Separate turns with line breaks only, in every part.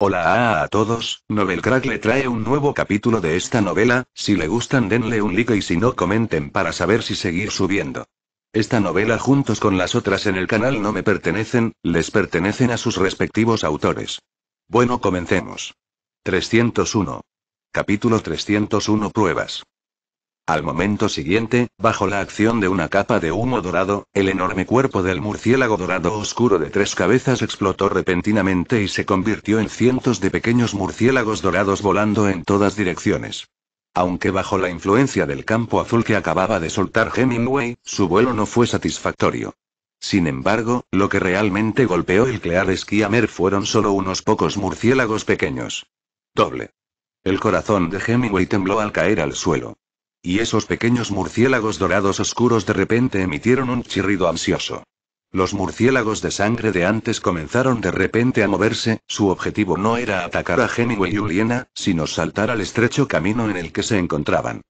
Hola a, todos, Novelcrack le trae un nuevo capítulo de esta novela, si le gustan denle un like y si no comenten para saber si seguir subiendo. Esta novela juntos con las otras en el canal no me pertenecen, les pertenecen a sus respectivos autores. Bueno comencemos. 301. Capítulo 301 Pruebas. Al momento siguiente, bajo la acción de una capa de humo dorado, el enorme cuerpo del murciélago dorado oscuro de tres cabezas explotó repentinamente y se convirtió en cientos de pequeños murciélagos dorados volando en todas direcciones. Aunque bajo la influencia del campo azul que acababa de soltar Hemingway, su vuelo no fue satisfactorio. Sin embargo, lo que realmente golpeó el Clear Skiamer fueron solo unos pocos murciélagos pequeños. Doble. El corazón de Hemingway tembló al caer al suelo. Y esos pequeños murciélagos dorados oscuros de repente emitieron un chirrido ansioso. Los murciélagos de sangre de antes comenzaron de repente a moverse, su objetivo no era atacar a Hemingway y Juliana, sino saltar al estrecho camino en el que se encontraban.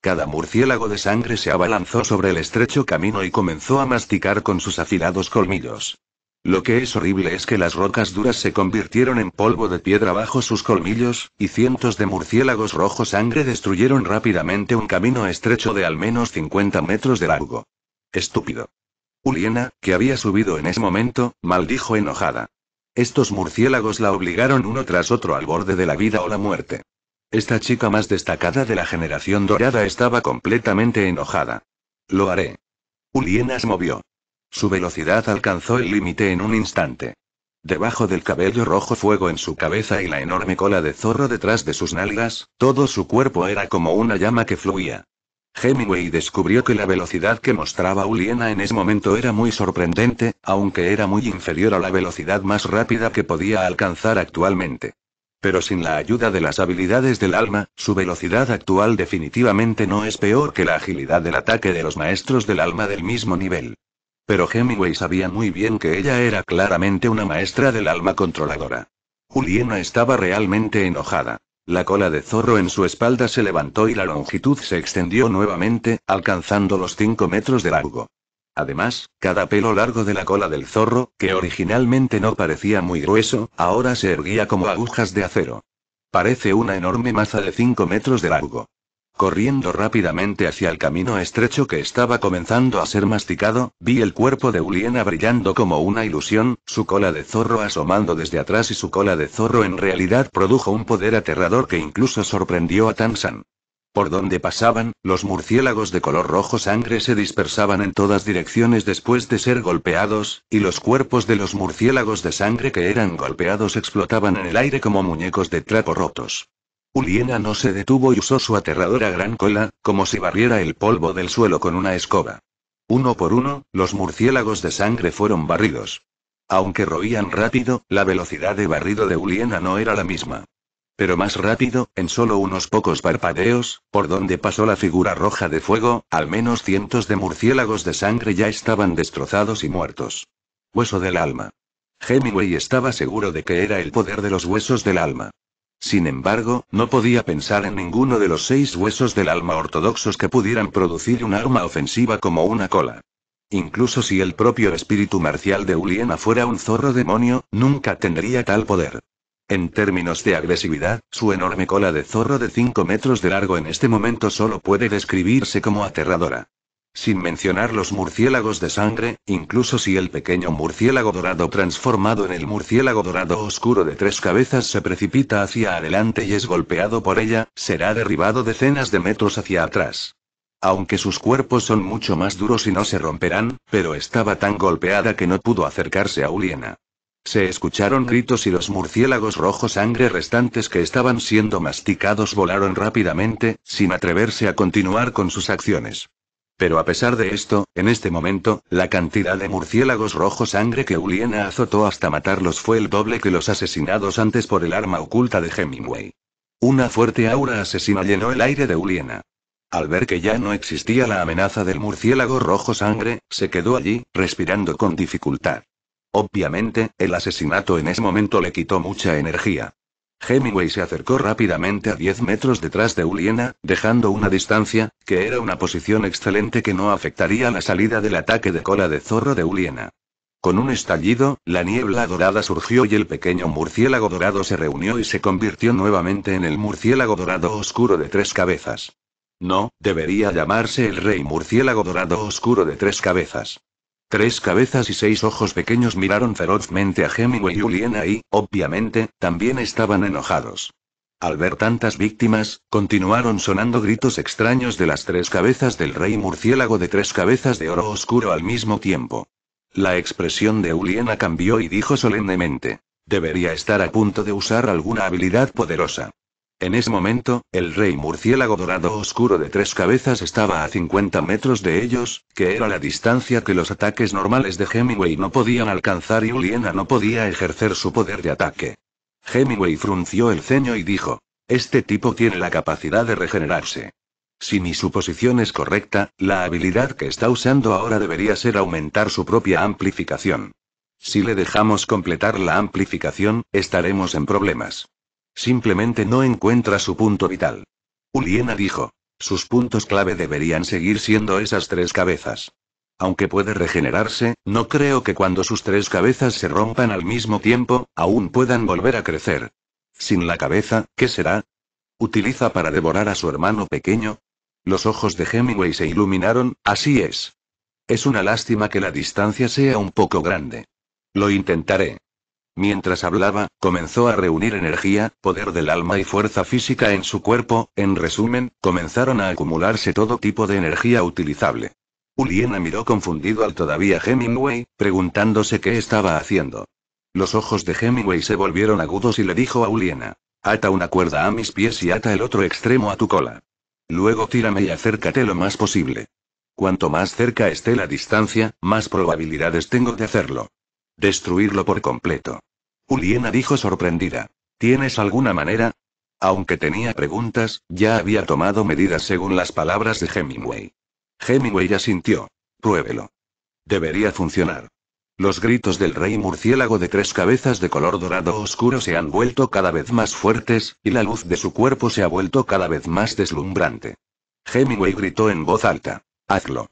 Cada murciélago de sangre se abalanzó sobre el estrecho camino y comenzó a masticar con sus afilados colmillos. Lo que es horrible es que las rocas duras se convirtieron en polvo de piedra bajo sus colmillos, y cientos de murciélagos rojo sangre destruyeron rápidamente un camino estrecho de al menos 50 metros de largo. Estúpido. Uliena, que había subido en ese momento, maldijo enojada. Estos murciélagos la obligaron uno tras otro al borde de la vida o la muerte. Esta chica más destacada de la generación dorada estaba completamente enojada. Lo haré. Uliena se movió. Su velocidad alcanzó el límite en un instante. Debajo del cabello rojo fuego en su cabeza y la enorme cola de zorro detrás de sus nalgas, todo su cuerpo era como una llama que fluía. Hemingway descubrió que la velocidad que mostraba Uliena en ese momento era muy sorprendente, aunque era muy inferior a la velocidad más rápida que podía alcanzar actualmente. Pero sin la ayuda de las habilidades del alma, su velocidad actual definitivamente no es peor que la agilidad del ataque de los maestros del alma del mismo nivel. Pero Hemingway sabía muy bien que ella era claramente una maestra del alma controladora. Juliana estaba realmente enojada. La cola de zorro en su espalda se levantó y la longitud se extendió nuevamente, alcanzando los 5 metros de largo. Además, cada pelo largo de la cola del zorro, que originalmente no parecía muy grueso, ahora se erguía como agujas de acero. Parece una enorme masa de 5 metros de largo. Corriendo rápidamente hacia el camino estrecho que estaba comenzando a ser masticado, vi el cuerpo de Uliena brillando como una ilusión, su cola de zorro asomando desde atrás y su cola de zorro en realidad produjo un poder aterrador que incluso sorprendió a Tansan. Por donde pasaban, los murciélagos de color rojo sangre se dispersaban en todas direcciones después de ser golpeados, y los cuerpos de los murciélagos de sangre que eran golpeados explotaban en el aire como muñecos de trapo rotos. Uliena no se detuvo y usó su aterradora gran cola, como si barriera el polvo del suelo con una escoba. Uno por uno, los murciélagos de sangre fueron barridos. Aunque roían rápido, la velocidad de barrido de Uliena no era la misma. Pero más rápido, en solo unos pocos parpadeos, por donde pasó la figura roja de fuego, al menos cientos de murciélagos de sangre ya estaban destrozados y muertos. Hueso del alma. Hemingway estaba seguro de que era el poder de los huesos del alma. Sin embargo, no podía pensar en ninguno de los seis huesos del alma ortodoxos que pudieran producir un arma ofensiva como una cola. Incluso si el propio espíritu marcial de Uliena fuera un zorro demonio, nunca tendría tal poder. En términos de agresividad, su enorme cola de zorro de 5 metros de largo en este momento solo puede describirse como aterradora sin mencionar los murciélagos de sangre, incluso si el pequeño murciélago dorado transformado en el murciélago dorado oscuro de tres cabezas se precipita hacia adelante y es golpeado por ella, será derribado decenas de metros hacia atrás. Aunque sus cuerpos son mucho más duros y no se romperán, pero estaba tan golpeada que no pudo acercarse a Uliena. Se escucharon gritos y los murciélagos rojos sangre restantes que estaban siendo masticados volaron rápidamente, sin atreverse a continuar con sus acciones. Pero a pesar de esto, en este momento, la cantidad de murciélagos rojo sangre que Uliena azotó hasta matarlos fue el doble que los asesinados antes por el arma oculta de Hemingway. Una fuerte aura asesina llenó el aire de Uliena. Al ver que ya no existía la amenaza del murciélago rojo sangre, se quedó allí, respirando con dificultad. Obviamente, el asesinato en ese momento le quitó mucha energía. Hemingway se acercó rápidamente a 10 metros detrás de Uliena, dejando una distancia, que era una posición excelente que no afectaría la salida del ataque de cola de zorro de Uliena. Con un estallido, la niebla dorada surgió y el pequeño murciélago dorado se reunió y se convirtió nuevamente en el murciélago dorado oscuro de tres cabezas. No, debería llamarse el rey murciélago dorado oscuro de tres cabezas. Tres cabezas y seis ojos pequeños miraron ferozmente a Hemingway y Uliena y, obviamente, también estaban enojados. Al ver tantas víctimas, continuaron sonando gritos extraños de las tres cabezas del rey murciélago de tres cabezas de oro oscuro al mismo tiempo. La expresión de Uliena cambió y dijo solemnemente. Debería estar a punto de usar alguna habilidad poderosa. En ese momento, el rey murciélago dorado oscuro de tres cabezas estaba a 50 metros de ellos, que era la distancia que los ataques normales de Hemingway no podían alcanzar y Uliena no podía ejercer su poder de ataque. Hemingway frunció el ceño y dijo, Este tipo tiene la capacidad de regenerarse. Si mi suposición es correcta, la habilidad que está usando ahora debería ser aumentar su propia amplificación. Si le dejamos completar la amplificación, estaremos en problemas. Simplemente no encuentra su punto vital. Uliena dijo. Sus puntos clave deberían seguir siendo esas tres cabezas. Aunque puede regenerarse, no creo que cuando sus tres cabezas se rompan al mismo tiempo, aún puedan volver a crecer. Sin la cabeza, ¿qué será? ¿Utiliza para devorar a su hermano pequeño? Los ojos de Hemingway se iluminaron, así es. Es una lástima que la distancia sea un poco grande. Lo intentaré. Mientras hablaba, comenzó a reunir energía, poder del alma y fuerza física en su cuerpo, en resumen, comenzaron a acumularse todo tipo de energía utilizable. Uliena miró confundido al todavía Hemingway, preguntándose qué estaba haciendo. Los ojos de Hemingway se volvieron agudos y le dijo a Uliena, ata una cuerda a mis pies y ata el otro extremo a tu cola. Luego tírame y acércate lo más posible. Cuanto más cerca esté la distancia, más probabilidades tengo de hacerlo. Destruirlo por completo. Uliena dijo sorprendida. ¿Tienes alguna manera? Aunque tenía preguntas, ya había tomado medidas según las palabras de Hemingway. Hemingway asintió. Pruébelo. Debería funcionar. Los gritos del rey murciélago de tres cabezas de color dorado oscuro se han vuelto cada vez más fuertes, y la luz de su cuerpo se ha vuelto cada vez más deslumbrante. Hemingway gritó en voz alta. Hazlo.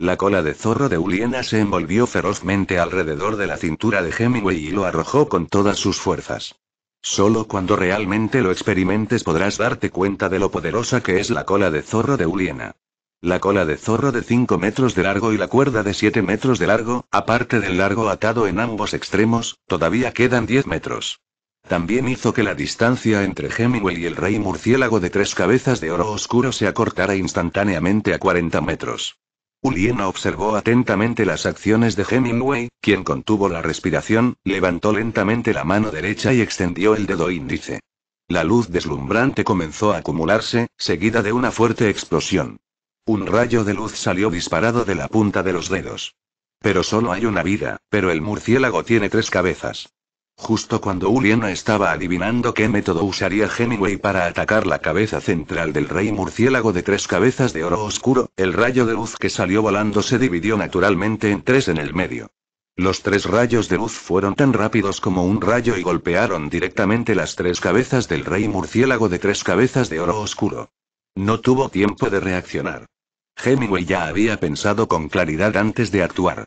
La cola de zorro de Uliena se envolvió ferozmente alrededor de la cintura de Hemingway y lo arrojó con todas sus fuerzas. Solo cuando realmente lo experimentes podrás darte cuenta de lo poderosa que es la cola de zorro de Uliena. La cola de zorro de 5 metros de largo y la cuerda de 7 metros de largo, aparte del largo atado en ambos extremos, todavía quedan 10 metros. También hizo que la distancia entre Hemingway y el rey murciélago de tres cabezas de oro oscuro se acortara instantáneamente a 40 metros. Uliena observó atentamente las acciones de Hemingway, quien contuvo la respiración, levantó lentamente la mano derecha y extendió el dedo índice. La luz deslumbrante comenzó a acumularse, seguida de una fuerte explosión. Un rayo de luz salió disparado de la punta de los dedos. Pero solo hay una vida, pero el murciélago tiene tres cabezas. Justo cuando Uliana estaba adivinando qué método usaría Hemingway para atacar la cabeza central del rey murciélago de tres cabezas de oro oscuro, el rayo de luz que salió volando se dividió naturalmente en tres en el medio. Los tres rayos de luz fueron tan rápidos como un rayo y golpearon directamente las tres cabezas del rey murciélago de tres cabezas de oro oscuro. No tuvo tiempo de reaccionar. Hemingway ya había pensado con claridad antes de actuar.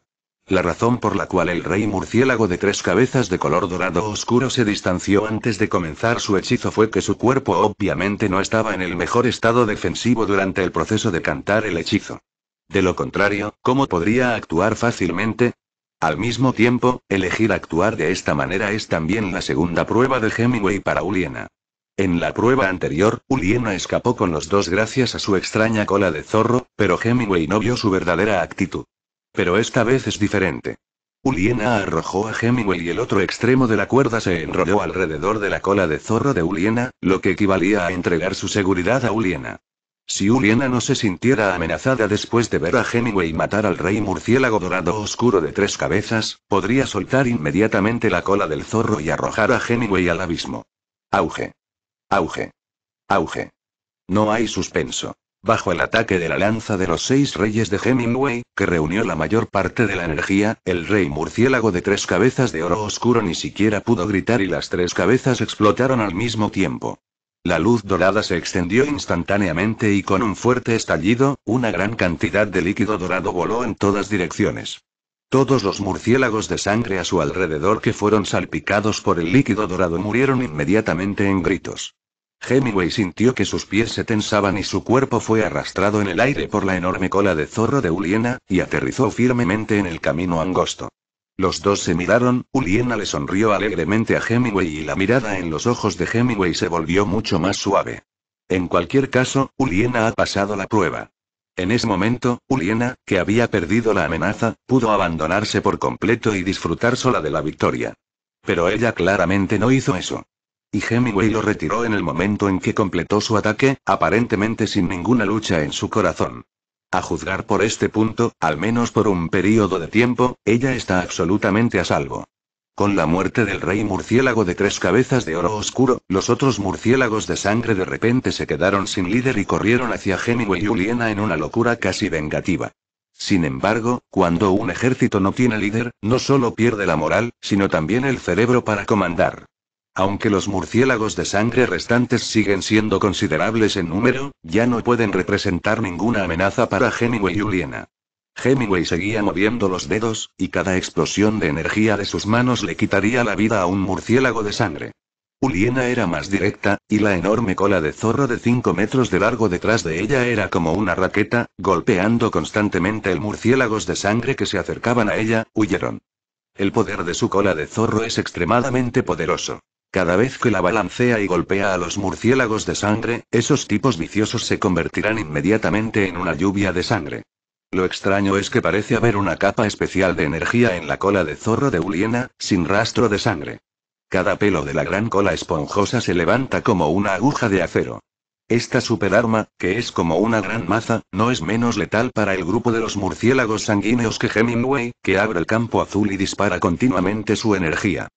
La razón por la cual el rey murciélago de tres cabezas de color dorado oscuro se distanció antes de comenzar su hechizo fue que su cuerpo obviamente no estaba en el mejor estado defensivo durante el proceso de cantar el hechizo. De lo contrario, ¿cómo podría actuar fácilmente? Al mismo tiempo, elegir actuar de esta manera es también la segunda prueba de Hemingway para Uliena. En la prueba anterior, Uliena escapó con los dos gracias a su extraña cola de zorro, pero Hemingway no vio su verdadera actitud. Pero esta vez es diferente. Uliena arrojó a Hemingway y el otro extremo de la cuerda se enrolló alrededor de la cola de zorro de Uliena, lo que equivalía a entregar su seguridad a Uliena. Si Uliena no se sintiera amenazada después de ver a Hemingway matar al rey murciélago dorado oscuro de tres cabezas, podría soltar inmediatamente la cola del zorro y arrojar a Hemingway al abismo. Auge. Auge. Auge. No hay suspenso. Bajo el ataque de la lanza de los seis reyes de Hemingway, que reunió la mayor parte de la energía, el rey murciélago de tres cabezas de oro oscuro ni siquiera pudo gritar y las tres cabezas explotaron al mismo tiempo. La luz dorada se extendió instantáneamente y con un fuerte estallido, una gran cantidad de líquido dorado voló en todas direcciones. Todos los murciélagos de sangre a su alrededor que fueron salpicados por el líquido dorado murieron inmediatamente en gritos. Hemingway sintió que sus pies se tensaban y su cuerpo fue arrastrado en el aire por la enorme cola de zorro de Uliena, y aterrizó firmemente en el camino angosto. Los dos se miraron, Uliena le sonrió alegremente a Hemingway y la mirada en los ojos de Hemingway se volvió mucho más suave. En cualquier caso, Uliena ha pasado la prueba. En ese momento, Uliena, que había perdido la amenaza, pudo abandonarse por completo y disfrutar sola de la victoria. Pero ella claramente no hizo eso. Y Hemingway lo retiró en el momento en que completó su ataque, aparentemente sin ninguna lucha en su corazón. A juzgar por este punto, al menos por un periodo de tiempo, ella está absolutamente a salvo. Con la muerte del rey murciélago de tres cabezas de oro oscuro, los otros murciélagos de sangre de repente se quedaron sin líder y corrieron hacia Hemingway y Juliana en una locura casi vengativa. Sin embargo, cuando un ejército no tiene líder, no solo pierde la moral, sino también el cerebro para comandar. Aunque los murciélagos de sangre restantes siguen siendo considerables en número, ya no pueden representar ninguna amenaza para Hemingway y Juliana. Hemingway seguía moviendo los dedos, y cada explosión de energía de sus manos le quitaría la vida a un murciélago de sangre. Uliena era más directa, y la enorme cola de zorro de 5 metros de largo detrás de ella era como una raqueta, golpeando constantemente el murciélagos de sangre que se acercaban a ella, huyeron. El poder de su cola de zorro es extremadamente poderoso. Cada vez que la balancea y golpea a los murciélagos de sangre, esos tipos viciosos se convertirán inmediatamente en una lluvia de sangre. Lo extraño es que parece haber una capa especial de energía en la cola de zorro de Uliena, sin rastro de sangre. Cada pelo de la gran cola esponjosa se levanta como una aguja de acero. Esta superarma, que es como una gran maza, no es menos letal para el grupo de los murciélagos sanguíneos que Hemingway, que abre el campo azul y dispara continuamente su energía.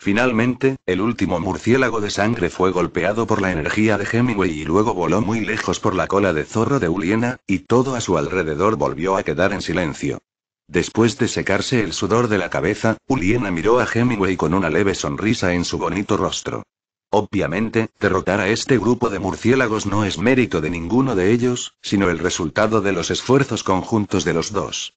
Finalmente, el último murciélago de sangre fue golpeado por la energía de Hemingway y luego voló muy lejos por la cola de zorro de Uliena, y todo a su alrededor volvió a quedar en silencio. Después de secarse el sudor de la cabeza, Uliena miró a Hemingway con una leve sonrisa en su bonito rostro. Obviamente, derrotar a este grupo de murciélagos no es mérito de ninguno de ellos, sino el resultado de los esfuerzos conjuntos de los dos.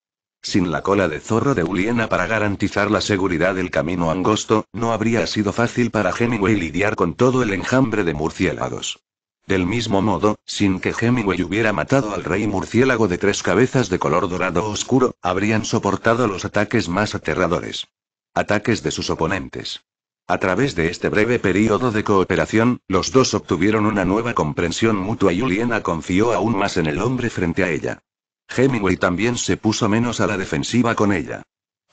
Sin la cola de zorro de Uliena para garantizar la seguridad del camino angosto, no habría sido fácil para Hemingway lidiar con todo el enjambre de murciélagos. Del mismo modo, sin que Hemingway hubiera matado al rey murciélago de tres cabezas de color dorado oscuro, habrían soportado los ataques más aterradores. Ataques de sus oponentes. A través de este breve periodo de cooperación, los dos obtuvieron una nueva comprensión mutua y Uliena confió aún más en el hombre frente a ella. Hemingway también se puso menos a la defensiva con ella.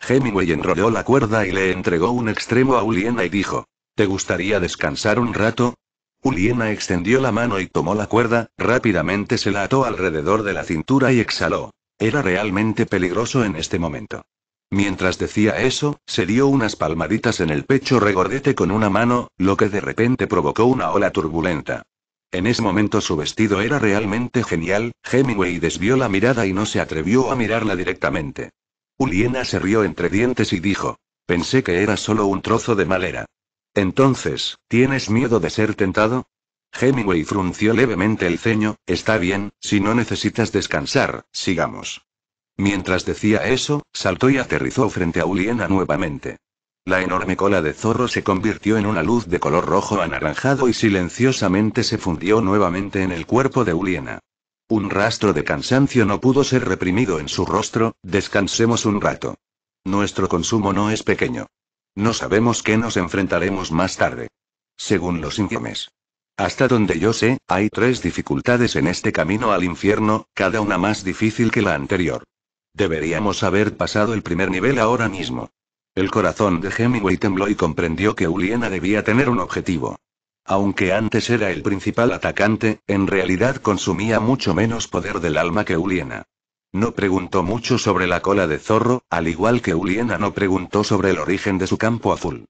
Hemingway enrolló la cuerda y le entregó un extremo a Uliena y dijo, ¿Te gustaría descansar un rato? Uliena extendió la mano y tomó la cuerda, rápidamente se la ató alrededor de la cintura y exhaló. Era realmente peligroso en este momento. Mientras decía eso, se dio unas palmaditas en el pecho regordete con una mano, lo que de repente provocó una ola turbulenta. En ese momento su vestido era realmente genial, Hemingway desvió la mirada y no se atrevió a mirarla directamente. Uliena se rió entre dientes y dijo, pensé que era solo un trozo de madera. Entonces, ¿tienes miedo de ser tentado? Hemingway frunció levemente el ceño, está bien, si no necesitas descansar, sigamos. Mientras decía eso, saltó y aterrizó frente a Uliena nuevamente. La enorme cola de zorro se convirtió en una luz de color rojo anaranjado y silenciosamente se fundió nuevamente en el cuerpo de Uliena. Un rastro de cansancio no pudo ser reprimido en su rostro, descansemos un rato. Nuestro consumo no es pequeño. No sabemos qué nos enfrentaremos más tarde. Según los informes. Hasta donde yo sé, hay tres dificultades en este camino al infierno, cada una más difícil que la anterior. Deberíamos haber pasado el primer nivel ahora mismo. El corazón de Hemingway tembló y comprendió que Uliena debía tener un objetivo. Aunque antes era el principal atacante, en realidad consumía mucho menos poder del alma que Uliena. No preguntó mucho sobre la cola de zorro, al igual que Uliena no preguntó sobre el origen de su campo azul.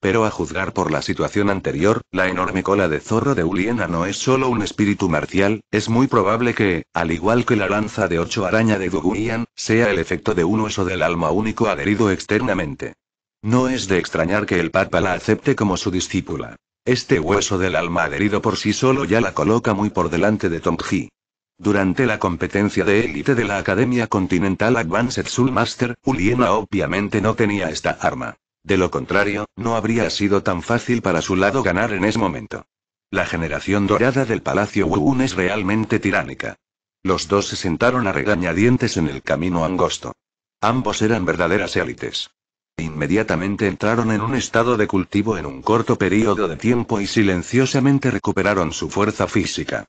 Pero a juzgar por la situación anterior, la enorme cola de zorro de Uliena no es solo un espíritu marcial, es muy probable que, al igual que la lanza de ocho araña de Duguian, sea el efecto de un hueso del alma único adherido externamente. No es de extrañar que el Papa la acepte como su discípula. Este hueso del alma adherido por sí solo ya la coloca muy por delante de Tongji. Durante la competencia de élite de la Academia Continental Advanced Soul Master, Uliena obviamente no tenía esta arma. De lo contrario, no habría sido tan fácil para su lado ganar en ese momento. La generación dorada del Palacio Wuun es realmente tiránica. Los dos se sentaron a regañadientes en el camino angosto. Ambos eran verdaderas élites. Inmediatamente entraron en un estado de cultivo en un corto periodo de tiempo y silenciosamente recuperaron su fuerza física.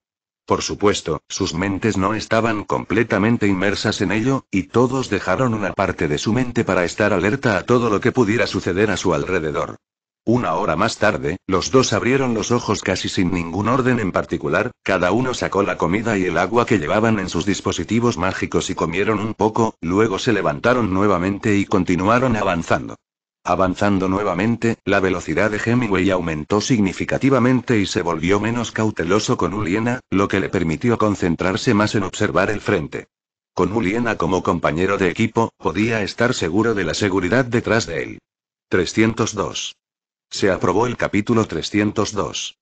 Por supuesto, sus mentes no estaban completamente inmersas en ello, y todos dejaron una parte de su mente para estar alerta a todo lo que pudiera suceder a su alrededor. Una hora más tarde, los dos abrieron los ojos casi sin ningún orden en particular, cada uno sacó la comida y el agua que llevaban en sus dispositivos mágicos y comieron un poco, luego se levantaron nuevamente y continuaron avanzando. Avanzando nuevamente, la velocidad de Hemingway aumentó significativamente y se volvió menos cauteloso con Uliena, lo que le permitió concentrarse más en observar el frente. Con Uliena como compañero de equipo, podía estar seguro de la seguridad detrás de él. 302. Se aprobó el capítulo 302.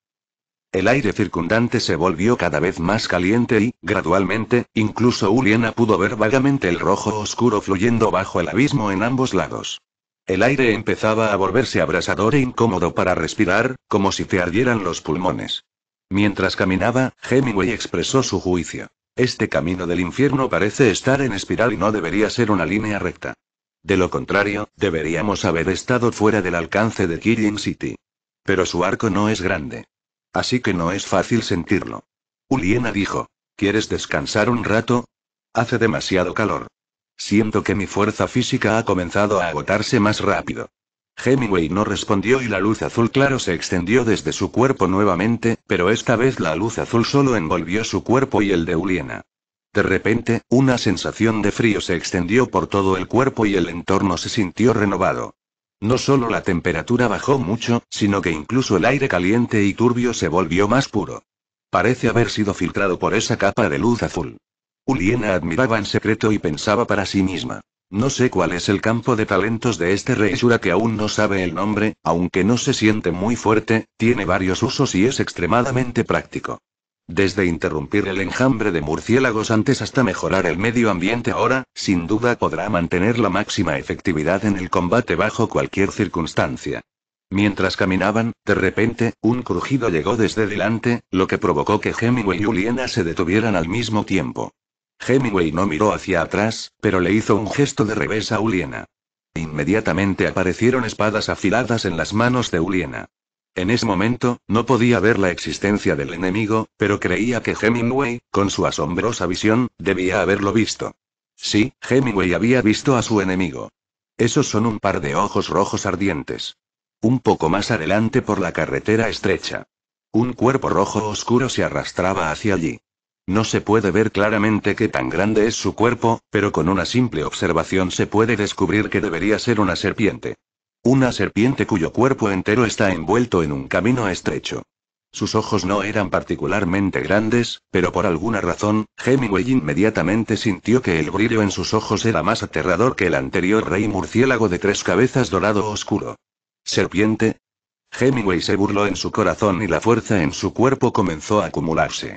El aire circundante se volvió cada vez más caliente y, gradualmente, incluso Uliena pudo ver vagamente el rojo oscuro fluyendo bajo el abismo en ambos lados. El aire empezaba a volverse abrasador e incómodo para respirar, como si te ardieran los pulmones. Mientras caminaba, Hemingway expresó su juicio. Este camino del infierno parece estar en espiral y no debería ser una línea recta. De lo contrario, deberíamos haber estado fuera del alcance de Killing City. Pero su arco no es grande. Así que no es fácil sentirlo. Uliena dijo. ¿Quieres descansar un rato? Hace demasiado calor. Siento que mi fuerza física ha comenzado a agotarse más rápido. Hemingway no respondió y la luz azul claro se extendió desde su cuerpo nuevamente, pero esta vez la luz azul solo envolvió su cuerpo y el de Uliena. De repente, una sensación de frío se extendió por todo el cuerpo y el entorno se sintió renovado. No solo la temperatura bajó mucho, sino que incluso el aire caliente y turbio se volvió más puro. Parece haber sido filtrado por esa capa de luz azul. Uliena admiraba en secreto y pensaba para sí misma. No sé cuál es el campo de talentos de este rey Shura que aún no sabe el nombre, aunque no se siente muy fuerte, tiene varios usos y es extremadamente práctico. Desde interrumpir el enjambre de murciélagos antes hasta mejorar el medio ambiente ahora, sin duda podrá mantener la máxima efectividad en el combate bajo cualquier circunstancia. Mientras caminaban, de repente, un crujido llegó desde delante, lo que provocó que Hemingway y Juliena se detuvieran al mismo tiempo. Hemingway no miró hacia atrás, pero le hizo un gesto de revés a Uliena. Inmediatamente aparecieron espadas afiladas en las manos de Uliena. En ese momento, no podía ver la existencia del enemigo, pero creía que Hemingway, con su asombrosa visión, debía haberlo visto. Sí, Hemingway había visto a su enemigo. Esos son un par de ojos rojos ardientes. Un poco más adelante por la carretera estrecha. Un cuerpo rojo oscuro se arrastraba hacia allí. No se puede ver claramente qué tan grande es su cuerpo, pero con una simple observación se puede descubrir que debería ser una serpiente. Una serpiente cuyo cuerpo entero está envuelto en un camino estrecho. Sus ojos no eran particularmente grandes, pero por alguna razón, Hemingway inmediatamente sintió que el brillo en sus ojos era más aterrador que el anterior rey murciélago de tres cabezas dorado oscuro. ¿Serpiente? Hemingway se burló en su corazón y la fuerza en su cuerpo comenzó a acumularse.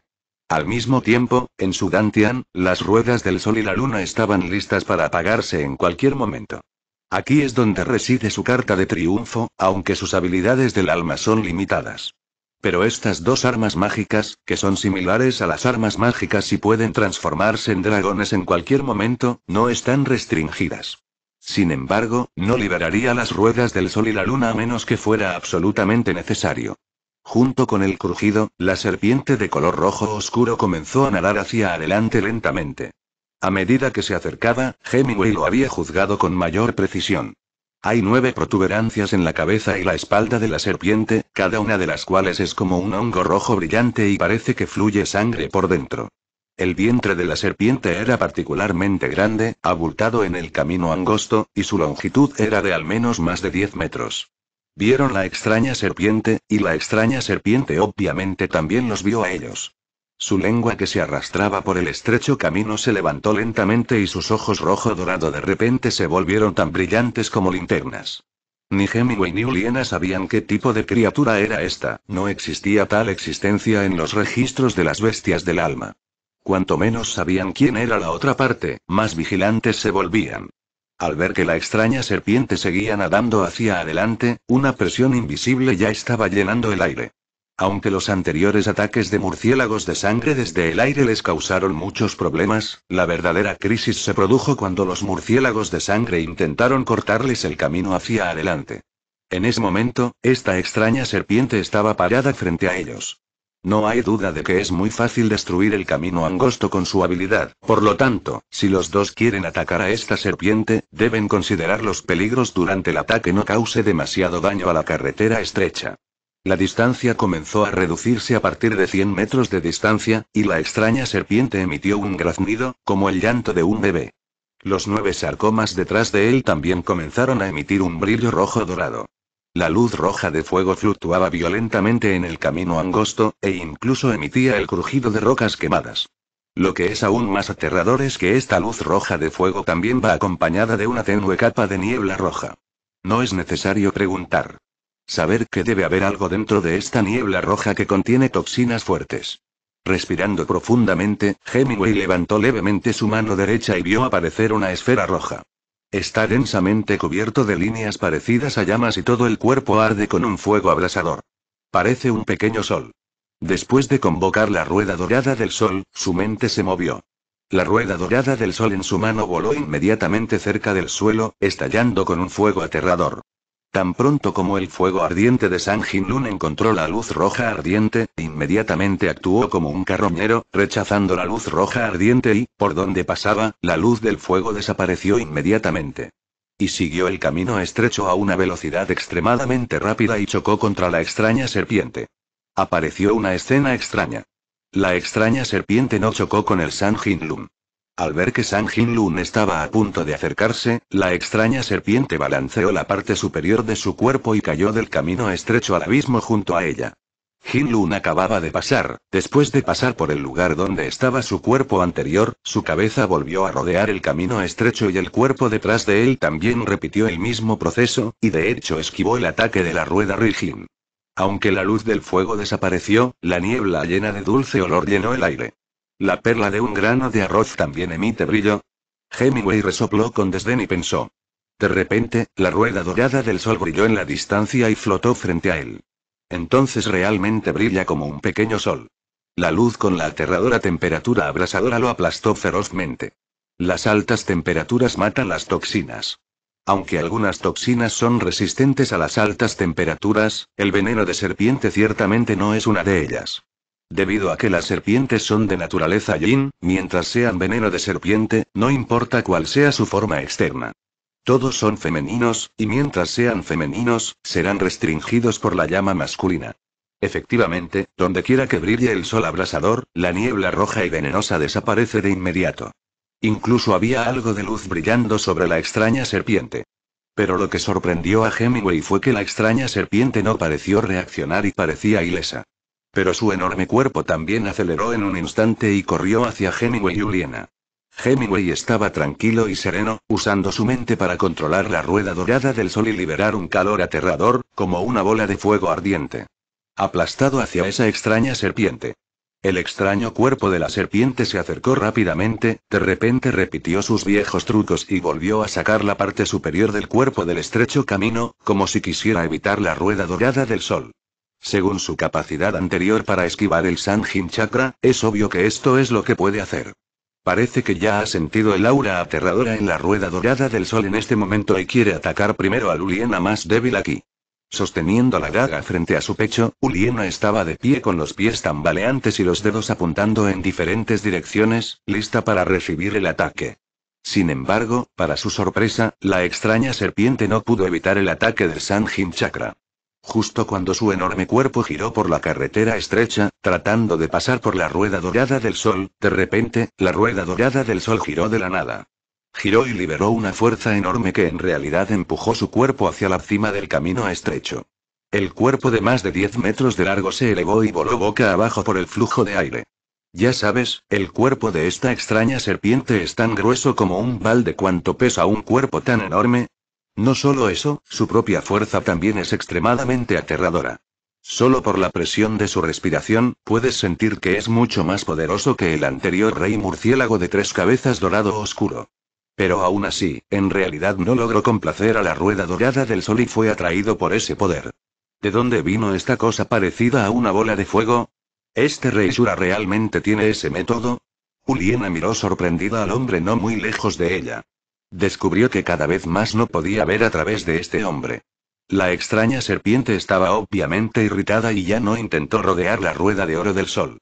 Al mismo tiempo, en Sudantian, las ruedas del sol y la luna estaban listas para apagarse en cualquier momento. Aquí es donde reside su carta de triunfo, aunque sus habilidades del alma son limitadas. Pero estas dos armas mágicas, que son similares a las armas mágicas y pueden transformarse en dragones en cualquier momento, no están restringidas. Sin embargo, no liberaría las ruedas del sol y la luna a menos que fuera absolutamente necesario. Junto con el crujido, la serpiente de color rojo oscuro comenzó a nadar hacia adelante lentamente. A medida que se acercaba, Hemingway lo había juzgado con mayor precisión. Hay nueve protuberancias en la cabeza y la espalda de la serpiente, cada una de las cuales es como un hongo rojo brillante y parece que fluye sangre por dentro. El vientre de la serpiente era particularmente grande, abultado en el camino angosto, y su longitud era de al menos más de 10 metros. Vieron la extraña serpiente, y la extraña serpiente obviamente también los vio a ellos. Su lengua que se arrastraba por el estrecho camino se levantó lentamente y sus ojos rojo dorado de repente se volvieron tan brillantes como linternas. Ni Hemingway ni Uliena sabían qué tipo de criatura era esta, no existía tal existencia en los registros de las bestias del alma. Cuanto menos sabían quién era la otra parte, más vigilantes se volvían. Al ver que la extraña serpiente seguía nadando hacia adelante, una presión invisible ya estaba llenando el aire. Aunque los anteriores ataques de murciélagos de sangre desde el aire les causaron muchos problemas, la verdadera crisis se produjo cuando los murciélagos de sangre intentaron cortarles el camino hacia adelante. En ese momento, esta extraña serpiente estaba parada frente a ellos. No hay duda de que es muy fácil destruir el camino angosto con su habilidad. Por lo tanto, si los dos quieren atacar a esta serpiente, deben considerar los peligros durante el ataque no cause demasiado daño a la carretera estrecha. La distancia comenzó a reducirse a partir de 100 metros de distancia, y la extraña serpiente emitió un graznido, como el llanto de un bebé. Los nueve sarcomas detrás de él también comenzaron a emitir un brillo rojo dorado. La luz roja de fuego fluctuaba violentamente en el camino angosto, e incluso emitía el crujido de rocas quemadas. Lo que es aún más aterrador es que esta luz roja de fuego también va acompañada de una tenue capa de niebla roja. No es necesario preguntar. Saber que debe haber algo dentro de esta niebla roja que contiene toxinas fuertes. Respirando profundamente, Hemingway levantó levemente su mano derecha y vio aparecer una esfera roja. Está densamente cubierto de líneas parecidas a llamas y todo el cuerpo arde con un fuego abrasador. Parece un pequeño sol. Después de convocar la rueda dorada del sol, su mente se movió. La rueda dorada del sol en su mano voló inmediatamente cerca del suelo, estallando con un fuego aterrador. Tan pronto como el fuego ardiente de San Jinlun encontró la luz roja ardiente, inmediatamente actuó como un carroñero, rechazando la luz roja ardiente y, por donde pasaba, la luz del fuego desapareció inmediatamente. Y siguió el camino estrecho a una velocidad extremadamente rápida y chocó contra la extraña serpiente. Apareció una escena extraña. La extraña serpiente no chocó con el San Jinlun. Al ver que San Jinlun estaba a punto de acercarse, la extraña serpiente balanceó la parte superior de su cuerpo y cayó del camino estrecho al abismo junto a ella. Jinlun acababa de pasar, después de pasar por el lugar donde estaba su cuerpo anterior, su cabeza volvió a rodear el camino estrecho y el cuerpo detrás de él también repitió el mismo proceso, y de hecho esquivó el ataque de la rueda Rijin. Aunque la luz del fuego desapareció, la niebla llena de dulce olor llenó el aire. ¿La perla de un grano de arroz también emite brillo? Hemingway resopló con desdén y pensó. De repente, la rueda dorada del sol brilló en la distancia y flotó frente a él. Entonces realmente brilla como un pequeño sol. La luz con la aterradora temperatura abrasadora lo aplastó ferozmente. Las altas temperaturas matan las toxinas. Aunque algunas toxinas son resistentes a las altas temperaturas, el veneno de serpiente ciertamente no es una de ellas. Debido a que las serpientes son de naturaleza yin, mientras sean veneno de serpiente, no importa cuál sea su forma externa. Todos son femeninos, y mientras sean femeninos, serán restringidos por la llama masculina. Efectivamente, donde quiera que brille el sol abrasador, la niebla roja y venenosa desaparece de inmediato. Incluso había algo de luz brillando sobre la extraña serpiente. Pero lo que sorprendió a Hemingway fue que la extraña serpiente no pareció reaccionar y parecía ilesa. Pero su enorme cuerpo también aceleró en un instante y corrió hacia Hemingway y Juliana. Hemingway estaba tranquilo y sereno, usando su mente para controlar la rueda dorada del sol y liberar un calor aterrador, como una bola de fuego ardiente. Aplastado hacia esa extraña serpiente. El extraño cuerpo de la serpiente se acercó rápidamente, de repente repitió sus viejos trucos y volvió a sacar la parte superior del cuerpo del estrecho camino, como si quisiera evitar la rueda dorada del sol. Según su capacidad anterior para esquivar el Sanjin Chakra, es obvio que esto es lo que puede hacer. Parece que ya ha sentido el aura aterradora en la rueda dorada del sol en este momento y quiere atacar primero a Uliena más débil aquí. Sosteniendo la daga frente a su pecho, Uliena estaba de pie con los pies tambaleantes y los dedos apuntando en diferentes direcciones, lista para recibir el ataque. Sin embargo, para su sorpresa, la extraña serpiente no pudo evitar el ataque del Sanjin Chakra justo cuando su enorme cuerpo giró por la carretera estrecha, tratando de pasar por la rueda dorada del sol, de repente, la rueda dorada del sol giró de la nada. Giró y liberó una fuerza enorme que en realidad empujó su cuerpo hacia la cima del camino estrecho. El cuerpo de más de 10 metros de largo se elevó y voló boca abajo por el flujo de aire. Ya sabes, el cuerpo de esta extraña serpiente es tan grueso como un balde cuanto pesa un cuerpo tan enorme, no solo eso, su propia fuerza también es extremadamente aterradora. Solo por la presión de su respiración, puedes sentir que es mucho más poderoso que el anterior rey murciélago de tres cabezas dorado oscuro. Pero aún así, en realidad no logró complacer a la rueda dorada del sol y fue atraído por ese poder. ¿De dónde vino esta cosa parecida a una bola de fuego? ¿Este rey Shura realmente tiene ese método? Uliena miró sorprendida al hombre no muy lejos de ella. Descubrió que cada vez más no podía ver a través de este hombre. La extraña serpiente estaba obviamente irritada y ya no intentó rodear la rueda de oro del sol.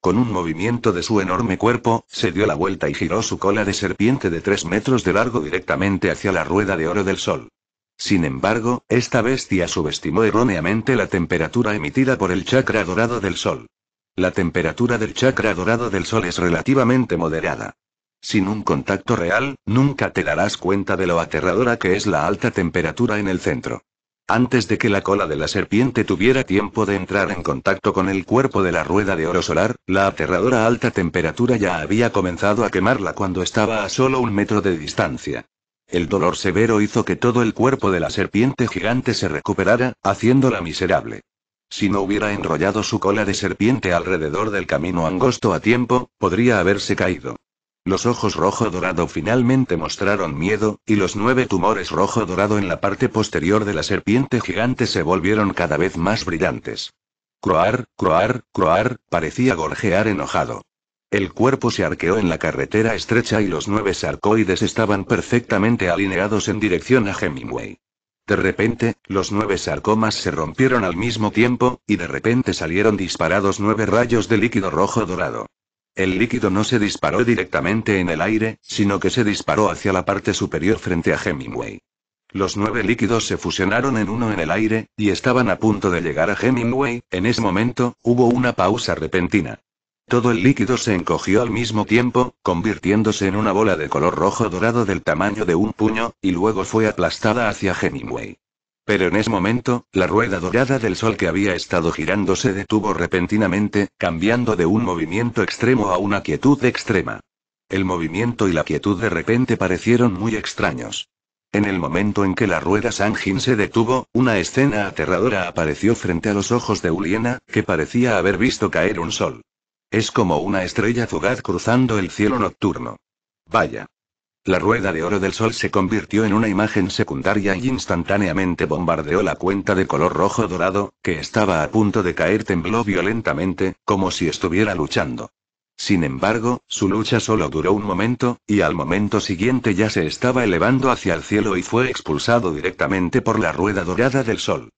Con un movimiento de su enorme cuerpo, se dio la vuelta y giró su cola de serpiente de tres metros de largo directamente hacia la rueda de oro del sol. Sin embargo, esta bestia subestimó erróneamente la temperatura emitida por el chakra dorado del sol. La temperatura del chakra dorado del sol es relativamente moderada. Sin un contacto real, nunca te darás cuenta de lo aterradora que es la alta temperatura en el centro. Antes de que la cola de la serpiente tuviera tiempo de entrar en contacto con el cuerpo de la rueda de oro solar, la aterradora alta temperatura ya había comenzado a quemarla cuando estaba a solo un metro de distancia. El dolor severo hizo que todo el cuerpo de la serpiente gigante se recuperara, haciéndola miserable. Si no hubiera enrollado su cola de serpiente alrededor del camino angosto a tiempo, podría haberse caído. Los ojos rojo dorado finalmente mostraron miedo, y los nueve tumores rojo dorado en la parte posterior de la serpiente gigante se volvieron cada vez más brillantes. Croar, croar, croar, parecía gorjear enojado. El cuerpo se arqueó en la carretera estrecha y los nueve sarcoides estaban perfectamente alineados en dirección a Hemingway. De repente, los nueve sarcomas se rompieron al mismo tiempo, y de repente salieron disparados nueve rayos de líquido rojo dorado. El líquido no se disparó directamente en el aire, sino que se disparó hacia la parte superior frente a Hemingway. Los nueve líquidos se fusionaron en uno en el aire, y estaban a punto de llegar a Hemingway, en ese momento, hubo una pausa repentina. Todo el líquido se encogió al mismo tiempo, convirtiéndose en una bola de color rojo dorado del tamaño de un puño, y luego fue aplastada hacia Hemingway. Pero en ese momento, la rueda dorada del sol que había estado girando se detuvo repentinamente, cambiando de un movimiento extremo a una quietud extrema. El movimiento y la quietud de repente parecieron muy extraños. En el momento en que la rueda Sanjin se detuvo, una escena aterradora apareció frente a los ojos de Uliena, que parecía haber visto caer un sol. Es como una estrella fugaz cruzando el cielo nocturno. Vaya. La rueda de oro del sol se convirtió en una imagen secundaria y instantáneamente bombardeó la cuenta de color rojo dorado, que estaba a punto de caer tembló violentamente, como si estuviera luchando. Sin embargo, su lucha solo duró un momento, y al momento siguiente ya se estaba elevando hacia el cielo y fue expulsado directamente por la rueda dorada del sol.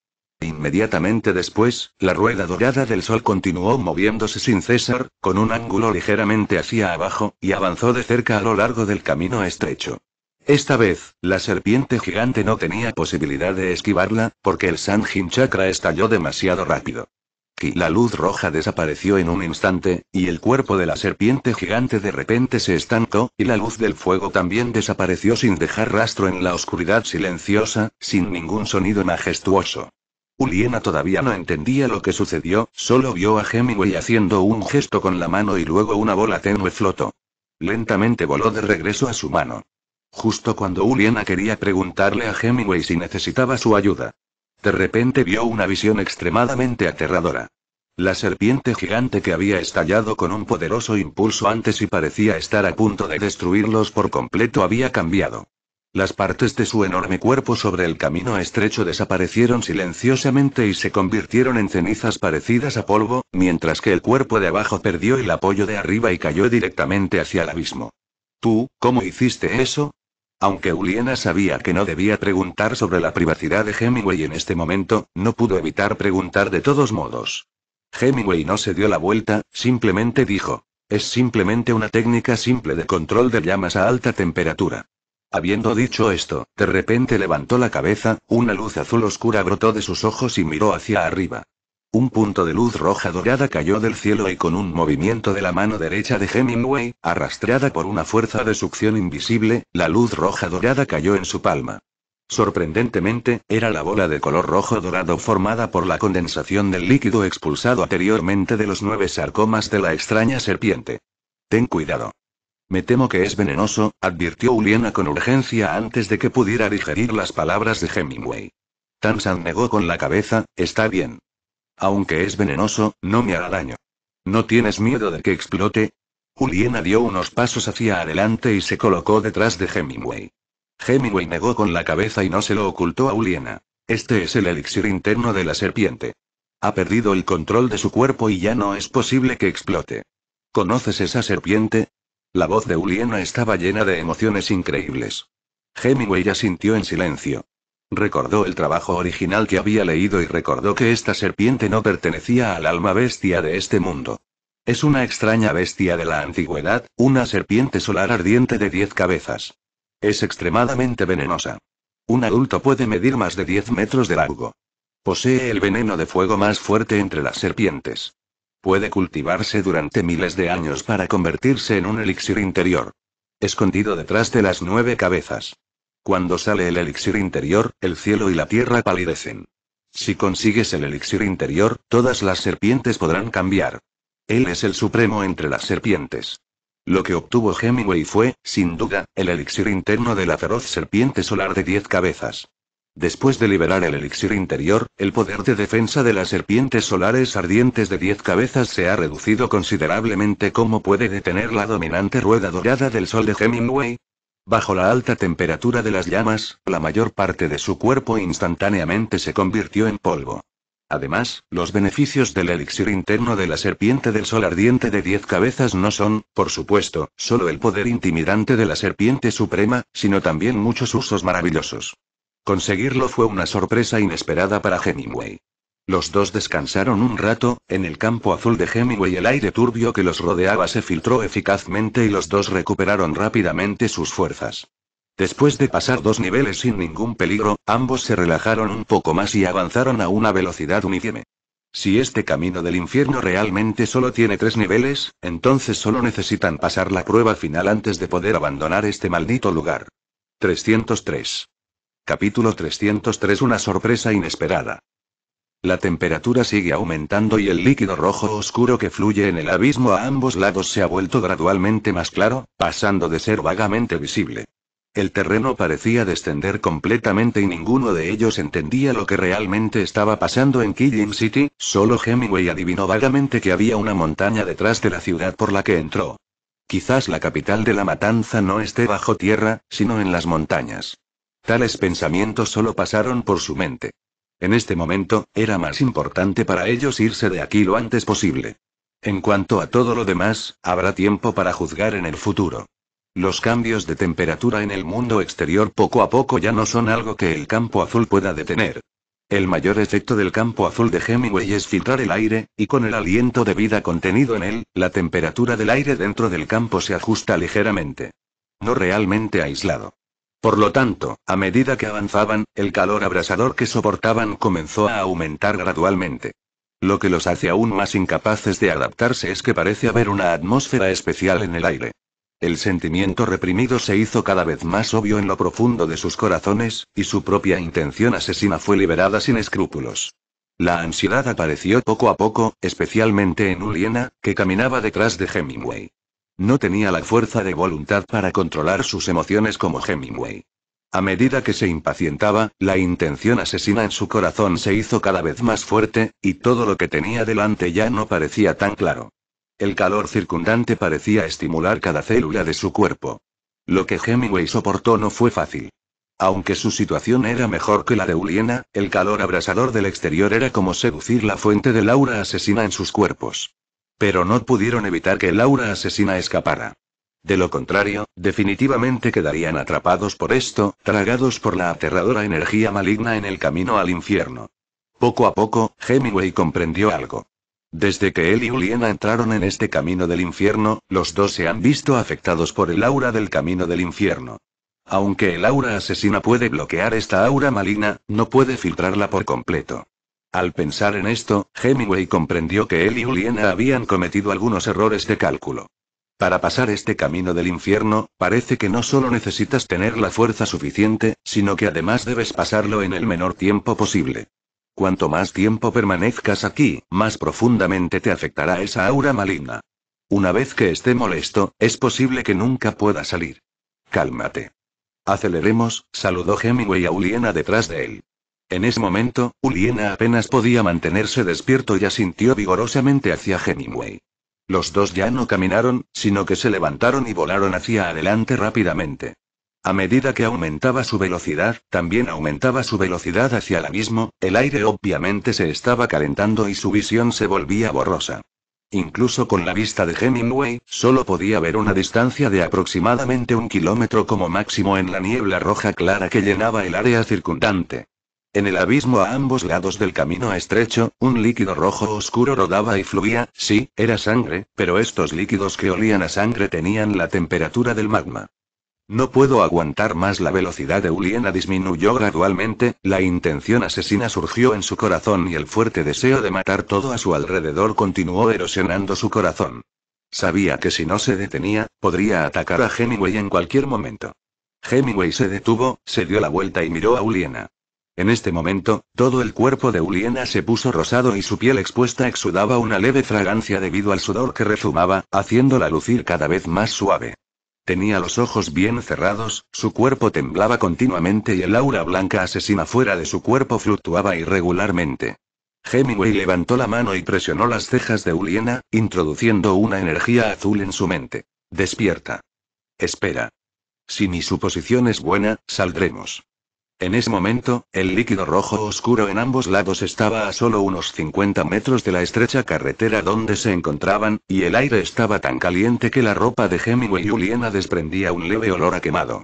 Inmediatamente después, la rueda dorada del sol continuó moviéndose sin cesar, con un ángulo ligeramente hacia abajo, y avanzó de cerca a lo largo del camino estrecho. Esta vez, la serpiente gigante no tenía posibilidad de esquivarla, porque el Sanjin Chakra estalló demasiado rápido. la luz roja desapareció en un instante, y el cuerpo de la serpiente gigante de repente se estancó, y la luz del fuego también desapareció sin dejar rastro en la oscuridad silenciosa, sin ningún sonido majestuoso. Uliena todavía no entendía lo que sucedió, solo vio a Hemingway haciendo un gesto con la mano y luego una bola tenue flotó. Lentamente voló de regreso a su mano. Justo cuando Uliena quería preguntarle a Hemingway si necesitaba su ayuda. De repente vio una visión extremadamente aterradora. La serpiente gigante que había estallado con un poderoso impulso antes y parecía estar a punto de destruirlos por completo había cambiado. Las partes de su enorme cuerpo sobre el camino estrecho desaparecieron silenciosamente y se convirtieron en cenizas parecidas a polvo, mientras que el cuerpo de abajo perdió el apoyo de arriba y cayó directamente hacia el abismo. ¿Tú, cómo hiciste eso? Aunque Uliena sabía que no debía preguntar sobre la privacidad de Hemingway en este momento, no pudo evitar preguntar de todos modos. Hemingway no se dio la vuelta, simplemente dijo. Es simplemente una técnica simple de control de llamas a alta temperatura. Habiendo dicho esto, de repente levantó la cabeza, una luz azul oscura brotó de sus ojos y miró hacia arriba. Un punto de luz roja dorada cayó del cielo y con un movimiento de la mano derecha de Hemingway, arrastrada por una fuerza de succión invisible, la luz roja dorada cayó en su palma. Sorprendentemente, era la bola de color rojo dorado formada por la condensación del líquido expulsado anteriormente de los nueve sarcomas de la extraña serpiente. Ten cuidado. Me temo que es venenoso, advirtió Uliana con urgencia antes de que pudiera digerir las palabras de Hemingway. Tansan negó con la cabeza, está bien. Aunque es venenoso, no me hará daño. ¿No tienes miedo de que explote? Uliena dio unos pasos hacia adelante y se colocó detrás de Hemingway. Hemingway negó con la cabeza y no se lo ocultó a Uliana. Este es el elixir interno de la serpiente. Ha perdido el control de su cuerpo y ya no es posible que explote. ¿Conoces esa serpiente? La voz de Uliena estaba llena de emociones increíbles. Hemingway sintió en silencio. Recordó el trabajo original que había leído y recordó que esta serpiente no pertenecía al alma bestia de este mundo. Es una extraña bestia de la antigüedad, una serpiente solar ardiente de diez cabezas. Es extremadamente venenosa. Un adulto puede medir más de 10 metros de largo. Posee el veneno de fuego más fuerte entre las serpientes. Puede cultivarse durante miles de años para convertirse en un elixir interior. Escondido detrás de las nueve cabezas. Cuando sale el elixir interior, el cielo y la tierra palidecen. Si consigues el elixir interior, todas las serpientes podrán cambiar. Él es el supremo entre las serpientes. Lo que obtuvo Hemingway fue, sin duda, el elixir interno de la feroz serpiente solar de diez cabezas. Después de liberar el elixir interior, el poder de defensa de las serpientes solares ardientes de 10 cabezas se ha reducido considerablemente. como puede detener la dominante rueda dorada del sol de Hemingway? Bajo la alta temperatura de las llamas, la mayor parte de su cuerpo instantáneamente se convirtió en polvo. Además, los beneficios del elixir interno de la serpiente del sol ardiente de 10 cabezas no son, por supuesto, solo el poder intimidante de la serpiente suprema, sino también muchos usos maravillosos. Conseguirlo fue una sorpresa inesperada para Hemingway. Los dos descansaron un rato, en el campo azul de Hemingway el aire turbio que los rodeaba se filtró eficazmente y los dos recuperaron rápidamente sus fuerzas. Después de pasar dos niveles sin ningún peligro, ambos se relajaron un poco más y avanzaron a una velocidad uniforme. Si este camino del infierno realmente solo tiene tres niveles, entonces solo necesitan pasar la prueba final antes de poder abandonar este maldito lugar. 303. Capítulo 303 Una sorpresa inesperada. La temperatura sigue aumentando y el líquido rojo oscuro que fluye en el abismo a ambos lados se ha vuelto gradualmente más claro, pasando de ser vagamente visible. El terreno parecía descender completamente y ninguno de ellos entendía lo que realmente estaba pasando en Killing City, solo Hemingway adivinó vagamente que había una montaña detrás de la ciudad por la que entró. Quizás la capital de la matanza no esté bajo tierra, sino en las montañas. Tales pensamientos solo pasaron por su mente. En este momento, era más importante para ellos irse de aquí lo antes posible. En cuanto a todo lo demás, habrá tiempo para juzgar en el futuro. Los cambios de temperatura en el mundo exterior poco a poco ya no son algo que el campo azul pueda detener. El mayor efecto del campo azul de Hemingway es filtrar el aire, y con el aliento de vida contenido en él, la temperatura del aire dentro del campo se ajusta ligeramente. No realmente aislado. Por lo tanto, a medida que avanzaban, el calor abrasador que soportaban comenzó a aumentar gradualmente. Lo que los hace aún más incapaces de adaptarse es que parece haber una atmósfera especial en el aire. El sentimiento reprimido se hizo cada vez más obvio en lo profundo de sus corazones, y su propia intención asesina fue liberada sin escrúpulos. La ansiedad apareció poco a poco, especialmente en Uliena, que caminaba detrás de Hemingway. No tenía la fuerza de voluntad para controlar sus emociones como Hemingway. A medida que se impacientaba, la intención asesina en su corazón se hizo cada vez más fuerte, y todo lo que tenía delante ya no parecía tan claro. El calor circundante parecía estimular cada célula de su cuerpo. Lo que Hemingway soportó no fue fácil. Aunque su situación era mejor que la de Uliena, el calor abrasador del exterior era como seducir la fuente de laura asesina en sus cuerpos. Pero no pudieron evitar que el aura asesina escapara. De lo contrario, definitivamente quedarían atrapados por esto, tragados por la aterradora energía maligna en el camino al infierno. Poco a poco, Hemingway comprendió algo. Desde que él y Uliena entraron en este camino del infierno, los dos se han visto afectados por el aura del camino del infierno. Aunque el aura asesina puede bloquear esta aura maligna, no puede filtrarla por completo. Al pensar en esto, Hemingway comprendió que él y Juliana habían cometido algunos errores de cálculo. Para pasar este camino del infierno, parece que no solo necesitas tener la fuerza suficiente, sino que además debes pasarlo en el menor tiempo posible. Cuanto más tiempo permanezcas aquí, más profundamente te afectará esa aura maligna. Una vez que esté molesto, es posible que nunca pueda salir. Cálmate. Aceleremos, saludó Hemingway a Uliena detrás de él. En ese momento, Uliena apenas podía mantenerse despierto y asintió vigorosamente hacia Hemingway. Los dos ya no caminaron, sino que se levantaron y volaron hacia adelante rápidamente. A medida que aumentaba su velocidad, también aumentaba su velocidad hacia el abismo, el aire obviamente se estaba calentando y su visión se volvía borrosa. Incluso con la vista de Hemingway, solo podía ver una distancia de aproximadamente un kilómetro como máximo en la niebla roja clara que llenaba el área circundante. En el abismo a ambos lados del camino estrecho, un líquido rojo oscuro rodaba y fluía, sí, era sangre, pero estos líquidos que olían a sangre tenían la temperatura del magma. No puedo aguantar más la velocidad de Uliena disminuyó gradualmente, la intención asesina surgió en su corazón y el fuerte deseo de matar todo a su alrededor continuó erosionando su corazón. Sabía que si no se detenía, podría atacar a Hemingway en cualquier momento. Hemingway se detuvo, se dio la vuelta y miró a Uliena. En este momento, todo el cuerpo de Uliena se puso rosado y su piel expuesta exudaba una leve fragancia debido al sudor que rezumaba, haciéndola lucir cada vez más suave. Tenía los ojos bien cerrados, su cuerpo temblaba continuamente y el aura blanca asesina fuera de su cuerpo fluctuaba irregularmente. Hemingway levantó la mano y presionó las cejas de Uliena, introduciendo una energía azul en su mente. Despierta. Espera. Si mi suposición es buena, saldremos. En ese momento, el líquido rojo oscuro en ambos lados estaba a solo unos 50 metros de la estrecha carretera donde se encontraban, y el aire estaba tan caliente que la ropa de Hemingway y Uliena desprendía un leve olor a quemado.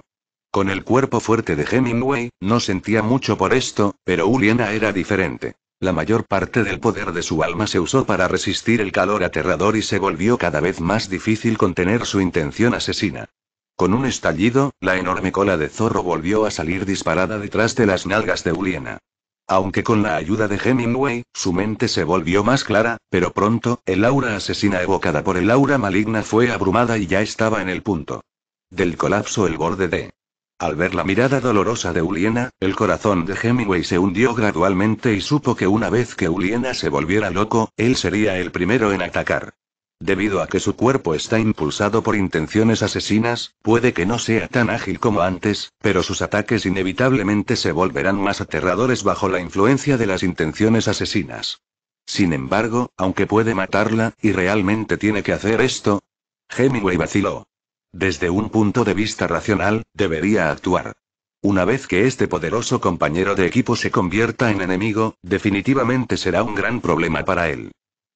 Con el cuerpo fuerte de Hemingway, no sentía mucho por esto, pero Uliena era diferente. La mayor parte del poder de su alma se usó para resistir el calor aterrador y se volvió cada vez más difícil contener su intención asesina. Con un estallido, la enorme cola de zorro volvió a salir disparada detrás de las nalgas de Uliena. Aunque con la ayuda de Hemingway, su mente se volvió más clara, pero pronto, el aura asesina evocada por el aura maligna fue abrumada y ya estaba en el punto. Del colapso el borde de... Al ver la mirada dolorosa de Uliena, el corazón de Hemingway se hundió gradualmente y supo que una vez que Uliena se volviera loco, él sería el primero en atacar. Debido a que su cuerpo está impulsado por intenciones asesinas, puede que no sea tan ágil como antes, pero sus ataques inevitablemente se volverán más aterradores bajo la influencia de las intenciones asesinas. Sin embargo, aunque puede matarla, y realmente tiene que hacer esto, Hemingway vaciló. Desde un punto de vista racional, debería actuar. Una vez que este poderoso compañero de equipo se convierta en enemigo, definitivamente será un gran problema para él.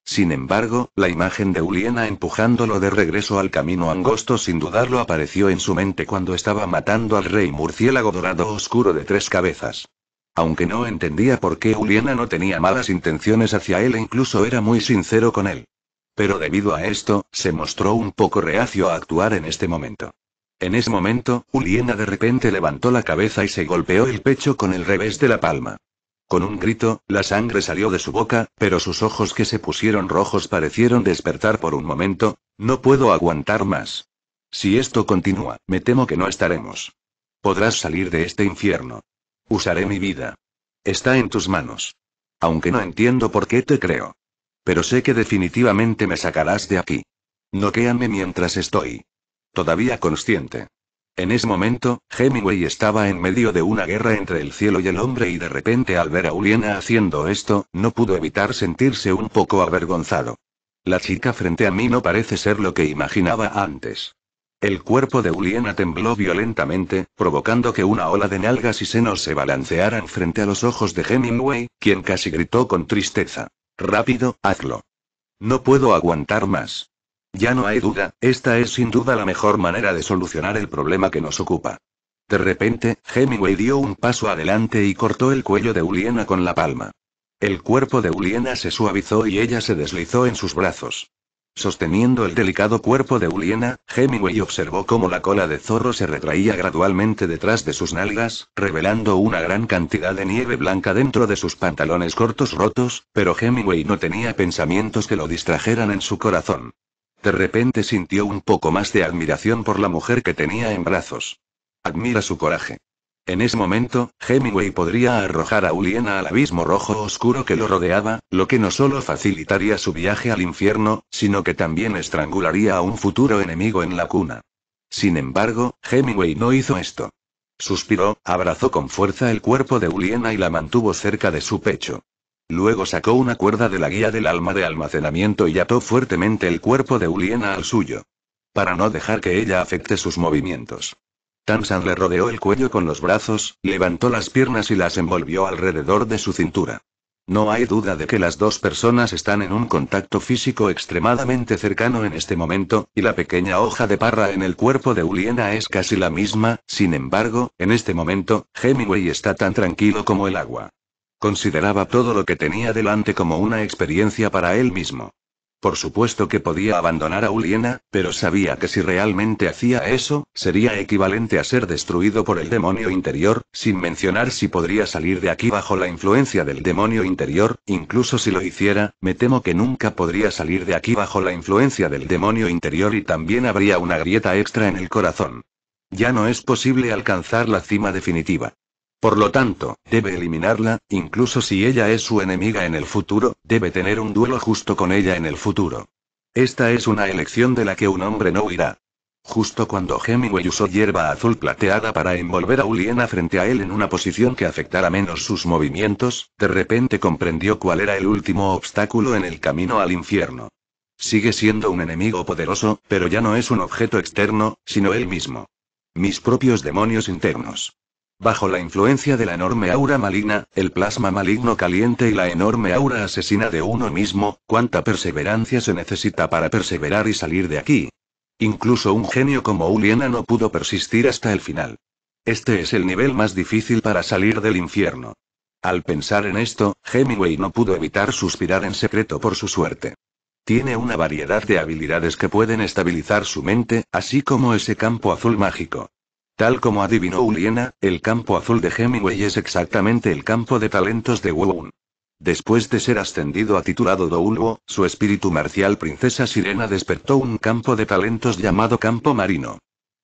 Sin embargo, la imagen de Uliena empujándolo de regreso al camino angosto sin dudarlo apareció en su mente cuando estaba matando al rey murciélago dorado oscuro de tres cabezas. Aunque no entendía por qué Uliena no tenía malas intenciones hacia él e incluso era muy sincero con él. Pero debido a esto, se mostró un poco reacio a actuar en este momento. En ese momento, Uliena de repente levantó la cabeza y se golpeó el pecho con el revés de la palma. Con un grito, la sangre salió de su boca, pero sus ojos que se pusieron rojos parecieron despertar por un momento. No puedo aguantar más. Si esto continúa, me temo que no estaremos. Podrás salir de este infierno. Usaré mi vida. Está en tus manos. Aunque no entiendo por qué te creo. Pero sé que definitivamente me sacarás de aquí. No Noquéame mientras estoy. Todavía consciente. En ese momento, Hemingway estaba en medio de una guerra entre el cielo y el hombre y de repente al ver a Uliena haciendo esto, no pudo evitar sentirse un poco avergonzado. La chica frente a mí no parece ser lo que imaginaba antes. El cuerpo de Uliena tembló violentamente, provocando que una ola de nalgas y senos se balancearan frente a los ojos de Hemingway, quien casi gritó con tristeza. Rápido, hazlo. No puedo aguantar más. Ya no hay duda, esta es sin duda la mejor manera de solucionar el problema que nos ocupa. De repente, Hemingway dio un paso adelante y cortó el cuello de Uliena con la palma. El cuerpo de Uliena se suavizó y ella se deslizó en sus brazos. Sosteniendo el delicado cuerpo de Uliena, Hemingway observó cómo la cola de zorro se retraía gradualmente detrás de sus nalgas, revelando una gran cantidad de nieve blanca dentro de sus pantalones cortos rotos, pero Hemingway no tenía pensamientos que lo distrajeran en su corazón. De repente sintió un poco más de admiración por la mujer que tenía en brazos. Admira su coraje. En ese momento, Hemingway podría arrojar a Uliena al abismo rojo oscuro que lo rodeaba, lo que no solo facilitaría su viaje al infierno, sino que también estrangularía a un futuro enemigo en la cuna. Sin embargo, Hemingway no hizo esto. Suspiró, abrazó con fuerza el cuerpo de Uliena y la mantuvo cerca de su pecho. Luego sacó una cuerda de la guía del alma de almacenamiento y ató fuertemente el cuerpo de Uliena al suyo. Para no dejar que ella afecte sus movimientos. Tamsan le rodeó el cuello con los brazos, levantó las piernas y las envolvió alrededor de su cintura. No hay duda de que las dos personas están en un contacto físico extremadamente cercano en este momento, y la pequeña hoja de parra en el cuerpo de Uliena es casi la misma, sin embargo, en este momento, Hemingway está tan tranquilo como el agua. Consideraba todo lo que tenía delante como una experiencia para él mismo. Por supuesto que podía abandonar a Uliena, pero sabía que si realmente hacía eso, sería equivalente a ser destruido por el demonio interior, sin mencionar si podría salir de aquí bajo la influencia del demonio interior, incluso si lo hiciera, me temo que nunca podría salir de aquí bajo la influencia del demonio interior y también habría una grieta extra en el corazón. Ya no es posible alcanzar la cima definitiva. Por lo tanto, debe eliminarla, incluso si ella es su enemiga en el futuro, debe tener un duelo justo con ella en el futuro. Esta es una elección de la que un hombre no huirá. Justo cuando Hemingway usó hierba azul plateada para envolver a Uliena frente a él en una posición que afectara menos sus movimientos, de repente comprendió cuál era el último obstáculo en el camino al infierno. Sigue siendo un enemigo poderoso, pero ya no es un objeto externo, sino él mismo. Mis propios demonios internos. Bajo la influencia de la enorme aura maligna, el plasma maligno caliente y la enorme aura asesina de uno mismo, cuánta perseverancia se necesita para perseverar y salir de aquí. Incluso un genio como Uliana no pudo persistir hasta el final. Este es el nivel más difícil para salir del infierno. Al pensar en esto, Hemingway no pudo evitar suspirar en secreto por su suerte. Tiene una variedad de habilidades que pueden estabilizar su mente, así como ese campo azul mágico. Tal como adivinó Uliena, el campo azul de Hemingway es exactamente el campo de talentos de Woon. Después de ser ascendido a titulado Douluo, su espíritu marcial princesa sirena despertó un campo de talentos llamado campo marino.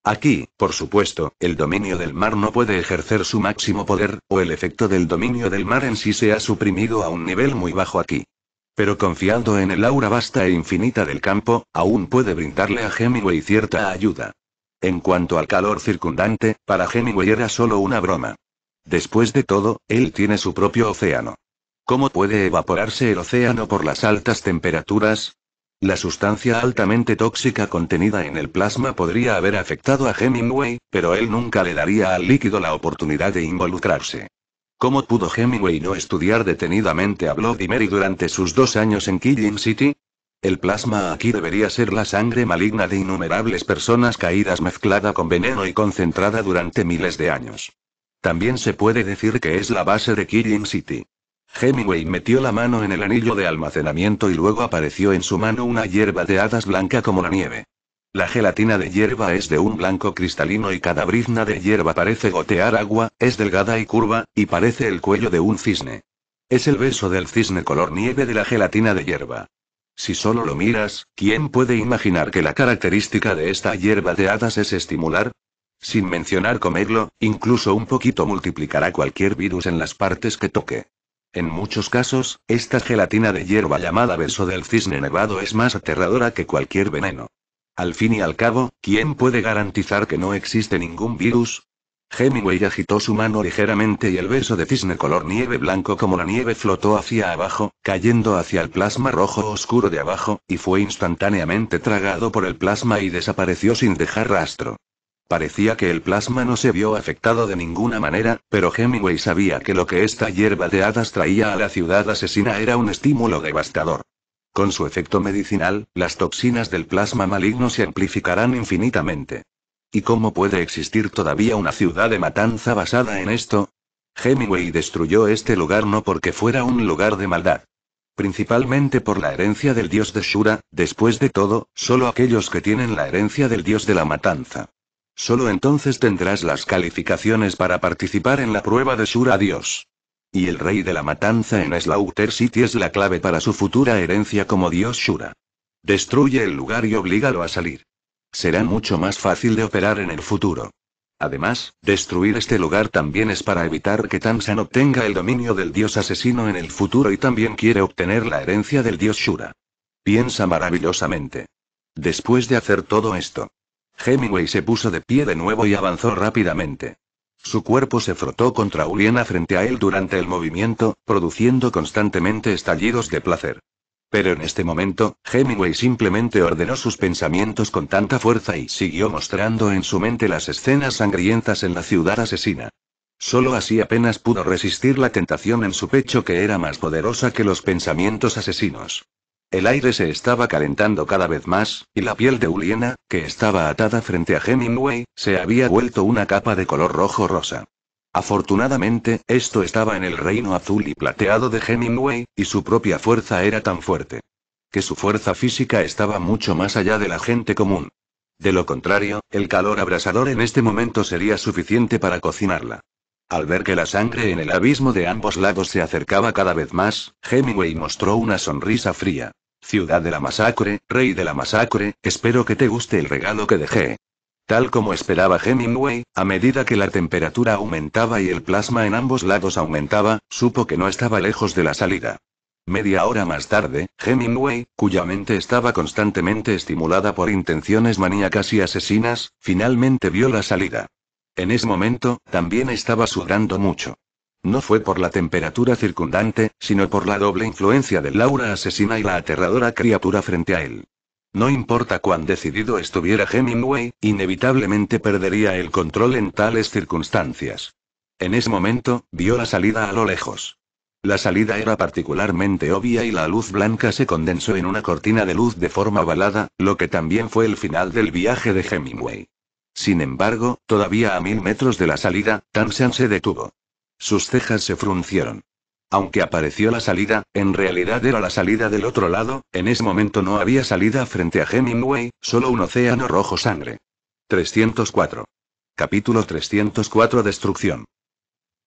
Aquí, por supuesto, el dominio del mar no puede ejercer su máximo poder, o el efecto del dominio del mar en sí se ha suprimido a un nivel muy bajo aquí. Pero confiando en el aura vasta e infinita del campo, aún puede brindarle a Hemingway cierta ayuda. En cuanto al calor circundante, para Hemingway era solo una broma. Después de todo, él tiene su propio océano. ¿Cómo puede evaporarse el océano por las altas temperaturas? La sustancia altamente tóxica contenida en el plasma podría haber afectado a Hemingway, pero él nunca le daría al líquido la oportunidad de involucrarse. ¿Cómo pudo Hemingway no estudiar detenidamente a Bloody Mary durante sus dos años en Killing City? El plasma aquí debería ser la sangre maligna de innumerables personas caídas mezclada con veneno y concentrada durante miles de años. También se puede decir que es la base de Killing City. Hemingway metió la mano en el anillo de almacenamiento y luego apareció en su mano una hierba de hadas blanca como la nieve. La gelatina de hierba es de un blanco cristalino y cada brizna de hierba parece gotear agua, es delgada y curva, y parece el cuello de un cisne. Es el beso del cisne color nieve de la gelatina de hierba. Si solo lo miras, ¿quién puede imaginar que la característica de esta hierba de hadas es estimular? Sin mencionar comerlo, incluso un poquito multiplicará cualquier virus en las partes que toque. En muchos casos, esta gelatina de hierba llamada beso del cisne nevado es más aterradora que cualquier veneno. Al fin y al cabo, ¿quién puede garantizar que no existe ningún virus? Hemingway agitó su mano ligeramente y el beso de cisne color nieve blanco como la nieve flotó hacia abajo, cayendo hacia el plasma rojo oscuro de abajo, y fue instantáneamente tragado por el plasma y desapareció sin dejar rastro. Parecía que el plasma no se vio afectado de ninguna manera, pero Hemingway sabía que lo que esta hierba de hadas traía a la ciudad asesina era un estímulo devastador. Con su efecto medicinal, las toxinas del plasma maligno se amplificarán infinitamente. ¿Y cómo puede existir todavía una ciudad de matanza basada en esto? Hemingway destruyó este lugar no porque fuera un lugar de maldad. Principalmente por la herencia del dios de Shura, después de todo, solo aquellos que tienen la herencia del dios de la matanza. Solo entonces tendrás las calificaciones para participar en la prueba de Shura Dios. Y el rey de la matanza en Slaughter City es la clave para su futura herencia como dios Shura. Destruye el lugar y oblígalo a salir. Será mucho más fácil de operar en el futuro. Además, destruir este lugar también es para evitar que Tamsan obtenga el dominio del dios asesino en el futuro y también quiere obtener la herencia del dios Shura. Piensa maravillosamente. Después de hacer todo esto, Hemingway se puso de pie de nuevo y avanzó rápidamente. Su cuerpo se frotó contra Uliena frente a él durante el movimiento, produciendo constantemente estallidos de placer. Pero en este momento, Hemingway simplemente ordenó sus pensamientos con tanta fuerza y siguió mostrando en su mente las escenas sangrientas en la ciudad asesina. Solo así apenas pudo resistir la tentación en su pecho que era más poderosa que los pensamientos asesinos. El aire se estaba calentando cada vez más, y la piel de Uliena, que estaba atada frente a Hemingway, se había vuelto una capa de color rojo rosa. Afortunadamente, esto estaba en el reino azul y plateado de Hemingway, y su propia fuerza era tan fuerte. Que su fuerza física estaba mucho más allá de la gente común. De lo contrario, el calor abrasador en este momento sería suficiente para cocinarla. Al ver que la sangre en el abismo de ambos lados se acercaba cada vez más, Hemingway mostró una sonrisa fría. Ciudad de la masacre, rey de la masacre, espero que te guste el regalo que dejé. Tal como esperaba Hemingway, a medida que la temperatura aumentaba y el plasma en ambos lados aumentaba, supo que no estaba lejos de la salida. Media hora más tarde, Hemingway, cuya mente estaba constantemente estimulada por intenciones maníacas y asesinas, finalmente vio la salida. En ese momento, también estaba sudando mucho. No fue por la temperatura circundante, sino por la doble influencia de Laura asesina y la aterradora criatura frente a él. No importa cuán decidido estuviera Hemingway, inevitablemente perdería el control en tales circunstancias. En ese momento, vio la salida a lo lejos. La salida era particularmente obvia y la luz blanca se condensó en una cortina de luz de forma ovalada, lo que también fue el final del viaje de Hemingway. Sin embargo, todavía a mil metros de la salida, Tansan se detuvo. Sus cejas se fruncieron. Aunque apareció la salida, en realidad era la salida del otro lado, en ese momento no había salida frente a Hemingway, solo un océano rojo sangre. 304. Capítulo 304 Destrucción.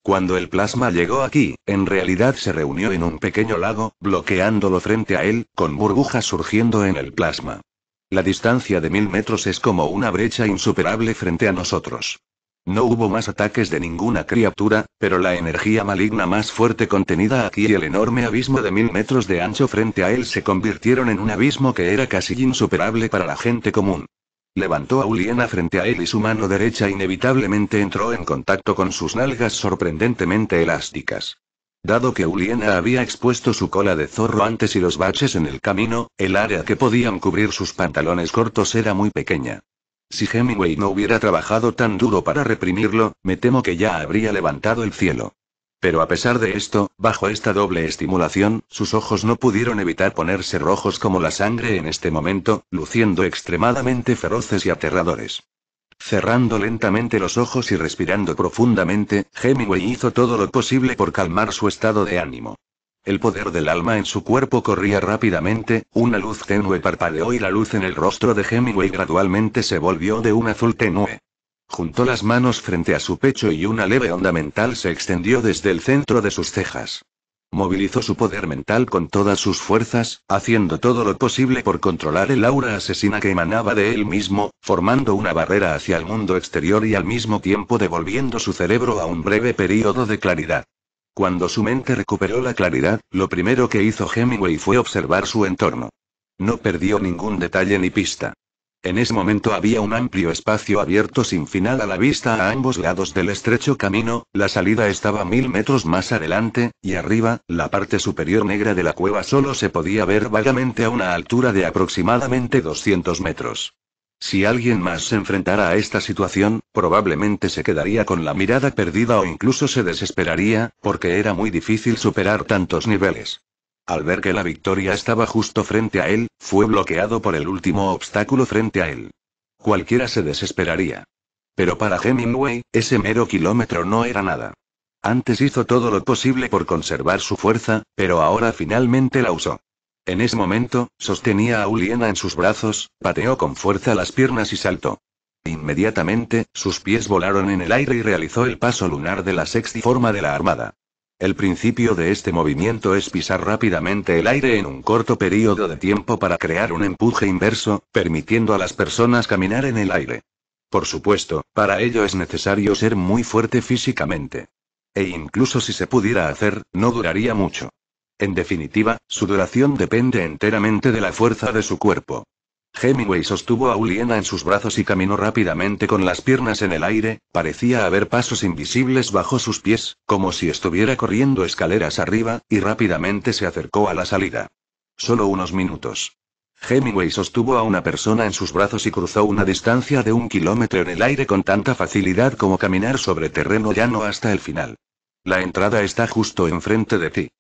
Cuando el plasma llegó aquí, en realidad se reunió en un pequeño lago, bloqueándolo frente a él, con burbujas surgiendo en el plasma. La distancia de mil metros es como una brecha insuperable frente a nosotros. No hubo más ataques de ninguna criatura, pero la energía maligna más fuerte contenida aquí y el enorme abismo de mil metros de ancho frente a él se convirtieron en un abismo que era casi insuperable para la gente común. Levantó a Uliena frente a él y su mano derecha inevitablemente entró en contacto con sus nalgas sorprendentemente elásticas. Dado que Uliena había expuesto su cola de zorro antes y los baches en el camino, el área que podían cubrir sus pantalones cortos era muy pequeña. Si Hemingway no hubiera trabajado tan duro para reprimirlo, me temo que ya habría levantado el cielo. Pero a pesar de esto, bajo esta doble estimulación, sus ojos no pudieron evitar ponerse rojos como la sangre en este momento, luciendo extremadamente feroces y aterradores. Cerrando lentamente los ojos y respirando profundamente, Hemingway hizo todo lo posible por calmar su estado de ánimo. El poder del alma en su cuerpo corría rápidamente, una luz tenue parpadeó y la luz en el rostro de Hemingway gradualmente se volvió de un azul tenue. Juntó las manos frente a su pecho y una leve onda mental se extendió desde el centro de sus cejas. Movilizó su poder mental con todas sus fuerzas, haciendo todo lo posible por controlar el aura asesina que emanaba de él mismo, formando una barrera hacia el mundo exterior y al mismo tiempo devolviendo su cerebro a un breve periodo de claridad. Cuando su mente recuperó la claridad, lo primero que hizo Hemingway fue observar su entorno. No perdió ningún detalle ni pista. En ese momento había un amplio espacio abierto sin final a la vista a ambos lados del estrecho camino, la salida estaba mil metros más adelante, y arriba, la parte superior negra de la cueva solo se podía ver vagamente a una altura de aproximadamente 200 metros. Si alguien más se enfrentara a esta situación, probablemente se quedaría con la mirada perdida o incluso se desesperaría, porque era muy difícil superar tantos niveles. Al ver que la victoria estaba justo frente a él, fue bloqueado por el último obstáculo frente a él. Cualquiera se desesperaría. Pero para Hemingway, ese mero kilómetro no era nada. Antes hizo todo lo posible por conservar su fuerza, pero ahora finalmente la usó. En ese momento, sostenía a Uliena en sus brazos, pateó con fuerza las piernas y saltó. Inmediatamente, sus pies volaron en el aire y realizó el paso lunar de la sexta forma de la armada. El principio de este movimiento es pisar rápidamente el aire en un corto periodo de tiempo para crear un empuje inverso, permitiendo a las personas caminar en el aire. Por supuesto, para ello es necesario ser muy fuerte físicamente. E incluso si se pudiera hacer, no duraría mucho. En definitiva, su duración depende enteramente de la fuerza de su cuerpo. Hemingway sostuvo a Uliena en sus brazos y caminó rápidamente con las piernas en el aire, parecía haber pasos invisibles bajo sus pies, como si estuviera corriendo escaleras arriba, y rápidamente se acercó a la salida. Solo unos minutos. Hemingway sostuvo a una persona en sus brazos y cruzó una distancia de un kilómetro en el aire con tanta facilidad como caminar sobre terreno llano hasta el final. La entrada está justo enfrente de ti.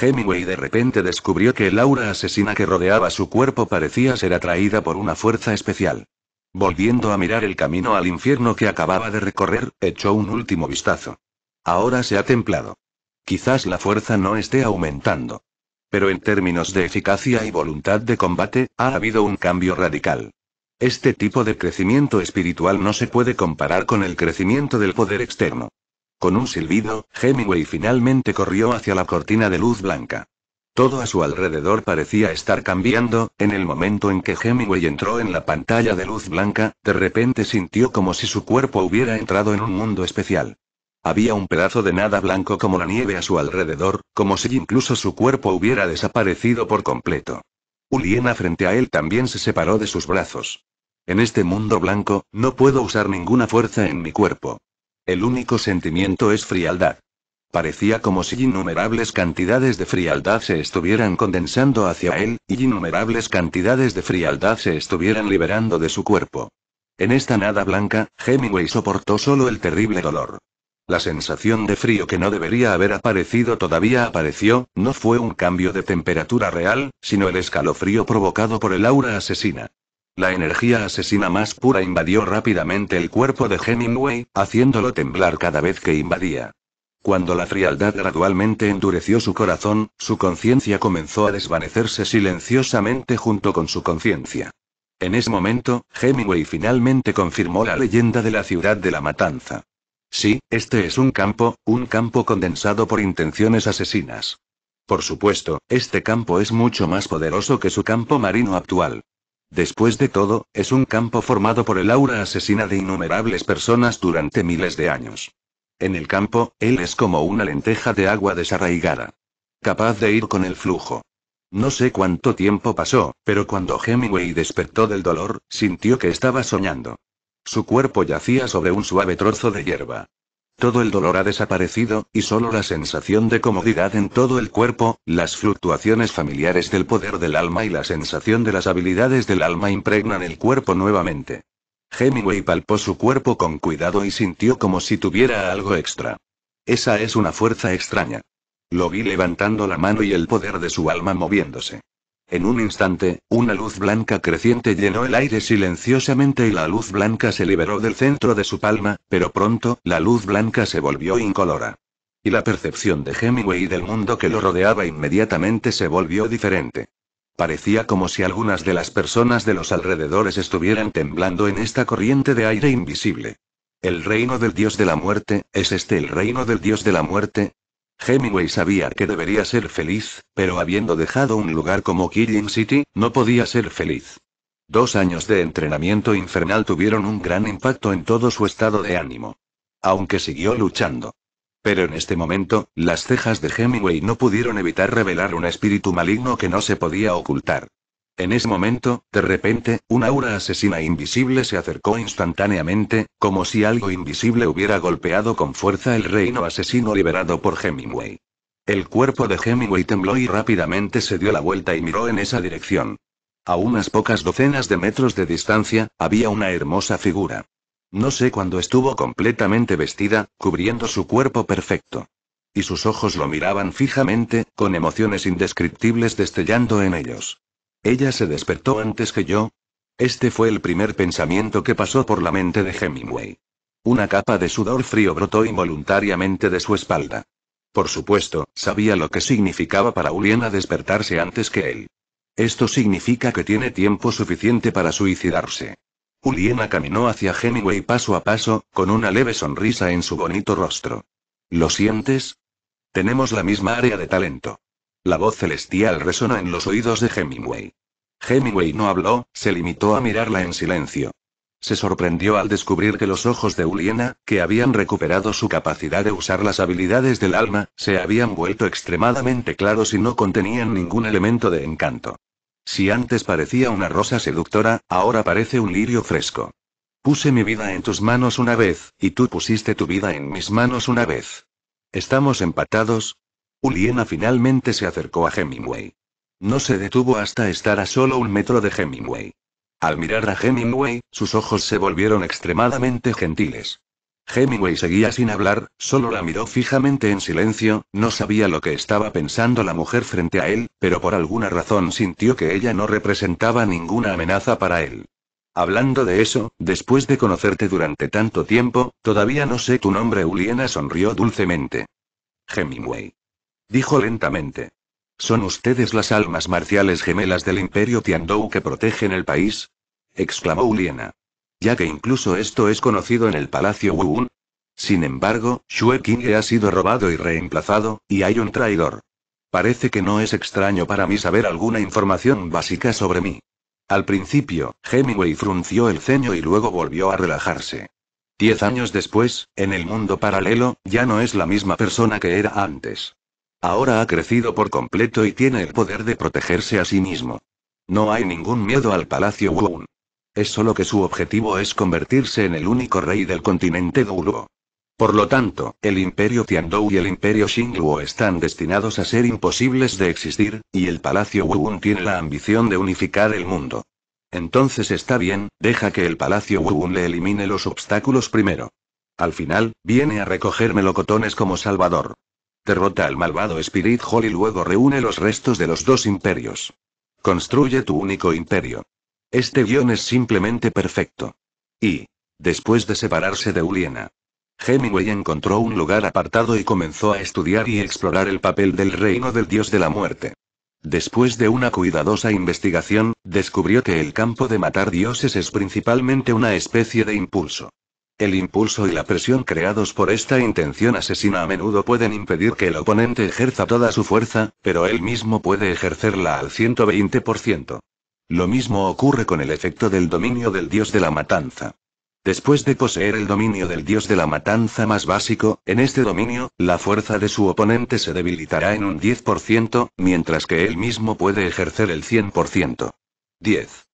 Hemingway de repente descubrió que el aura asesina que rodeaba su cuerpo parecía ser atraída por una fuerza especial. Volviendo a mirar el camino al infierno que acababa de recorrer, echó un último vistazo. Ahora se ha templado. Quizás la fuerza no esté aumentando. Pero en términos de eficacia y voluntad de combate, ha habido un cambio radical. Este tipo de crecimiento espiritual no se puede comparar con el crecimiento del poder externo. Con un silbido, Hemingway finalmente corrió hacia la cortina de luz blanca. Todo a su alrededor parecía estar cambiando, en el momento en que Hemingway entró en la pantalla de luz blanca, de repente sintió como si su cuerpo hubiera entrado en un mundo especial. Había un pedazo de nada blanco como la nieve a su alrededor, como si incluso su cuerpo hubiera desaparecido por completo. Uliena frente a él también se separó de sus brazos. En este mundo blanco, no puedo usar ninguna fuerza en mi cuerpo. El único sentimiento es frialdad. Parecía como si innumerables cantidades de frialdad se estuvieran condensando hacia él, y innumerables cantidades de frialdad se estuvieran liberando de su cuerpo. En esta nada blanca, Hemingway soportó solo el terrible dolor. La sensación de frío que no debería haber aparecido todavía apareció, no fue un cambio de temperatura real, sino el escalofrío provocado por el aura asesina. La energía asesina más pura invadió rápidamente el cuerpo de Hemingway, haciéndolo temblar cada vez que invadía. Cuando la frialdad gradualmente endureció su corazón, su conciencia comenzó a desvanecerse silenciosamente junto con su conciencia. En ese momento, Hemingway finalmente confirmó la leyenda de la ciudad de la matanza. Sí, este es un campo, un campo condensado por intenciones asesinas. Por supuesto, este campo es mucho más poderoso que su campo marino actual. Después de todo, es un campo formado por el aura asesina de innumerables personas durante miles de años. En el campo, él es como una lenteja de agua desarraigada. Capaz de ir con el flujo. No sé cuánto tiempo pasó, pero cuando Hemingway despertó del dolor, sintió que estaba soñando. Su cuerpo yacía sobre un suave trozo de hierba. Todo el dolor ha desaparecido, y solo la sensación de comodidad en todo el cuerpo, las fluctuaciones familiares del poder del alma y la sensación de las habilidades del alma impregnan el cuerpo nuevamente. Hemingway palpó su cuerpo con cuidado y sintió como si tuviera algo extra. Esa es una fuerza extraña. Lo vi levantando la mano y el poder de su alma moviéndose. En un instante, una luz blanca creciente llenó el aire silenciosamente y la luz blanca se liberó del centro de su palma, pero pronto, la luz blanca se volvió incolora. Y la percepción de Hemingway del mundo que lo rodeaba inmediatamente se volvió diferente. Parecía como si algunas de las personas de los alrededores estuvieran temblando en esta corriente de aire invisible. El reino del dios de la muerte, ¿es este el reino del dios de la muerte? Hemingway sabía que debería ser feliz, pero habiendo dejado un lugar como Killing City, no podía ser feliz. Dos años de entrenamiento infernal tuvieron un gran impacto en todo su estado de ánimo. Aunque siguió luchando. Pero en este momento, las cejas de Hemingway no pudieron evitar revelar un espíritu maligno que no se podía ocultar. En ese momento, de repente, un aura asesina invisible se acercó instantáneamente, como si algo invisible hubiera golpeado con fuerza el reino asesino liberado por Hemingway. El cuerpo de Hemingway tembló y rápidamente se dio la vuelta y miró en esa dirección. A unas pocas docenas de metros de distancia, había una hermosa figura. No sé cuándo estuvo completamente vestida, cubriendo su cuerpo perfecto. Y sus ojos lo miraban fijamente, con emociones indescriptibles destellando en ellos. Ella se despertó antes que yo. Este fue el primer pensamiento que pasó por la mente de Hemingway. Una capa de sudor frío brotó involuntariamente de su espalda. Por supuesto, sabía lo que significaba para Uliana despertarse antes que él. Esto significa que tiene tiempo suficiente para suicidarse. Uliana caminó hacia Hemingway paso a paso, con una leve sonrisa en su bonito rostro. ¿Lo sientes? Tenemos la misma área de talento. La voz celestial resonó en los oídos de Hemingway. Hemingway no habló, se limitó a mirarla en silencio. Se sorprendió al descubrir que los ojos de Uliena, que habían recuperado su capacidad de usar las habilidades del alma, se habían vuelto extremadamente claros y no contenían ningún elemento de encanto. Si antes parecía una rosa seductora, ahora parece un lirio fresco. Puse mi vida en tus manos una vez, y tú pusiste tu vida en mis manos una vez. Estamos empatados, Uliena finalmente se acercó a Hemingway. No se detuvo hasta estar a solo un metro de Hemingway. Al mirar a Hemingway, sus ojos se volvieron extremadamente gentiles. Hemingway seguía sin hablar, solo la miró fijamente en silencio, no sabía lo que estaba pensando la mujer frente a él, pero por alguna razón sintió que ella no representaba ninguna amenaza para él. Hablando de eso, después de conocerte durante tanto tiempo, todavía no sé tu nombre, Uliena sonrió dulcemente. Hemingway. Dijo lentamente. ¿Son ustedes las almas marciales gemelas del imperio Tiandou que protegen el país? exclamó Uliena. Ya que incluso esto es conocido en el Palacio Wuun. Sin embargo, Shue ha sido robado y reemplazado, y hay un traidor. Parece que no es extraño para mí saber alguna información básica sobre mí. Al principio, Hemingway frunció el ceño y luego volvió a relajarse. Diez años después, en el mundo paralelo, ya no es la misma persona que era antes. Ahora ha crecido por completo y tiene el poder de protegerse a sí mismo. No hay ningún miedo al Palacio Wuun. Es solo que su objetivo es convertirse en el único rey del continente Douluo. Por lo tanto, el Imperio Tiandou y el Imperio Xingluo están destinados a ser imposibles de existir, y el Palacio Wuun tiene la ambición de unificar el mundo. Entonces está bien, deja que el Palacio Wuun le elimine los obstáculos primero. Al final, viene a recogerme melocotones como Salvador. Derrota al malvado Spirit Hall y luego reúne los restos de los dos imperios. Construye tu único imperio. Este guión es simplemente perfecto. Y, después de separarse de Uliena, Hemingway encontró un lugar apartado y comenzó a estudiar y explorar el papel del reino del dios de la muerte. Después de una cuidadosa investigación, descubrió que el campo de matar dioses es principalmente una especie de impulso. El impulso y la presión creados por esta intención asesina a menudo pueden impedir que el oponente ejerza toda su fuerza, pero él mismo puede ejercerla al 120%. Lo mismo ocurre con el efecto del dominio del dios de la matanza. Después de poseer el dominio del dios de la matanza más básico, en este dominio, la fuerza de su oponente se debilitará en un 10%, mientras que él mismo puede ejercer el 100%. 10.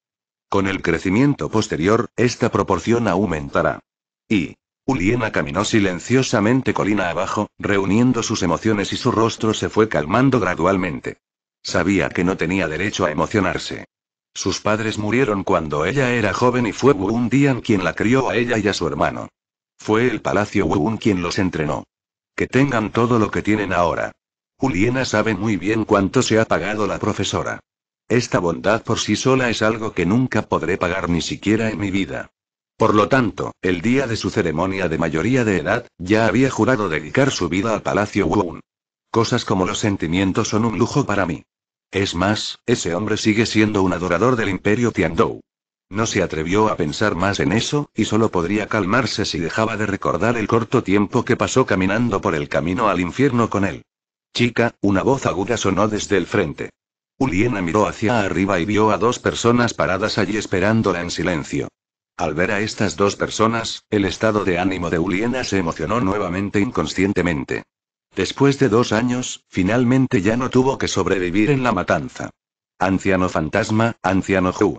Con el crecimiento posterior, esta proporción aumentará. Y. Uliena caminó silenciosamente colina abajo, reuniendo sus emociones y su rostro se fue calmando gradualmente. Sabía que no tenía derecho a emocionarse. Sus padres murieron cuando ella era joven y fue un Dian quien la crió a ella y a su hermano. Fue el Palacio un quien los entrenó. Que tengan todo lo que tienen ahora. Uliena sabe muy bien cuánto se ha pagado la profesora. Esta bondad por sí sola es algo que nunca podré pagar ni siquiera en mi vida. Por lo tanto, el día de su ceremonia de mayoría de edad, ya había jurado dedicar su vida al Palacio Wun. Cosas como los sentimientos son un lujo para mí. Es más, ese hombre sigue siendo un adorador del imperio Tiandou. No se atrevió a pensar más en eso, y solo podría calmarse si dejaba de recordar el corto tiempo que pasó caminando por el camino al infierno con él. Chica, una voz aguda sonó desde el frente. Uliena miró hacia arriba y vio a dos personas paradas allí esperándola en silencio. Al ver a estas dos personas, el estado de ánimo de Uliena se emocionó nuevamente inconscientemente. Después de dos años, finalmente ya no tuvo que sobrevivir en la matanza. Anciano fantasma, anciano Hu.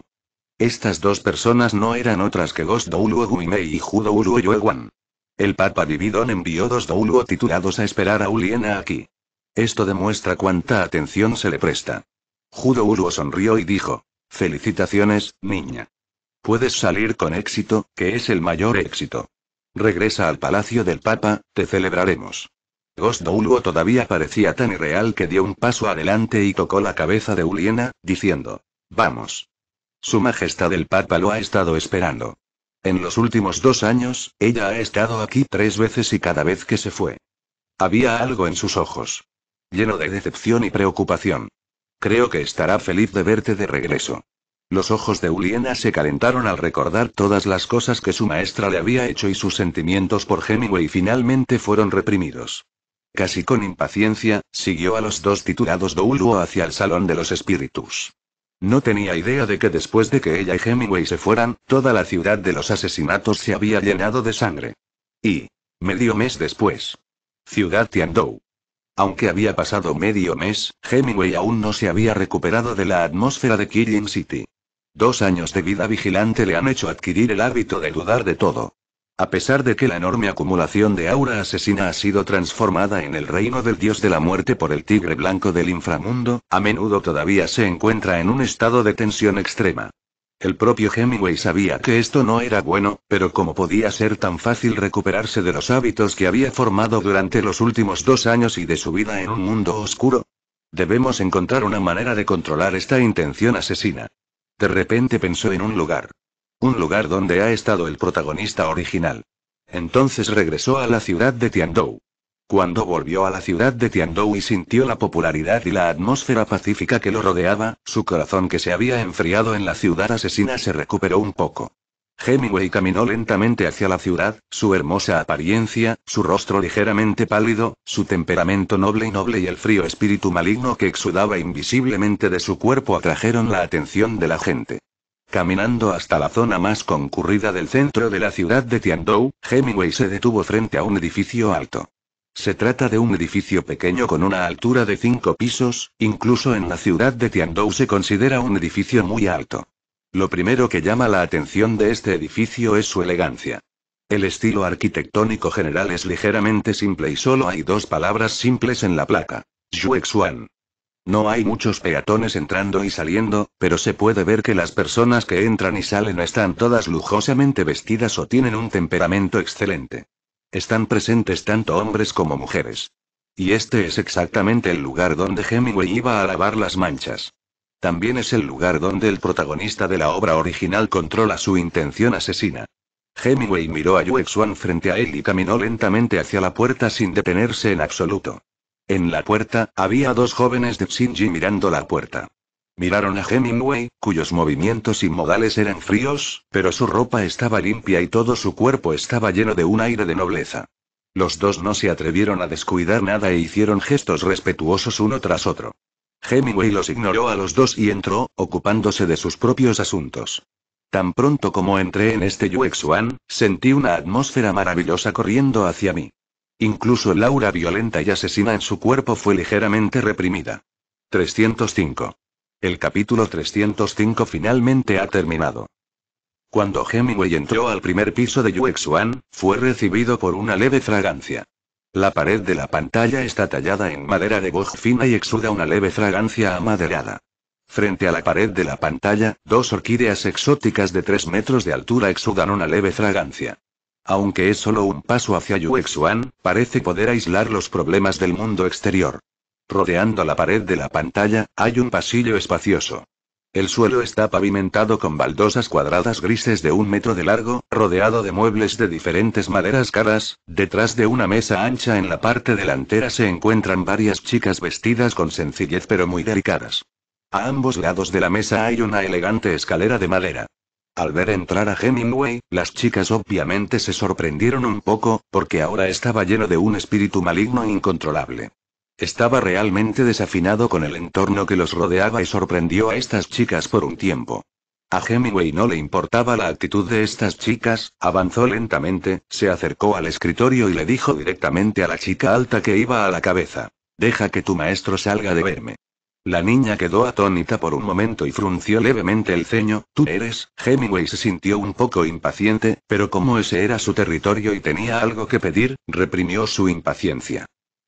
Estas dos personas no eran otras que Ghost Huimei y Judo Yuehuan. El Papa Dividón envió dos Douluo titulados a esperar a Uliena aquí. Esto demuestra cuánta atención se le presta. Judo Uluo sonrió y dijo: Felicitaciones, niña. Puedes salir con éxito, que es el mayor éxito. Regresa al palacio del Papa, te celebraremos. Ghost todavía parecía tan irreal que dio un paso adelante y tocó la cabeza de Uliena, diciendo: Vamos. Su Majestad el Papa lo ha estado esperando. En los últimos dos años, ella ha estado aquí tres veces y cada vez que se fue. Había algo en sus ojos. Lleno de decepción y preocupación. Creo que estará feliz de verte de regreso. Los ojos de Uliena se calentaron al recordar todas las cosas que su maestra le había hecho y sus sentimientos por Hemingway finalmente fueron reprimidos. Casi con impaciencia, siguió a los dos titulados Douluo hacia el Salón de los Espíritus. No tenía idea de que después de que ella y Hemingway se fueran, toda la ciudad de los asesinatos se había llenado de sangre. Y, medio mes después, Ciudad Tiandou. Aunque había pasado medio mes, Hemingway aún no se había recuperado de la atmósfera de Killing City. Dos años de vida vigilante le han hecho adquirir el hábito de dudar de todo. A pesar de que la enorme acumulación de aura asesina ha sido transformada en el reino del dios de la muerte por el tigre blanco del inframundo, a menudo todavía se encuentra en un estado de tensión extrema. El propio Hemingway sabía que esto no era bueno, pero como podía ser tan fácil recuperarse de los hábitos que había formado durante los últimos dos años y de su vida en un mundo oscuro? Debemos encontrar una manera de controlar esta intención asesina. De repente pensó en un lugar. Un lugar donde ha estado el protagonista original. Entonces regresó a la ciudad de Tiandou. Cuando volvió a la ciudad de Tiandou y sintió la popularidad y la atmósfera pacífica que lo rodeaba, su corazón que se había enfriado en la ciudad asesina se recuperó un poco. Hemingway caminó lentamente hacia la ciudad, su hermosa apariencia, su rostro ligeramente pálido, su temperamento noble y noble y el frío espíritu maligno que exudaba invisiblemente de su cuerpo atrajeron la atención de la gente. Caminando hasta la zona más concurrida del centro de la ciudad de Tiandou, Hemingway se detuvo frente a un edificio alto. Se trata de un edificio pequeño con una altura de cinco pisos, incluso en la ciudad de Tiandou se considera un edificio muy alto. Lo primero que llama la atención de este edificio es su elegancia. El estilo arquitectónico general es ligeramente simple y solo hay dos palabras simples en la placa. Xuexuan. No hay muchos peatones entrando y saliendo, pero se puede ver que las personas que entran y salen están todas lujosamente vestidas o tienen un temperamento excelente. Están presentes tanto hombres como mujeres. Y este es exactamente el lugar donde Hemingway iba a lavar las manchas. También es el lugar donde el protagonista de la obra original controla su intención asesina. Hemingway miró a Yue Xuan frente a él y caminó lentamente hacia la puerta sin detenerse en absoluto. En la puerta, había dos jóvenes de Xinji mirando la puerta. Miraron a Hemingway, cuyos movimientos y modales eran fríos, pero su ropa estaba limpia y todo su cuerpo estaba lleno de un aire de nobleza. Los dos no se atrevieron a descuidar nada e hicieron gestos respetuosos uno tras otro. Hemingway los ignoró a los dos y entró, ocupándose de sus propios asuntos. Tan pronto como entré en este Yuexuan, sentí una atmósfera maravillosa corriendo hacia mí. Incluso el aura violenta y asesina en su cuerpo fue ligeramente reprimida. 305. El capítulo 305 finalmente ha terminado. Cuando Hemingway entró al primer piso de Yuexuan, fue recibido por una leve fragancia. La pared de la pantalla está tallada en madera de boj fina y exuda una leve fragancia amaderada. Frente a la pared de la pantalla, dos orquídeas exóticas de 3 metros de altura exudan una leve fragancia. Aunque es solo un paso hacia Yuexuan, parece poder aislar los problemas del mundo exterior. Rodeando la pared de la pantalla, hay un pasillo espacioso. El suelo está pavimentado con baldosas cuadradas grises de un metro de largo, rodeado de muebles de diferentes maderas caras, detrás de una mesa ancha en la parte delantera se encuentran varias chicas vestidas con sencillez pero muy delicadas. A ambos lados de la mesa hay una elegante escalera de madera. Al ver entrar a Hemingway, las chicas obviamente se sorprendieron un poco, porque ahora estaba lleno de un espíritu maligno e incontrolable. Estaba realmente desafinado con el entorno que los rodeaba y sorprendió a estas chicas por un tiempo. A Hemingway no le importaba la actitud de estas chicas, avanzó lentamente, se acercó al escritorio y le dijo directamente a la chica alta que iba a la cabeza. Deja que tu maestro salga de verme. La niña quedó atónita por un momento y frunció levemente el ceño, ¿tú eres? Hemingway se sintió un poco impaciente, pero como ese era su territorio y tenía algo que pedir, reprimió su impaciencia.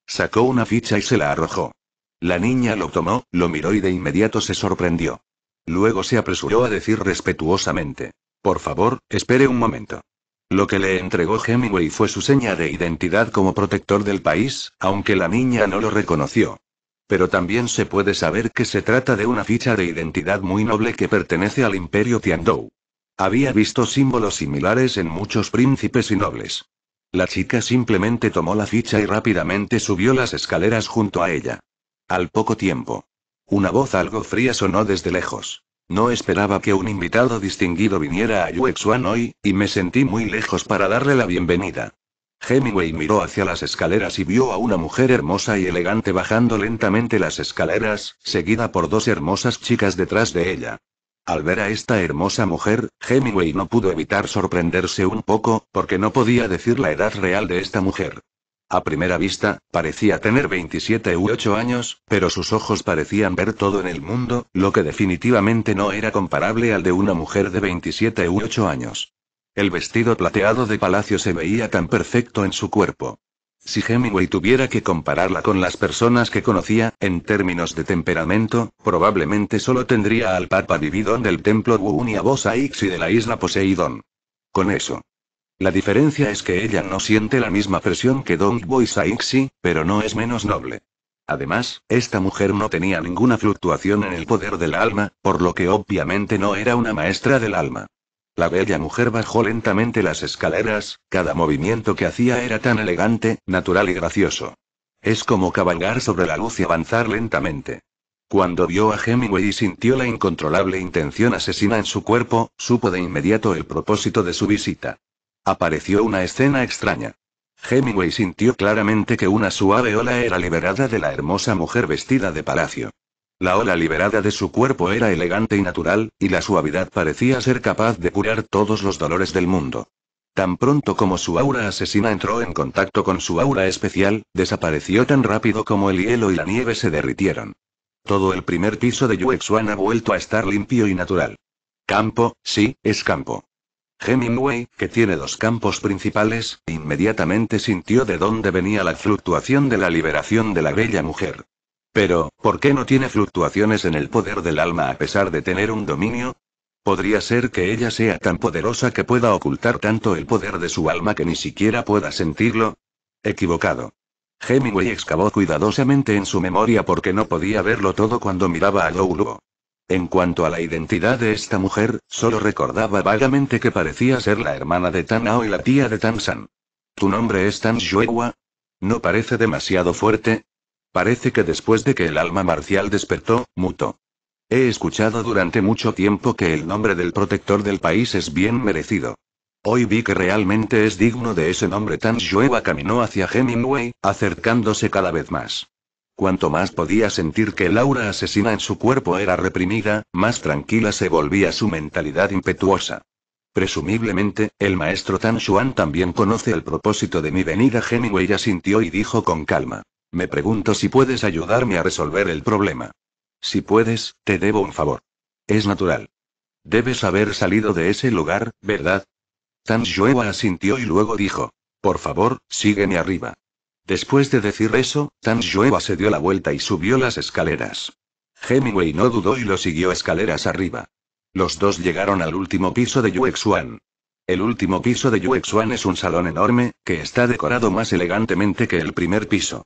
Sacó una ficha y se la arrojó. La niña lo tomó, lo miró y de inmediato se sorprendió. Luego se apresuró a decir respetuosamente. Por favor, espere un momento. Lo que le entregó Hemingway fue su seña de identidad como protector del país, aunque la niña no lo reconoció. Pero también se puede saber que se trata de una ficha de identidad muy noble que pertenece al imperio Tiandou. Había visto símbolos similares en muchos príncipes y nobles. La chica simplemente tomó la ficha y rápidamente subió las escaleras junto a ella. Al poco tiempo. Una voz algo fría sonó desde lejos. No esperaba que un invitado distinguido viniera a Yuexuan hoy, y me sentí muy lejos para darle la bienvenida. Hemingway miró hacia las escaleras y vio a una mujer hermosa y elegante bajando lentamente las escaleras, seguida por dos hermosas chicas detrás de ella. Al ver a esta hermosa mujer, Hemingway no pudo evitar sorprenderse un poco, porque no podía decir la edad real de esta mujer. A primera vista, parecía tener 27 u 8 años, pero sus ojos parecían ver todo en el mundo, lo que definitivamente no era comparable al de una mujer de 27 u 8 años. El vestido plateado de palacio se veía tan perfecto en su cuerpo. Si Hemingway tuviera que compararla con las personas que conocía, en términos de temperamento, probablemente solo tendría al Papa Dividón del templo Wu y a Bosa de la isla Poseidón. Con eso. La diferencia es que ella no siente la misma presión que Don Boisa Ixi, pero no es menos noble. Además, esta mujer no tenía ninguna fluctuación en el poder del alma, por lo que obviamente no era una maestra del alma. La bella mujer bajó lentamente las escaleras, cada movimiento que hacía era tan elegante, natural y gracioso. Es como cabalgar sobre la luz y avanzar lentamente. Cuando vio a Hemingway y sintió la incontrolable intención asesina en su cuerpo, supo de inmediato el propósito de su visita. Apareció una escena extraña. Hemingway sintió claramente que una suave ola era liberada de la hermosa mujer vestida de palacio. La ola liberada de su cuerpo era elegante y natural, y la suavidad parecía ser capaz de curar todos los dolores del mundo. Tan pronto como su aura asesina entró en contacto con su aura especial, desapareció tan rápido como el hielo y la nieve se derritieron. Todo el primer piso de Yuexuan ha vuelto a estar limpio y natural. Campo, sí, es campo. Hemingway, que tiene dos campos principales, inmediatamente sintió de dónde venía la fluctuación de la liberación de la bella mujer. Pero, ¿por qué no tiene fluctuaciones en el poder del alma a pesar de tener un dominio? Podría ser que ella sea tan poderosa que pueda ocultar tanto el poder de su alma que ni siquiera pueda sentirlo. Equivocado. Hemingway excavó cuidadosamente en su memoria porque no podía verlo todo cuando miraba a Louluo. En cuanto a la identidad de esta mujer, solo recordaba vagamente que parecía ser la hermana de Tanao y la tía de Tansan. ¿Tu nombre es Tan ¿No parece demasiado fuerte? Parece que después de que el alma marcial despertó, mutó. He escuchado durante mucho tiempo que el nombre del protector del país es bien merecido. Hoy vi que realmente es digno de ese nombre. Tan Yueva caminó hacia Hemingway, acercándose cada vez más. Cuanto más podía sentir que Laura aura asesina en su cuerpo era reprimida, más tranquila se volvía su mentalidad impetuosa. Presumiblemente, el maestro Tan Xuan también conoce el propósito de mi venida. Hemingway asintió y dijo con calma. Me pregunto si puedes ayudarme a resolver el problema. Si puedes, te debo un favor. Es natural. Debes haber salido de ese lugar, ¿verdad? Tan Xuewa asintió y luego dijo: Por favor, sígueme arriba. Después de decir eso, Tan Xuewa se dio la vuelta y subió las escaleras. Hemingway no dudó y lo siguió escaleras arriba. Los dos llegaron al último piso de Yuexuan. El último piso de Yuexuan es un salón enorme, que está decorado más elegantemente que el primer piso.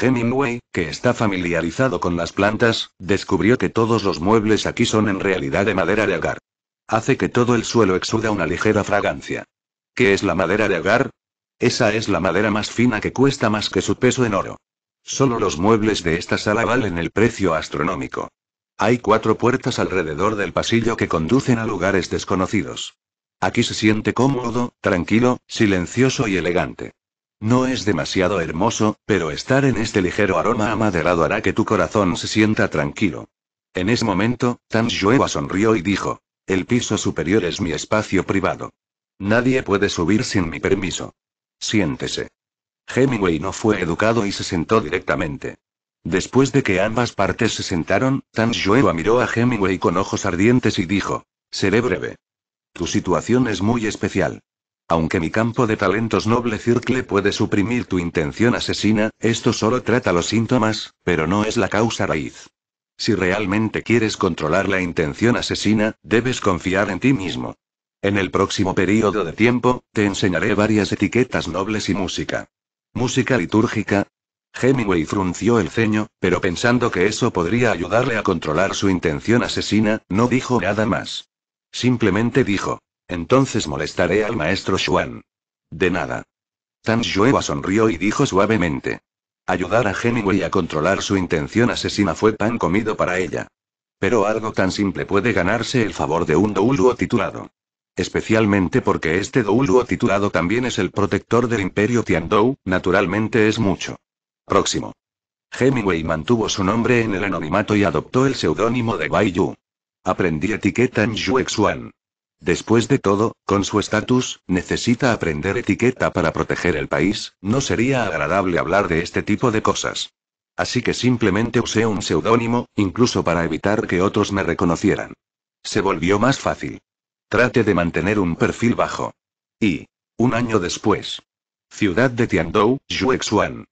Hemingway, que está familiarizado con las plantas, descubrió que todos los muebles aquí son en realidad de madera de agar. Hace que todo el suelo exuda una ligera fragancia. ¿Qué es la madera de agar? Esa es la madera más fina que cuesta más que su peso en oro. Solo los muebles de esta sala valen el precio astronómico. Hay cuatro puertas alrededor del pasillo que conducen a lugares desconocidos. Aquí se siente cómodo, tranquilo, silencioso y elegante. No es demasiado hermoso, pero estar en este ligero aroma amaderado hará que tu corazón se sienta tranquilo. En ese momento, Tan sonrió y dijo: El piso superior es mi espacio privado. Nadie puede subir sin mi permiso. Siéntese. Hemingway no fue educado y se sentó directamente. Después de que ambas partes se sentaron, Tan miró a Hemingway con ojos ardientes y dijo: Seré breve. Tu situación es muy especial. Aunque mi campo de talentos noble circle puede suprimir tu intención asesina, esto solo trata los síntomas, pero no es la causa raíz. Si realmente quieres controlar la intención asesina, debes confiar en ti mismo. En el próximo periodo de tiempo, te enseñaré varias etiquetas nobles y música. Música litúrgica. Hemingway frunció el ceño, pero pensando que eso podría ayudarle a controlar su intención asesina, no dijo nada más. Simplemente dijo, entonces molestaré al maestro Xuan. De nada. Tan Xueba sonrió y dijo suavemente. Ayudar a Hemingway a controlar su intención asesina fue pan comido para ella. Pero algo tan simple puede ganarse el favor de un Douluo titulado. Especialmente porque este Douluo titulado también es el protector del imperio Tiandou, naturalmente es mucho. Próximo. Hemingway mantuvo su nombre en el anonimato y adoptó el seudónimo de Bai Yu. Aprendí etiqueta en Yue Xuan. Después de todo, con su estatus, necesita aprender etiqueta para proteger el país, no sería agradable hablar de este tipo de cosas. Así que simplemente usé un seudónimo, incluso para evitar que otros me reconocieran. Se volvió más fácil. Trate de mantener un perfil bajo. Y. Un año después. Ciudad de Tiandou, Xuexuan.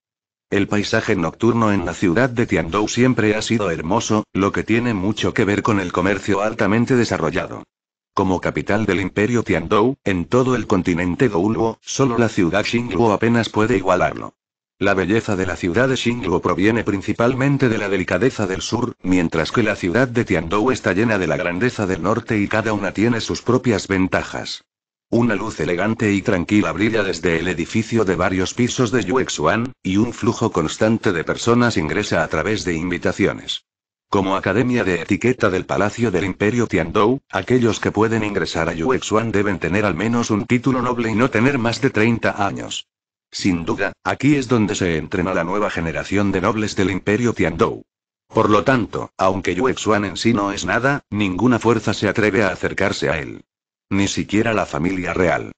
El paisaje nocturno en la ciudad de Tiandou siempre ha sido hermoso, lo que tiene mucho que ver con el comercio altamente desarrollado. Como capital del imperio Tiandou, en todo el continente Douluo, solo la ciudad Xingluo apenas puede igualarlo. La belleza de la ciudad de Xingluo proviene principalmente de la delicadeza del sur, mientras que la ciudad de Tiandou está llena de la grandeza del norte y cada una tiene sus propias ventajas. Una luz elegante y tranquila brilla desde el edificio de varios pisos de Yuexuan, y un flujo constante de personas ingresa a través de invitaciones. Como Academia de Etiqueta del Palacio del Imperio Tiandou, aquellos que pueden ingresar a Yuexuan deben tener al menos un título noble y no tener más de 30 años. Sin duda, aquí es donde se entrena la nueva generación de nobles del Imperio Tiandou. Por lo tanto, aunque Yuexuan en sí no es nada, ninguna fuerza se atreve a acercarse a él. Ni siquiera la familia real.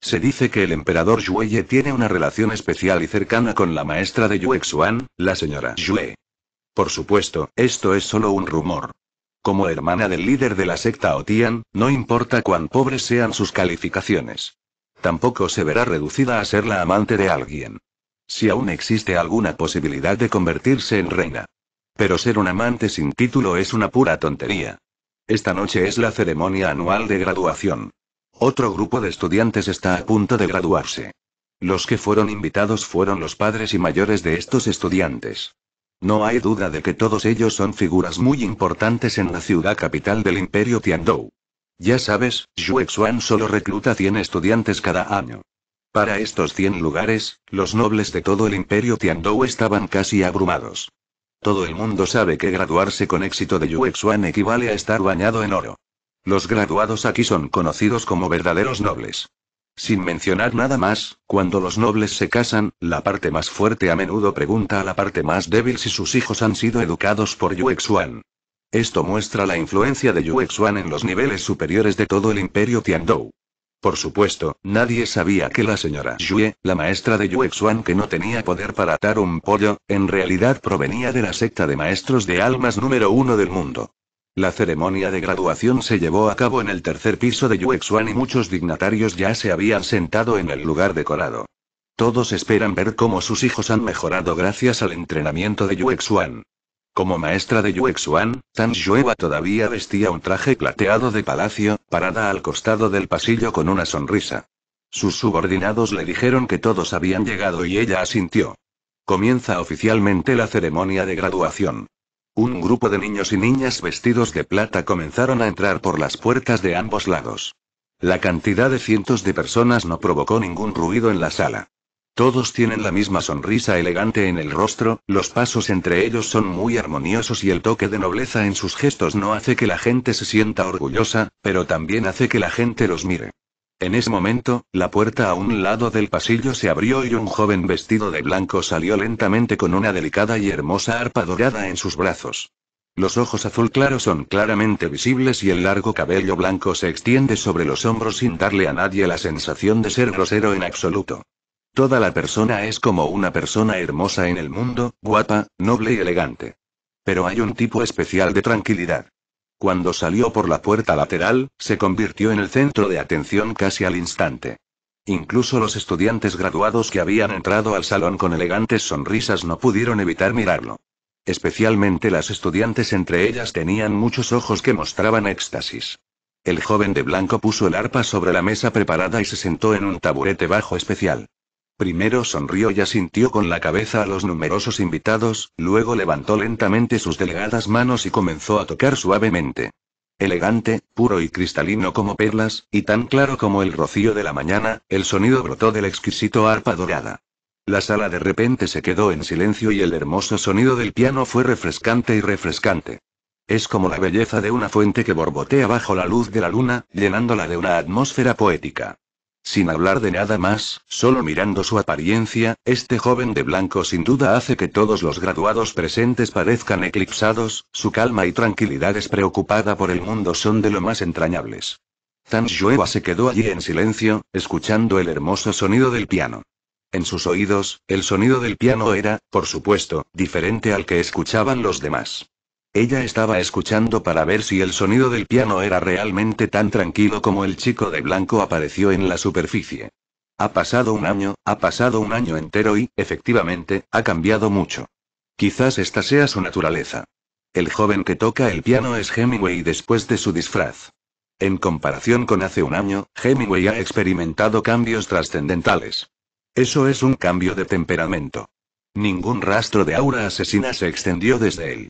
Se dice que el emperador Yueye tiene una relación especial y cercana con la maestra de Yuexuan, la señora Yue. Por supuesto, esto es solo un rumor. Como hermana del líder de la secta Otian, no importa cuán pobres sean sus calificaciones. Tampoco se verá reducida a ser la amante de alguien. Si aún existe alguna posibilidad de convertirse en reina. Pero ser un amante sin título es una pura tontería. Esta noche es la ceremonia anual de graduación. Otro grupo de estudiantes está a punto de graduarse. Los que fueron invitados fueron los padres y mayores de estos estudiantes. No hay duda de que todos ellos son figuras muy importantes en la ciudad capital del imperio Tiandou. Ya sabes, Xuan solo recluta 100 estudiantes cada año. Para estos 100 lugares, los nobles de todo el imperio Tiandou estaban casi abrumados. Todo el mundo sabe que graduarse con éxito de Yuexuan equivale a estar bañado en oro. Los graduados aquí son conocidos como verdaderos nobles. Sin mencionar nada más, cuando los nobles se casan, la parte más fuerte a menudo pregunta a la parte más débil si sus hijos han sido educados por Yuexuan. Esto muestra la influencia de Yuexuan en los niveles superiores de todo el imperio Tiandou. Por supuesto, nadie sabía que la señora Yue, la maestra de Yuexuan que no tenía poder para atar un pollo, en realidad provenía de la secta de maestros de almas número uno del mundo. La ceremonia de graduación se llevó a cabo en el tercer piso de Yuexuan y muchos dignatarios ya se habían sentado en el lugar decorado. Todos esperan ver cómo sus hijos han mejorado gracias al entrenamiento de Yuexuan. Como maestra de Yuexuan, Tan Xueba todavía vestía un traje plateado de palacio, parada al costado del pasillo con una sonrisa. Sus subordinados le dijeron que todos habían llegado y ella asintió. Comienza oficialmente la ceremonia de graduación. Un grupo de niños y niñas vestidos de plata comenzaron a entrar por las puertas de ambos lados. La cantidad de cientos de personas no provocó ningún ruido en la sala. Todos tienen la misma sonrisa elegante en el rostro, los pasos entre ellos son muy armoniosos y el toque de nobleza en sus gestos no hace que la gente se sienta orgullosa, pero también hace que la gente los mire. En ese momento, la puerta a un lado del pasillo se abrió y un joven vestido de blanco salió lentamente con una delicada y hermosa arpa dorada en sus brazos. Los ojos azul claro son claramente visibles y el largo cabello blanco se extiende sobre los hombros sin darle a nadie la sensación de ser grosero en absoluto. Toda la persona es como una persona hermosa en el mundo, guapa, noble y elegante. Pero hay un tipo especial de tranquilidad. Cuando salió por la puerta lateral, se convirtió en el centro de atención casi al instante. Incluso los estudiantes graduados que habían entrado al salón con elegantes sonrisas no pudieron evitar mirarlo. Especialmente las estudiantes entre ellas tenían muchos ojos que mostraban éxtasis. El joven de blanco puso el arpa sobre la mesa preparada y se sentó en un taburete bajo especial. Primero sonrió y asintió con la cabeza a los numerosos invitados, luego levantó lentamente sus delgadas manos y comenzó a tocar suavemente. Elegante, puro y cristalino como perlas, y tan claro como el rocío de la mañana, el sonido brotó del exquisito arpa dorada. La sala de repente se quedó en silencio y el hermoso sonido del piano fue refrescante y refrescante. Es como la belleza de una fuente que borbotea bajo la luz de la luna, llenándola de una atmósfera poética. Sin hablar de nada más, solo mirando su apariencia, este joven de blanco sin duda hace que todos los graduados presentes parezcan eclipsados, su calma y tranquilidad despreocupada por el mundo son de lo más entrañables. Tan se quedó allí en silencio, escuchando el hermoso sonido del piano. En sus oídos, el sonido del piano era, por supuesto, diferente al que escuchaban los demás. Ella estaba escuchando para ver si el sonido del piano era realmente tan tranquilo como el chico de blanco apareció en la superficie. Ha pasado un año, ha pasado un año entero y, efectivamente, ha cambiado mucho. Quizás esta sea su naturaleza. El joven que toca el piano es Hemingway después de su disfraz. En comparación con hace un año, Hemingway ha experimentado cambios trascendentales. Eso es un cambio de temperamento. Ningún rastro de aura asesina se extendió desde él.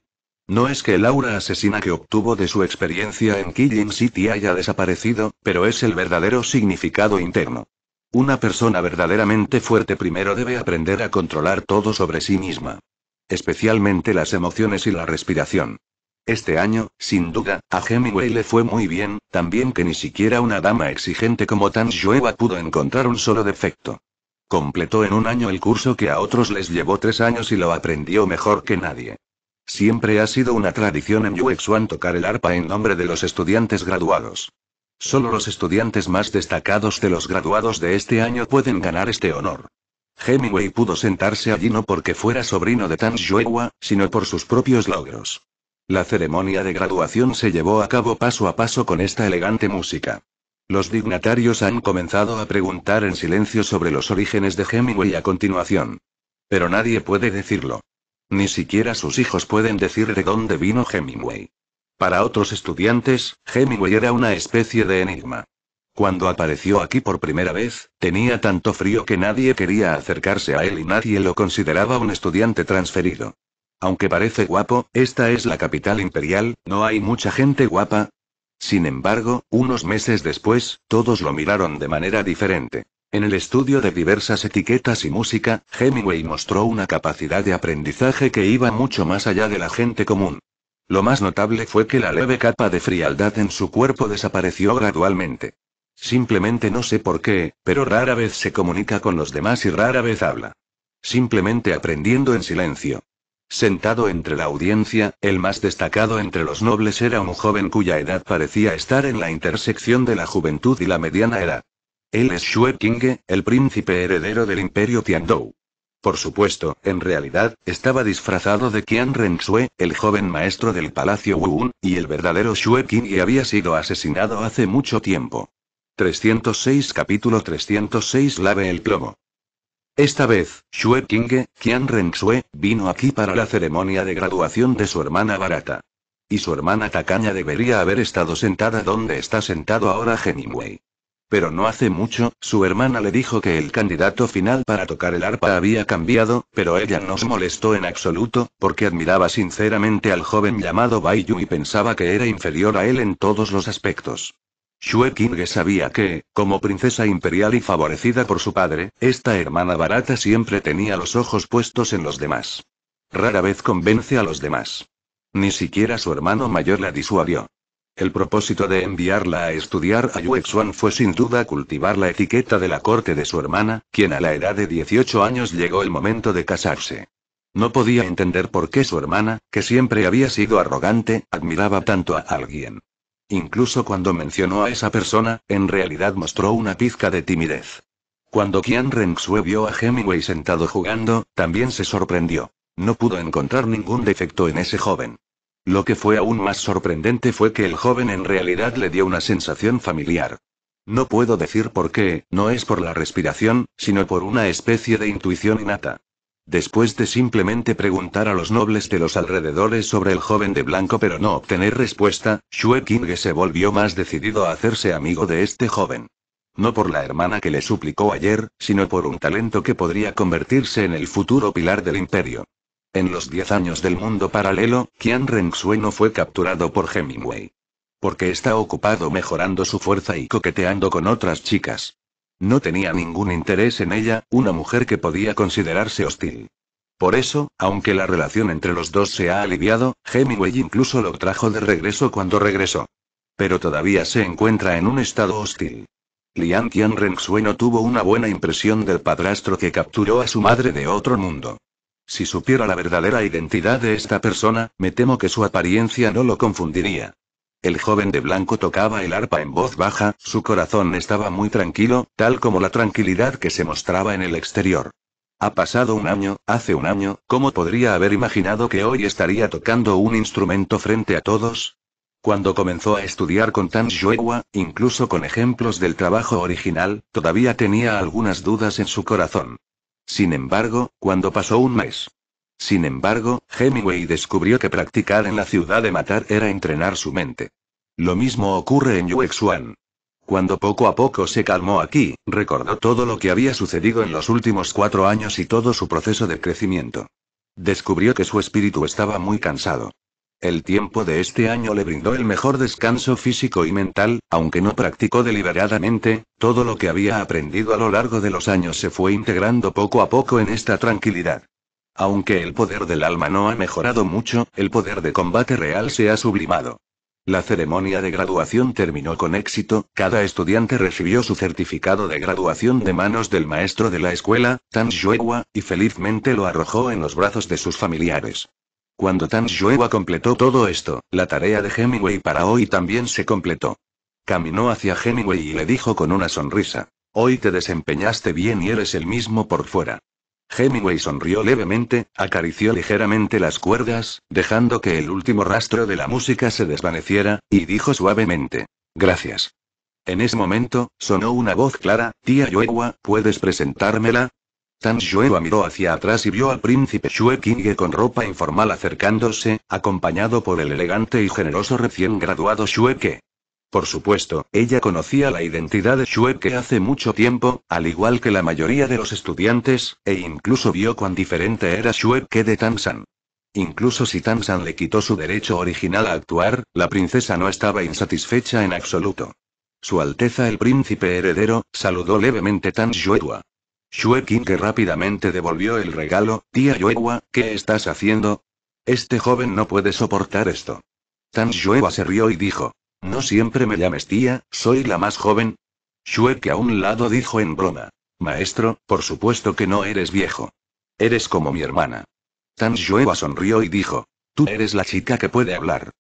No es que el aura asesina que obtuvo de su experiencia en Killing City haya desaparecido, pero es el verdadero significado interno. Una persona verdaderamente fuerte primero debe aprender a controlar todo sobre sí misma. Especialmente las emociones y la respiración. Este año, sin duda, a Hemingway le fue muy bien, también que ni siquiera una dama exigente como Tan Sueva pudo encontrar un solo defecto. Completó en un año el curso que a otros les llevó tres años y lo aprendió mejor que nadie. Siempre ha sido una tradición en Yuexuan tocar el arpa en nombre de los estudiantes graduados. Solo los estudiantes más destacados de los graduados de este año pueden ganar este honor. Hemingway pudo sentarse allí no porque fuera sobrino de Tan Yuehua, sino por sus propios logros. La ceremonia de graduación se llevó a cabo paso a paso con esta elegante música. Los dignatarios han comenzado a preguntar en silencio sobre los orígenes de Hemingway a continuación. Pero nadie puede decirlo. Ni siquiera sus hijos pueden decir de dónde vino Hemingway. Para otros estudiantes, Hemingway era una especie de enigma. Cuando apareció aquí por primera vez, tenía tanto frío que nadie quería acercarse a él y nadie lo consideraba un estudiante transferido. Aunque parece guapo, esta es la capital imperial, no hay mucha gente guapa. Sin embargo, unos meses después, todos lo miraron de manera diferente. En el estudio de diversas etiquetas y música, Hemingway mostró una capacidad de aprendizaje que iba mucho más allá de la gente común. Lo más notable fue que la leve capa de frialdad en su cuerpo desapareció gradualmente. Simplemente no sé por qué, pero rara vez se comunica con los demás y rara vez habla. Simplemente aprendiendo en silencio. Sentado entre la audiencia, el más destacado entre los nobles era un joven cuya edad parecía estar en la intersección de la juventud y la mediana edad. Él es Shue King, el príncipe heredero del imperio Tiandou. Por supuesto, en realidad, estaba disfrazado de Qian Renxue, el joven maestro del palacio Wuun, y el verdadero Shue King había sido asesinado hace mucho tiempo. 306 capítulo 306 Lave el plomo. Esta vez, Shue King, Qian Renxue, vino aquí para la ceremonia de graduación de su hermana Barata. Y su hermana Tacaña debería haber estado sentada donde está sentado ahora Hemingway. Pero no hace mucho, su hermana le dijo que el candidato final para tocar el arpa había cambiado, pero ella no se molestó en absoluto, porque admiraba sinceramente al joven llamado Baiyu y pensaba que era inferior a él en todos los aspectos. Shue Qing sabía que, como princesa imperial y favorecida por su padre, esta hermana barata siempre tenía los ojos puestos en los demás. Rara vez convence a los demás. Ni siquiera su hermano mayor la disuadió. El propósito de enviarla a estudiar a Yuexuan fue sin duda cultivar la etiqueta de la corte de su hermana, quien a la edad de 18 años llegó el momento de casarse. No podía entender por qué su hermana, que siempre había sido arrogante, admiraba tanto a alguien. Incluso cuando mencionó a esa persona, en realidad mostró una pizca de timidez. Cuando Qian Renxue vio a Hemingway sentado jugando, también se sorprendió. No pudo encontrar ningún defecto en ese joven. Lo que fue aún más sorprendente fue que el joven en realidad le dio una sensación familiar. No puedo decir por qué, no es por la respiración, sino por una especie de intuición innata. Después de simplemente preguntar a los nobles de los alrededores sobre el joven de blanco pero no obtener respuesta, Shue King se volvió más decidido a hacerse amigo de este joven. No por la hermana que le suplicó ayer, sino por un talento que podría convertirse en el futuro pilar del imperio. En los 10 años del mundo paralelo, Qian Sue no fue capturado por Hemingway. Porque está ocupado mejorando su fuerza y coqueteando con otras chicas. No tenía ningún interés en ella, una mujer que podía considerarse hostil. Por eso, aunque la relación entre los dos se ha aliviado, Hemingway incluso lo trajo de regreso cuando regresó. Pero todavía se encuentra en un estado hostil. Lian Qian Sue tuvo una buena impresión del padrastro que capturó a su madre de otro mundo. Si supiera la verdadera identidad de esta persona, me temo que su apariencia no lo confundiría. El joven de blanco tocaba el arpa en voz baja, su corazón estaba muy tranquilo, tal como la tranquilidad que se mostraba en el exterior. Ha pasado un año, hace un año, ¿cómo podría haber imaginado que hoy estaría tocando un instrumento frente a todos? Cuando comenzó a estudiar con Tan Xuehua, incluso con ejemplos del trabajo original, todavía tenía algunas dudas en su corazón. Sin embargo, cuando pasó un mes. Sin embargo, Hemingway descubrió que practicar en la ciudad de matar era entrenar su mente. Lo mismo ocurre en Yuexuan. Cuando poco a poco se calmó aquí, recordó todo lo que había sucedido en los últimos cuatro años y todo su proceso de crecimiento. Descubrió que su espíritu estaba muy cansado. El tiempo de este año le brindó el mejor descanso físico y mental, aunque no practicó deliberadamente, todo lo que había aprendido a lo largo de los años se fue integrando poco a poco en esta tranquilidad. Aunque el poder del alma no ha mejorado mucho, el poder de combate real se ha sublimado. La ceremonia de graduación terminó con éxito, cada estudiante recibió su certificado de graduación de manos del maestro de la escuela, Tan y felizmente lo arrojó en los brazos de sus familiares. Cuando Tan Xuehua completó todo esto, la tarea de Hemingway para hoy también se completó. Caminó hacia Hemingway y le dijo con una sonrisa. Hoy te desempeñaste bien y eres el mismo por fuera. Hemingway sonrió levemente, acarició ligeramente las cuerdas, dejando que el último rastro de la música se desvaneciera, y dijo suavemente. Gracias. En ese momento, sonó una voz clara, tía Yuewa, ¿puedes presentármela? Tan Shue miró hacia atrás y vio al príncipe Shue con ropa informal acercándose, acompañado por el elegante y generoso recién graduado Shueke. Por supuesto, ella conocía la identidad de Shueke hace mucho tiempo, al igual que la mayoría de los estudiantes, e incluso vio cuán diferente era Shueke de Tansan. Incluso si Tansan le quitó su derecho original a actuar, la princesa no estaba insatisfecha en absoluto. Su Alteza el Príncipe Heredero, saludó levemente Tan Yuedua. Shue rápidamente devolvió el regalo, tía Yuehua, ¿qué estás haciendo? Este joven no puede soportar esto. Tan Yuehua se rió y dijo, no siempre me llames tía, soy la más joven. Shue que a un lado dijo en broma, maestro, por supuesto que no eres viejo. Eres como mi hermana. Tan Yuehua sonrió y dijo, tú eres la chica que puede hablar.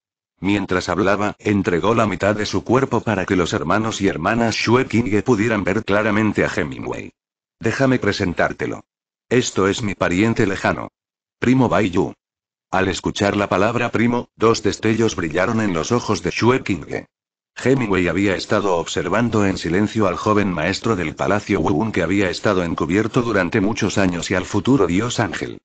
Mientras hablaba, entregó la mitad de su cuerpo para que los hermanos y hermanas Shuekinge pudieran ver claramente a Hemingway. Déjame presentártelo. Esto es mi pariente lejano. Primo Baiyu. Al escuchar la palabra primo, dos destellos brillaron en los ojos de Shue King. Hemingway había estado observando en silencio al joven maestro del Palacio Wuun que había estado encubierto durante muchos años y al futuro dios ángel.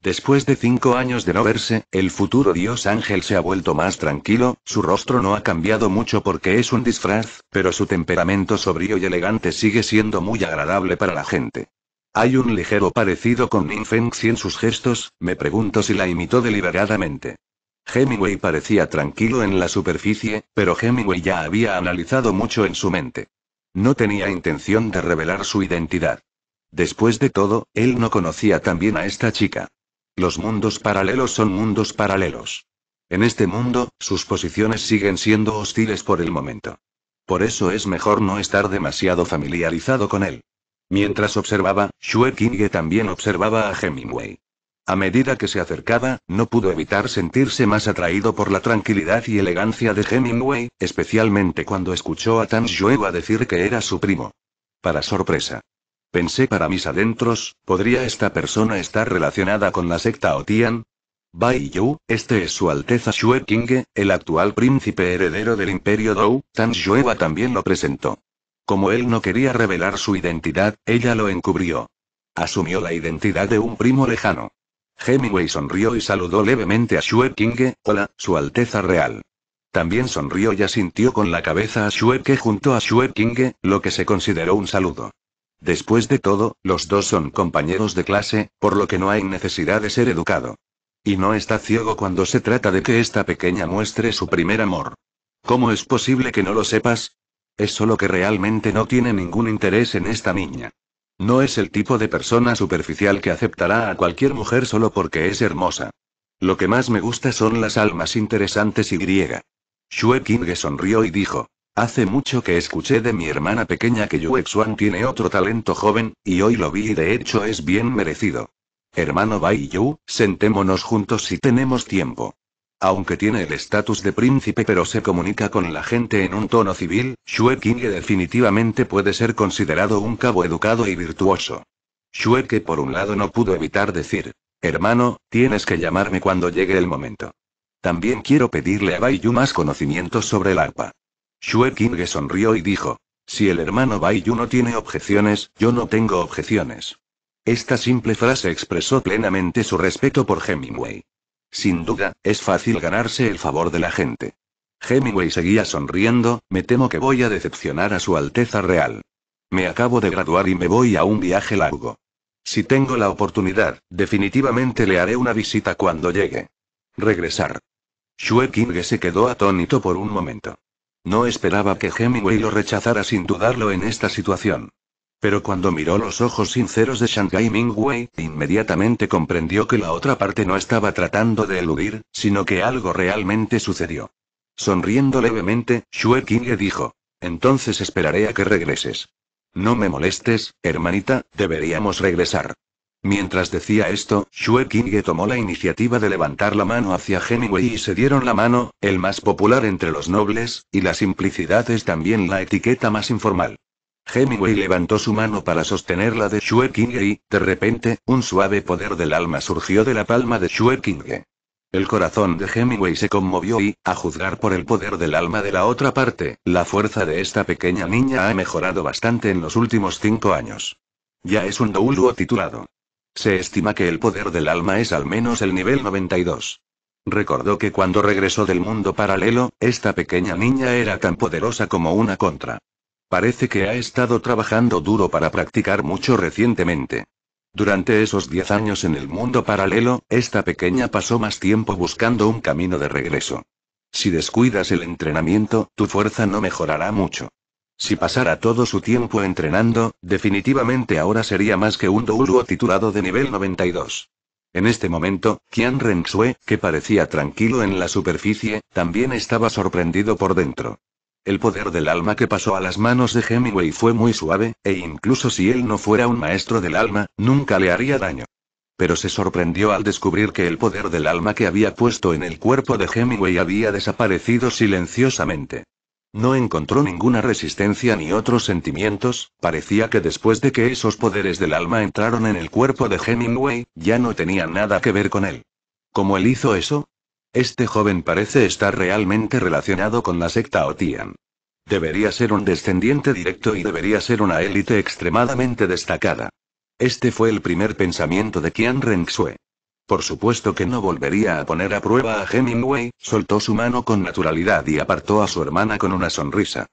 Después de cinco años de no verse, el futuro dios ángel se ha vuelto más tranquilo, su rostro no ha cambiado mucho porque es un disfraz, pero su temperamento sobrio y elegante sigue siendo muy agradable para la gente. Hay un ligero parecido con Nin en sus gestos, me pregunto si la imitó deliberadamente. Hemingway parecía tranquilo en la superficie, pero Hemingway ya había analizado mucho en su mente. No tenía intención de revelar su identidad. Después de todo, él no conocía tan bien a esta chica. Los mundos paralelos son mundos paralelos. En este mundo, sus posiciones siguen siendo hostiles por el momento. Por eso es mejor no estar demasiado familiarizado con él. Mientras observaba, Schwerkinge también observaba a Hemingway. A medida que se acercaba, no pudo evitar sentirse más atraído por la tranquilidad y elegancia de Hemingway, especialmente cuando escuchó a Tan Xuewa decir que era su primo. Para sorpresa Pensé para mis adentros, ¿podría esta persona estar relacionada con la secta Otian? Bai Yu, este es su Alteza Shue King, el actual príncipe heredero del Imperio Dou, Tan Shueva también lo presentó. Como él no quería revelar su identidad, ella lo encubrió. Asumió la identidad de un primo lejano. Hemingway sonrió y saludó levemente a Shue King, hola, su Alteza Real. También sonrió y asintió con la cabeza a Shue que junto a Shue King, lo que se consideró un saludo. Después de todo, los dos son compañeros de clase, por lo que no hay necesidad de ser educado. Y no está ciego cuando se trata de que esta pequeña muestre su primer amor. ¿Cómo es posible que no lo sepas? Es solo que realmente no tiene ningún interés en esta niña. No es el tipo de persona superficial que aceptará a cualquier mujer solo porque es hermosa. Lo que más me gusta son las almas interesantes y griega. Shue King sonrió y dijo, Hace mucho que escuché de mi hermana pequeña que Yue Xuan tiene otro talento joven, y hoy lo vi y de hecho es bien merecido. Hermano Bai Yu, sentémonos juntos si tenemos tiempo. Aunque tiene el estatus de príncipe pero se comunica con la gente en un tono civil, Xue definitivamente puede ser considerado un cabo educado y virtuoso. Xue que por un lado no pudo evitar decir, hermano, tienes que llamarme cuando llegue el momento. También quiero pedirle a Bai Yu más conocimientos sobre el arpa. Shue King sonrió y dijo. Si el hermano Baiyu no tiene objeciones, yo no tengo objeciones. Esta simple frase expresó plenamente su respeto por Hemingway. Sin duda, es fácil ganarse el favor de la gente. Hemingway seguía sonriendo, me temo que voy a decepcionar a su Alteza Real. Me acabo de graduar y me voy a un viaje largo. Si tengo la oportunidad, definitivamente le haré una visita cuando llegue. Regresar. Shue se quedó atónito por un momento. No esperaba que Hemingway lo rechazara sin dudarlo en esta situación. Pero cuando miró los ojos sinceros de Shanghai Mingway, inmediatamente comprendió que la otra parte no estaba tratando de eludir, sino que algo realmente sucedió. Sonriendo levemente, Shue King le dijo: Entonces esperaré a que regreses. No me molestes, hermanita, deberíamos regresar. Mientras decía esto, Shue tomó la iniciativa de levantar la mano hacia Hemingway y se dieron la mano, el más popular entre los nobles, y la simplicidad es también la etiqueta más informal. Hemingway levantó su mano para sostener la de Shue y, de repente, un suave poder del alma surgió de la palma de Shue El corazón de Hemingway se conmovió y, a juzgar por el poder del alma de la otra parte, la fuerza de esta pequeña niña ha mejorado bastante en los últimos cinco años. Ya es un douluo titulado. Se estima que el poder del alma es al menos el nivel 92. Recordó que cuando regresó del mundo paralelo, esta pequeña niña era tan poderosa como una contra. Parece que ha estado trabajando duro para practicar mucho recientemente. Durante esos 10 años en el mundo paralelo, esta pequeña pasó más tiempo buscando un camino de regreso. Si descuidas el entrenamiento, tu fuerza no mejorará mucho. Si pasara todo su tiempo entrenando, definitivamente ahora sería más que un Douluo titulado de nivel 92. En este momento, Qian Renxue, que parecía tranquilo en la superficie, también estaba sorprendido por dentro. El poder del alma que pasó a las manos de Hemingway fue muy suave, e incluso si él no fuera un maestro del alma, nunca le haría daño. Pero se sorprendió al descubrir que el poder del alma que había puesto en el cuerpo de Hemingway había desaparecido silenciosamente. No encontró ninguna resistencia ni otros sentimientos, parecía que después de que esos poderes del alma entraron en el cuerpo de Hemingway, ya no tenían nada que ver con él. ¿Cómo él hizo eso? Este joven parece estar realmente relacionado con la secta Otian. Debería ser un descendiente directo y debería ser una élite extremadamente destacada. Este fue el primer pensamiento de Qian Renxue. Por supuesto que no volvería a poner a prueba a Hemingway, soltó su mano con naturalidad y apartó a su hermana con una sonrisa.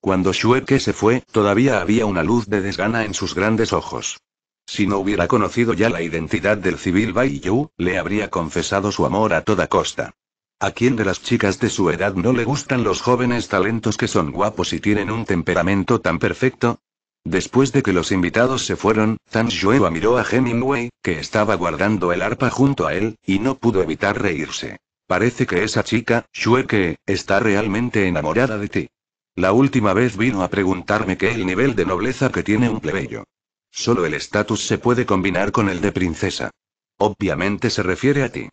Cuando Shueke se fue, todavía había una luz de desgana en sus grandes ojos. Si no hubiera conocido ya la identidad del civil Bai Yu, le habría confesado su amor a toda costa. ¿A quién de las chicas de su edad no le gustan los jóvenes talentos que son guapos y tienen un temperamento tan perfecto? Después de que los invitados se fueron, Tan miró a Hemingway, que estaba guardando el arpa junto a él, y no pudo evitar reírse. Parece que esa chica, Shueke, está realmente enamorada de ti. La última vez vino a preguntarme qué el nivel de nobleza que tiene un plebeyo. Solo el estatus se puede combinar con el de princesa. Obviamente se refiere a ti.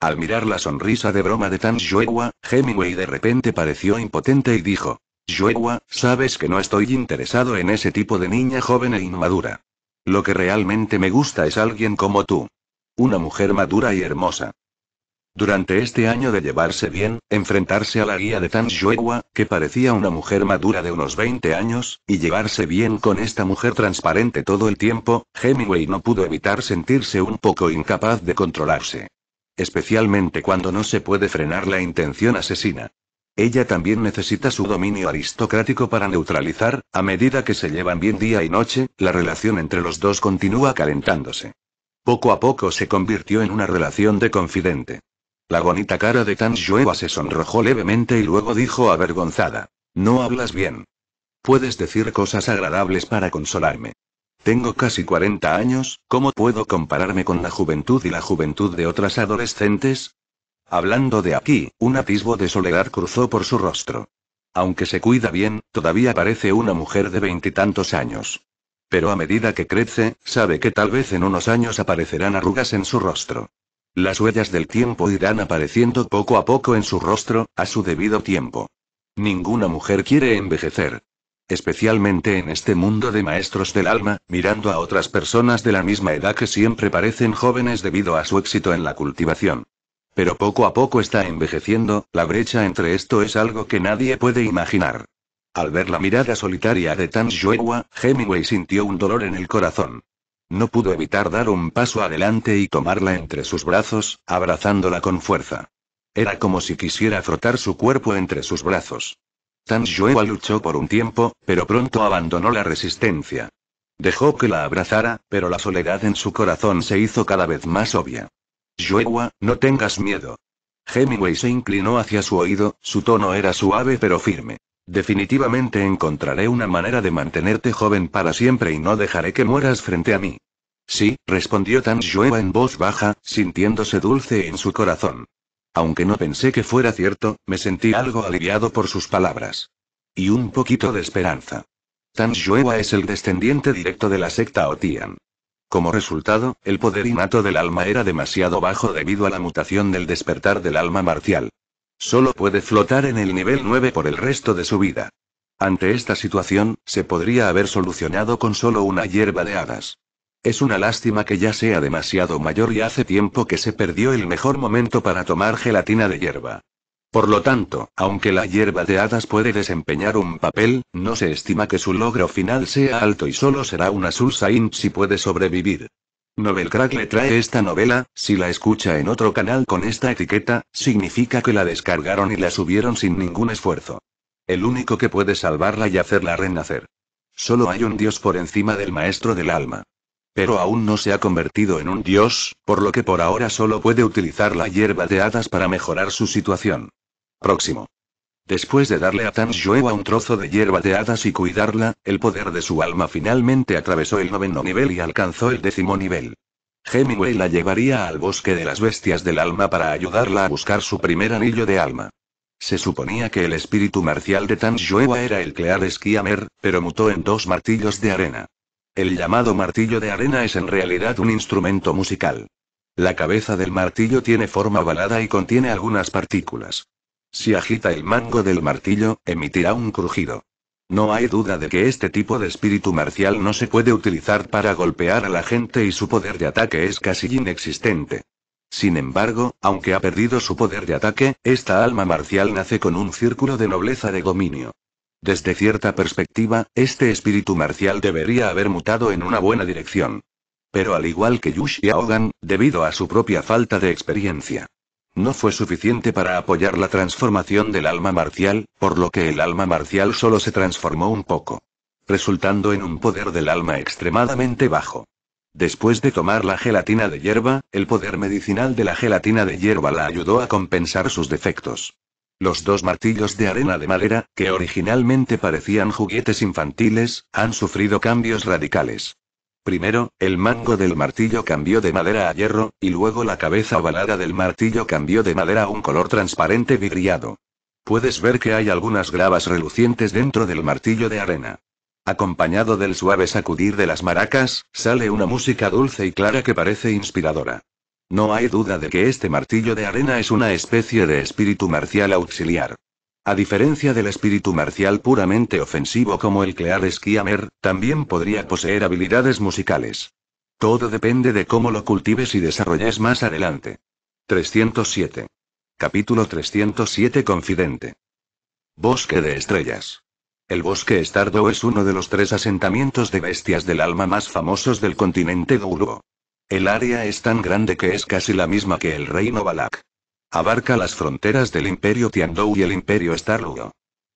Al mirar la sonrisa de broma de Tan Hemingway de repente pareció impotente y dijo: Yuegua, sabes que no estoy interesado en ese tipo de niña joven e inmadura. Lo que realmente me gusta es alguien como tú. Una mujer madura y hermosa. Durante este año de llevarse bien, enfrentarse a la guía de Tan Yuegua, que parecía una mujer madura de unos 20 años, y llevarse bien con esta mujer transparente todo el tiempo, Hemingway no pudo evitar sentirse un poco incapaz de controlarse. Especialmente cuando no se puede frenar la intención asesina. Ella también necesita su dominio aristocrático para neutralizar, a medida que se llevan bien día y noche, la relación entre los dos continúa calentándose. Poco a poco se convirtió en una relación de confidente. La bonita cara de Tan se sonrojó levemente y luego dijo avergonzada. No hablas bien. Puedes decir cosas agradables para consolarme. Tengo casi 40 años, ¿cómo puedo compararme con la juventud y la juventud de otras adolescentes? Hablando de aquí, un atisbo de soledad cruzó por su rostro. Aunque se cuida bien, todavía parece una mujer de veintitantos años. Pero a medida que crece, sabe que tal vez en unos años aparecerán arrugas en su rostro. Las huellas del tiempo irán apareciendo poco a poco en su rostro, a su debido tiempo. Ninguna mujer quiere envejecer. Especialmente en este mundo de maestros del alma, mirando a otras personas de la misma edad que siempre parecen jóvenes debido a su éxito en la cultivación. Pero poco a poco está envejeciendo, la brecha entre esto es algo que nadie puede imaginar. Al ver la mirada solitaria de Tan Xuehua, Hemingway sintió un dolor en el corazón. No pudo evitar dar un paso adelante y tomarla entre sus brazos, abrazándola con fuerza. Era como si quisiera frotar su cuerpo entre sus brazos. Tan Xuehua luchó por un tiempo, pero pronto abandonó la resistencia. Dejó que la abrazara, pero la soledad en su corazón se hizo cada vez más obvia. Yuewa, no tengas miedo. Hemingway se inclinó hacia su oído, su tono era suave pero firme. Definitivamente encontraré una manera de mantenerte joven para siempre y no dejaré que mueras frente a mí. Sí, respondió Tan Yuewa en voz baja, sintiéndose dulce en su corazón. Aunque no pensé que fuera cierto, me sentí algo aliviado por sus palabras. Y un poquito de esperanza. Tan Yuewa es el descendiente directo de la secta Otian. Como resultado, el poder innato del alma era demasiado bajo debido a la mutación del despertar del alma marcial. Solo puede flotar en el nivel 9 por el resto de su vida. Ante esta situación, se podría haber solucionado con solo una hierba de hadas. Es una lástima que ya sea demasiado mayor y hace tiempo que se perdió el mejor momento para tomar gelatina de hierba. Por lo tanto, aunque la hierba de hadas puede desempeñar un papel, no se estima que su logro final sea alto y solo será una Sulsaint si puede sobrevivir. Novelcrack le trae esta novela, si la escucha en otro canal con esta etiqueta, significa que la descargaron y la subieron sin ningún esfuerzo. El único que puede salvarla y hacerla renacer. Solo hay un dios por encima del maestro del alma. Pero aún no se ha convertido en un dios, por lo que por ahora solo puede utilizar la hierba de hadas para mejorar su situación. Próximo. Después de darle a Tan un trozo de hierba de hadas y cuidarla, el poder de su alma finalmente atravesó el noveno nivel y alcanzó el décimo nivel. Hemingway la llevaría al bosque de las bestias del alma para ayudarla a buscar su primer anillo de alma. Se suponía que el espíritu marcial de Tan era el Clear Skiamer, pero mutó en dos martillos de arena. El llamado martillo de arena es en realidad un instrumento musical. La cabeza del martillo tiene forma ovalada y contiene algunas partículas. Si agita el mango del martillo, emitirá un crujido. No hay duda de que este tipo de espíritu marcial no se puede utilizar para golpear a la gente y su poder de ataque es casi inexistente. Sin embargo, aunque ha perdido su poder de ataque, esta alma marcial nace con un círculo de nobleza de dominio. Desde cierta perspectiva, este espíritu marcial debería haber mutado en una buena dirección. Pero al igual que Yushi Aogan, debido a su propia falta de experiencia, no fue suficiente para apoyar la transformación del alma marcial, por lo que el alma marcial solo se transformó un poco, resultando en un poder del alma extremadamente bajo. Después de tomar la gelatina de hierba, el poder medicinal de la gelatina de hierba la ayudó a compensar sus defectos. Los dos martillos de arena de madera, que originalmente parecían juguetes infantiles, han sufrido cambios radicales. Primero, el mango del martillo cambió de madera a hierro, y luego la cabeza ovalada del martillo cambió de madera a un color transparente vidriado. Puedes ver que hay algunas gravas relucientes dentro del martillo de arena. Acompañado del suave sacudir de las maracas, sale una música dulce y clara que parece inspiradora. No hay duda de que este martillo de arena es una especie de espíritu marcial auxiliar. A diferencia del espíritu marcial puramente ofensivo como el Clear Skiamer, también podría poseer habilidades musicales. Todo depende de cómo lo cultives y desarrolles más adelante. 307. Capítulo 307 Confidente. Bosque de Estrellas. El bosque Estardo es uno de los tres asentamientos de bestias del alma más famosos del continente Gulu. El área es tan grande que es casi la misma que el reino Balak. Abarca las fronteras del Imperio Tiandou y el Imperio Starluo.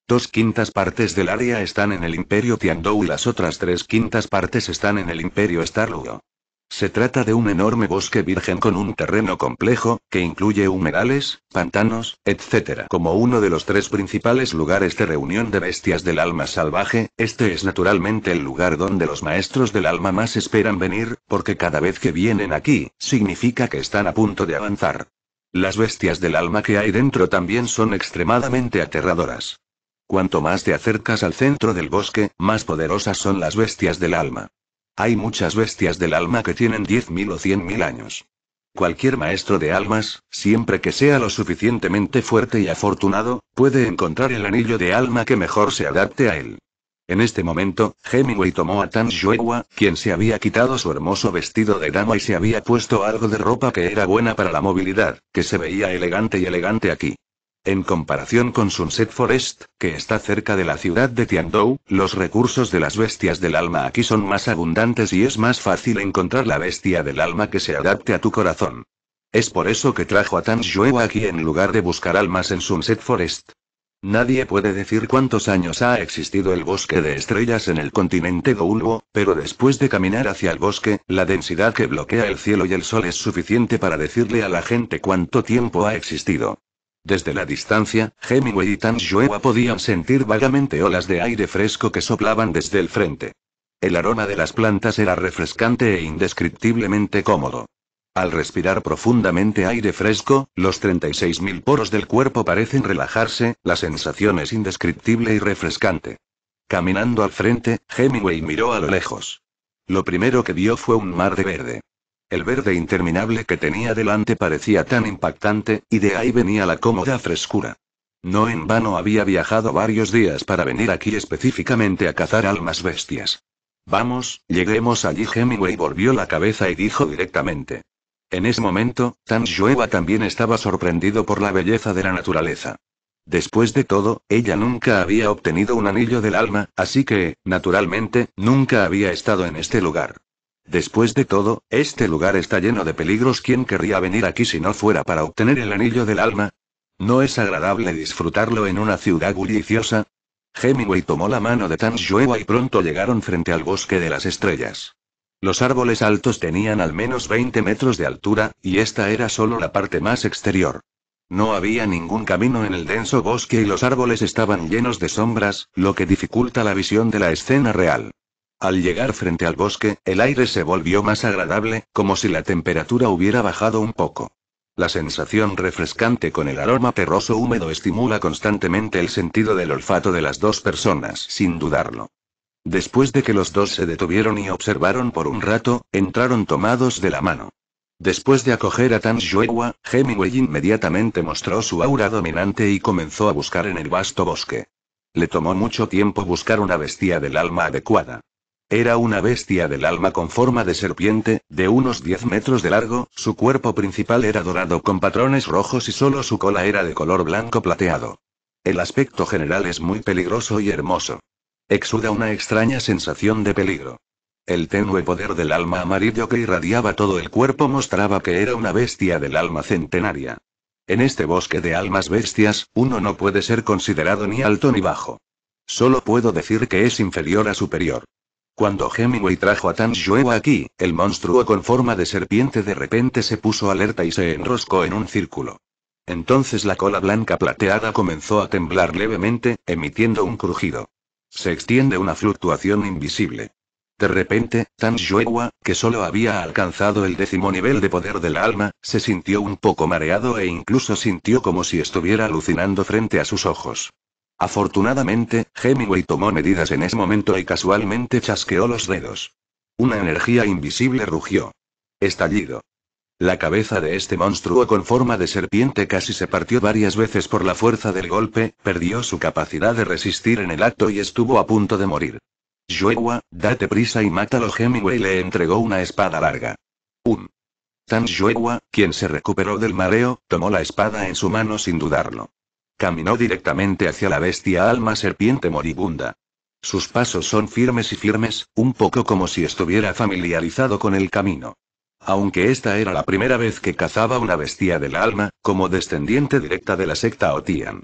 Dos quintas partes del área están en el Imperio Tiandou y las otras tres quintas partes están en el Imperio Starluo. Se trata de un enorme bosque virgen con un terreno complejo, que incluye humedales, pantanos, etc. Como uno de los tres principales lugares de reunión de bestias del alma salvaje, este es naturalmente el lugar donde los maestros del alma más esperan venir, porque cada vez que vienen aquí, significa que están a punto de avanzar. Las bestias del alma que hay dentro también son extremadamente aterradoras. Cuanto más te acercas al centro del bosque, más poderosas son las bestias del alma. Hay muchas bestias del alma que tienen 10.000 o 100.000 años. Cualquier maestro de almas, siempre que sea lo suficientemente fuerte y afortunado, puede encontrar el anillo de alma que mejor se adapte a él. En este momento, Hemingway tomó a Tan Joewa, quien se había quitado su hermoso vestido de dama y se había puesto algo de ropa que era buena para la movilidad, que se veía elegante y elegante aquí. En comparación con Sunset Forest, que está cerca de la ciudad de Tiandou, los recursos de las bestias del alma aquí son más abundantes y es más fácil encontrar la bestia del alma que se adapte a tu corazón. Es por eso que trajo a Tan aquí en lugar de buscar almas en Sunset Forest. Nadie puede decir cuántos años ha existido el bosque de estrellas en el continente Ulvo, pero después de caminar hacia el bosque, la densidad que bloquea el cielo y el sol es suficiente para decirle a la gente cuánto tiempo ha existido. Desde la distancia, Hemingway y Tanjuewa podían sentir vagamente olas de aire fresco que soplaban desde el frente. El aroma de las plantas era refrescante e indescriptiblemente cómodo. Al respirar profundamente aire fresco, los 36.000 poros del cuerpo parecen relajarse, la sensación es indescriptible y refrescante. Caminando al frente, Hemingway miró a lo lejos. Lo primero que vio fue un mar de verde. El verde interminable que tenía delante parecía tan impactante, y de ahí venía la cómoda frescura. No en vano había viajado varios días para venir aquí específicamente a cazar almas bestias. Vamos, lleguemos allí. Hemingway volvió la cabeza y dijo directamente. En ese momento, Tan también estaba sorprendido por la belleza de la naturaleza. Después de todo, ella nunca había obtenido un anillo del alma, así que, naturalmente, nunca había estado en este lugar. Después de todo, este lugar está lleno de peligros. ¿Quién querría venir aquí si no fuera para obtener el anillo del alma? ¿No es agradable disfrutarlo en una ciudad bulliciosa? Hemingway tomó la mano de Tan y pronto llegaron frente al bosque de las estrellas. Los árboles altos tenían al menos 20 metros de altura, y esta era solo la parte más exterior. No había ningún camino en el denso bosque y los árboles estaban llenos de sombras, lo que dificulta la visión de la escena real. Al llegar frente al bosque, el aire se volvió más agradable, como si la temperatura hubiera bajado un poco. La sensación refrescante con el aroma perroso húmedo estimula constantemente el sentido del olfato de las dos personas, sin dudarlo. Después de que los dos se detuvieron y observaron por un rato, entraron tomados de la mano. Después de acoger a Tan Yuewa, Hemingway inmediatamente mostró su aura dominante y comenzó a buscar en el vasto bosque. Le tomó mucho tiempo buscar una bestia del alma adecuada. Era una bestia del alma con forma de serpiente, de unos 10 metros de largo, su cuerpo principal era dorado con patrones rojos y solo su cola era de color blanco plateado. El aspecto general es muy peligroso y hermoso. Exuda una extraña sensación de peligro. El tenue poder del alma amarillo que irradiaba todo el cuerpo mostraba que era una bestia del alma centenaria. En este bosque de almas bestias, uno no puede ser considerado ni alto ni bajo. Solo puedo decir que es inferior a superior. Cuando Hemingway trajo a Tan aquí, el monstruo con forma de serpiente de repente se puso alerta y se enroscó en un círculo. Entonces la cola blanca plateada comenzó a temblar levemente, emitiendo un crujido. Se extiende una fluctuación invisible. De repente, Tan que solo había alcanzado el décimo nivel de poder del alma, se sintió un poco mareado e incluso sintió como si estuviera alucinando frente a sus ojos. Afortunadamente, Hemingway tomó medidas en ese momento y casualmente chasqueó los dedos. Una energía invisible rugió. Estallido. La cabeza de este monstruo con forma de serpiente casi se partió varias veces por la fuerza del golpe, perdió su capacidad de resistir en el acto y estuvo a punto de morir. «¡Juegua, date prisa y mátalo. Hemingway le entregó una espada larga. Un. Tan Juegua, quien se recuperó del mareo, tomó la espada en su mano sin dudarlo. Caminó directamente hacia la bestia alma serpiente moribunda. Sus pasos son firmes y firmes, un poco como si estuviera familiarizado con el camino. Aunque esta era la primera vez que cazaba una bestia del alma, como descendiente directa de la secta Otian.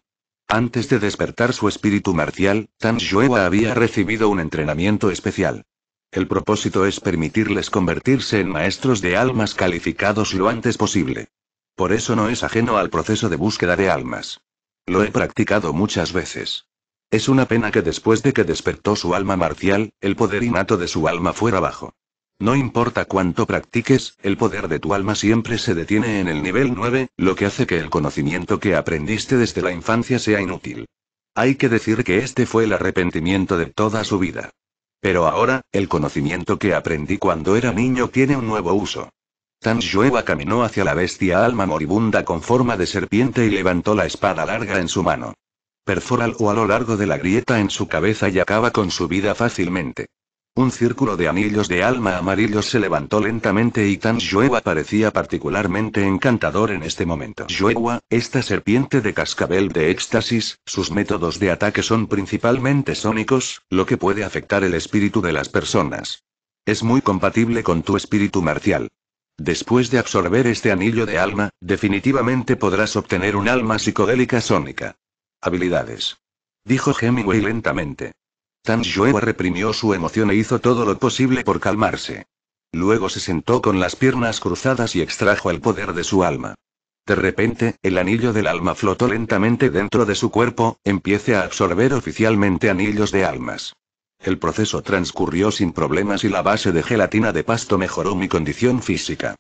Antes de despertar su espíritu marcial, Tan Xuewa había recibido un entrenamiento especial. El propósito es permitirles convertirse en maestros de almas calificados lo antes posible. Por eso no es ajeno al proceso de búsqueda de almas. Lo he practicado muchas veces. Es una pena que después de que despertó su alma marcial, el poder innato de su alma fuera bajo. No importa cuánto practiques, el poder de tu alma siempre se detiene en el nivel 9, lo que hace que el conocimiento que aprendiste desde la infancia sea inútil. Hay que decir que este fue el arrepentimiento de toda su vida. Pero ahora, el conocimiento que aprendí cuando era niño tiene un nuevo uso. Tan Shueva caminó hacia la bestia alma moribunda con forma de serpiente y levantó la espada larga en su mano. Perfora o a lo largo de la grieta en su cabeza y acaba con su vida fácilmente. Un círculo de anillos de alma amarillo se levantó lentamente y Tan Yuewa parecía particularmente encantador en este momento. Yuewa, esta serpiente de cascabel de éxtasis, sus métodos de ataque son principalmente sónicos, lo que puede afectar el espíritu de las personas. Es muy compatible con tu espíritu marcial. Después de absorber este anillo de alma, definitivamente podrás obtener un alma psicodélica sónica. Habilidades. Dijo Hemingway lentamente. Tan reprimió su emoción e hizo todo lo posible por calmarse. Luego se sentó con las piernas cruzadas y extrajo el poder de su alma. De repente, el anillo del alma flotó lentamente dentro de su cuerpo, empiece a absorber oficialmente anillos de almas. El proceso transcurrió sin problemas y la base de gelatina de pasto mejoró mi condición física.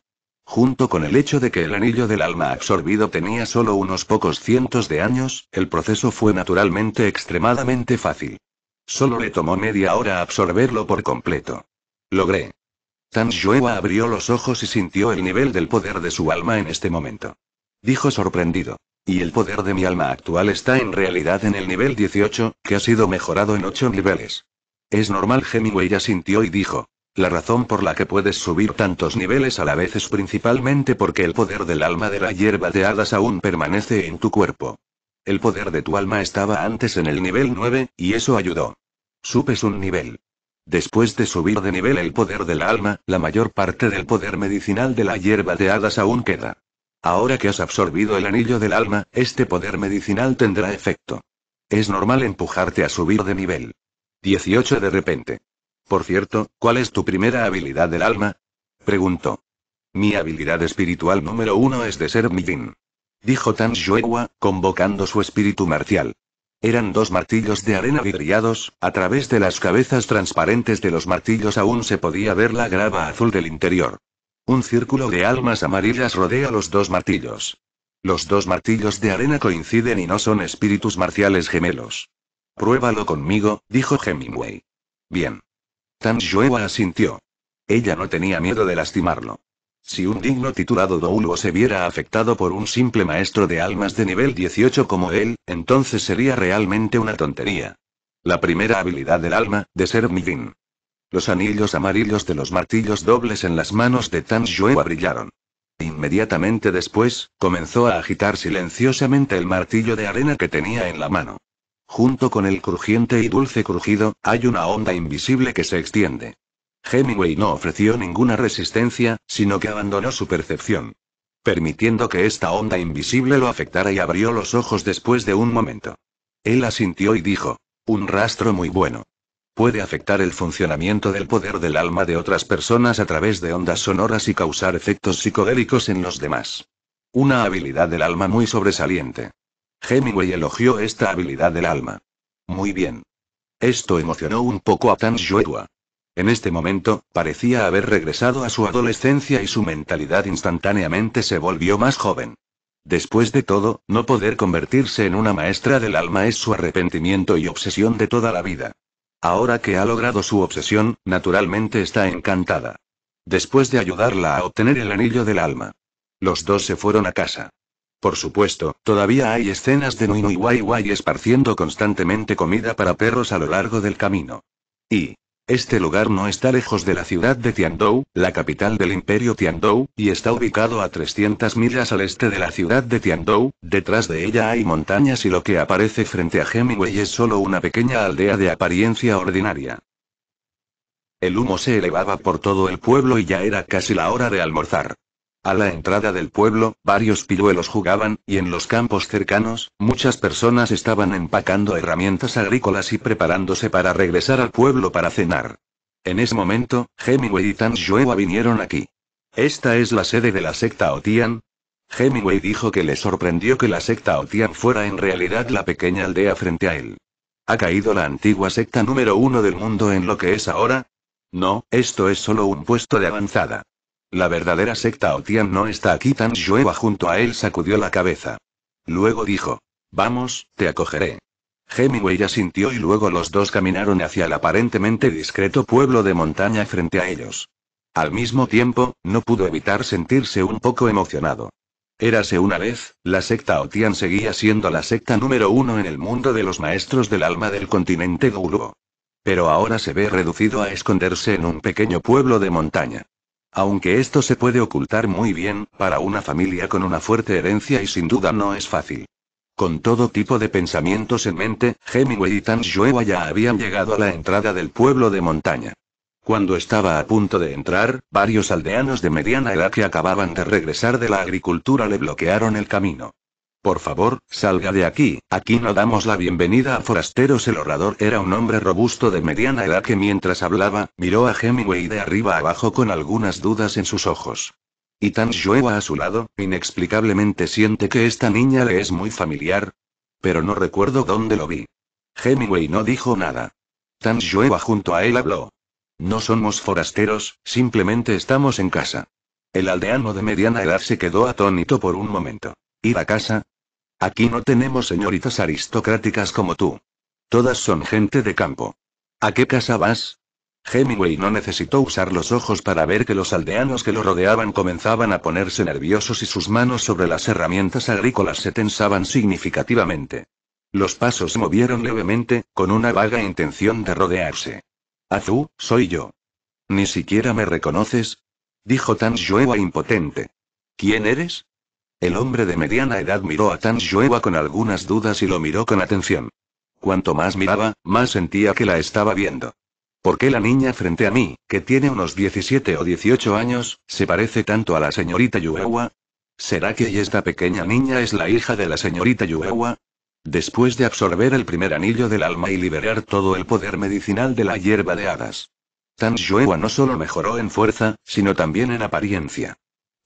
Junto con el hecho de que el anillo del alma absorbido tenía solo unos pocos cientos de años, el proceso fue naturalmente extremadamente fácil. Solo le tomó media hora absorberlo por completo. Logré. Tan Shuewa abrió los ojos y sintió el nivel del poder de su alma en este momento. Dijo sorprendido. Y el poder de mi alma actual está en realidad en el nivel 18, que ha sido mejorado en 8 niveles. Es normal, Hemingway ya sintió y dijo. La razón por la que puedes subir tantos niveles a la vez es principalmente porque el poder del alma de la hierba de hadas aún permanece en tu cuerpo. El poder de tu alma estaba antes en el nivel 9, y eso ayudó. Supes un nivel. Después de subir de nivel el poder del alma, la mayor parte del poder medicinal de la hierba de hadas aún queda. Ahora que has absorbido el anillo del alma, este poder medicinal tendrá efecto. Es normal empujarte a subir de nivel. 18 de repente. Por cierto, ¿cuál es tu primera habilidad del alma? Preguntó. Mi habilidad espiritual número uno es de ser Midin dijo Tan convocando su espíritu marcial. Eran dos martillos de arena vidriados, a través de las cabezas transparentes de los martillos aún se podía ver la grava azul del interior. Un círculo de almas amarillas rodea los dos martillos. Los dos martillos de arena coinciden y no son espíritus marciales gemelos. Pruébalo conmigo, dijo Hemingway. Bien. Tan asintió. Ella no tenía miedo de lastimarlo. Si un digno titulado Douluo se viera afectado por un simple maestro de almas de nivel 18 como él, entonces sería realmente una tontería. La primera habilidad del alma, de ser Midin. Los anillos amarillos de los martillos dobles en las manos de Tan brillaron. Inmediatamente después, comenzó a agitar silenciosamente el martillo de arena que tenía en la mano. Junto con el crujiente y dulce crujido, hay una onda invisible que se extiende. Hemingway no ofreció ninguna resistencia, sino que abandonó su percepción. Permitiendo que esta onda invisible lo afectara y abrió los ojos después de un momento. Él asintió y dijo, un rastro muy bueno. Puede afectar el funcionamiento del poder del alma de otras personas a través de ondas sonoras y causar efectos psicodélicos en los demás. Una habilidad del alma muy sobresaliente. Hemingway elogió esta habilidad del alma. Muy bien. Esto emocionó un poco a Tan en este momento, parecía haber regresado a su adolescencia y su mentalidad instantáneamente se volvió más joven. Después de todo, no poder convertirse en una maestra del alma es su arrepentimiento y obsesión de toda la vida. Ahora que ha logrado su obsesión, naturalmente está encantada. Después de ayudarla a obtener el anillo del alma. Los dos se fueron a casa. Por supuesto, todavía hay escenas de Nui Nui Wai Wai esparciendo constantemente comida para perros a lo largo del camino. Y, este lugar no está lejos de la ciudad de Tiandou, la capital del imperio Tiandou, y está ubicado a 300 millas al este de la ciudad de Tiandou, detrás de ella hay montañas y lo que aparece frente a Hemingway es solo una pequeña aldea de apariencia ordinaria. El humo se elevaba por todo el pueblo y ya era casi la hora de almorzar. A la entrada del pueblo, varios pilluelos jugaban, y en los campos cercanos, muchas personas estaban empacando herramientas agrícolas y preparándose para regresar al pueblo para cenar. En ese momento, Hemingway y Tanjoeva vinieron aquí. Esta es la sede de la secta Otian. Hemingway dijo que le sorprendió que la secta Otian fuera en realidad la pequeña aldea frente a él. ¿Ha caído la antigua secta número uno del mundo en lo que es ahora? No, esto es solo un puesto de avanzada. La verdadera secta Otian no está aquí. Tan llueva junto a él sacudió la cabeza. Luego dijo: Vamos, te acogeré. Hemingway asintió y luego los dos caminaron hacia el aparentemente discreto pueblo de montaña frente a ellos. Al mismo tiempo, no pudo evitar sentirse un poco emocionado. Érase una vez, la secta Otian seguía siendo la secta número uno en el mundo de los maestros del alma del continente Guluo. Pero ahora se ve reducido a esconderse en un pequeño pueblo de montaña. Aunque esto se puede ocultar muy bien, para una familia con una fuerte herencia y sin duda no es fácil. Con todo tipo de pensamientos en mente, Hemingway y Tanjuewa ya habían llegado a la entrada del pueblo de montaña. Cuando estaba a punto de entrar, varios aldeanos de mediana edad que acababan de regresar de la agricultura le bloquearon el camino. Por favor, salga de aquí, aquí no damos la bienvenida a forasteros. El orador era un hombre robusto de mediana edad que mientras hablaba, miró a Hemingway de arriba abajo con algunas dudas en sus ojos. Y tan a su lado, inexplicablemente siente que esta niña le es muy familiar. Pero no recuerdo dónde lo vi. Hemingway no dijo nada. Tan junto a él habló. No somos forasteros, simplemente estamos en casa. El aldeano de mediana edad se quedó atónito por un momento. ¿Ir a casa? Aquí no tenemos señoritas aristocráticas como tú. Todas son gente de campo. ¿A qué casa vas? Hemingway no necesitó usar los ojos para ver que los aldeanos que lo rodeaban comenzaban a ponerse nerviosos y sus manos sobre las herramientas agrícolas se tensaban significativamente. Los pasos se movieron levemente, con una vaga intención de rodearse. Azú, soy yo. ¿Ni siquiera me reconoces? Dijo Tan impotente. ¿Quién eres? El hombre de mediana edad miró a Tan Yuewa con algunas dudas y lo miró con atención. Cuanto más miraba, más sentía que la estaba viendo. ¿Por qué la niña frente a mí, que tiene unos 17 o 18 años, se parece tanto a la señorita Yuewa? ¿Será que esta pequeña niña es la hija de la señorita Yuewa? Después de absorber el primer anillo del alma y liberar todo el poder medicinal de la hierba de hadas. Tan Yuewa no solo mejoró en fuerza, sino también en apariencia.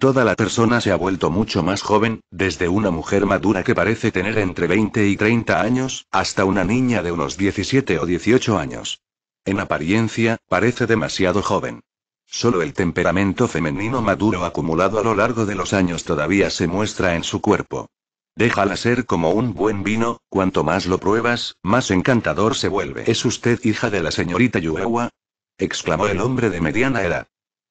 Toda la persona se ha vuelto mucho más joven, desde una mujer madura que parece tener entre 20 y 30 años, hasta una niña de unos 17 o 18 años. En apariencia, parece demasiado joven. Solo el temperamento femenino maduro acumulado a lo largo de los años todavía se muestra en su cuerpo. Déjala ser como un buen vino, cuanto más lo pruebas, más encantador se vuelve. ¿Es usted hija de la señorita Yuewa? exclamó el hombre de mediana edad.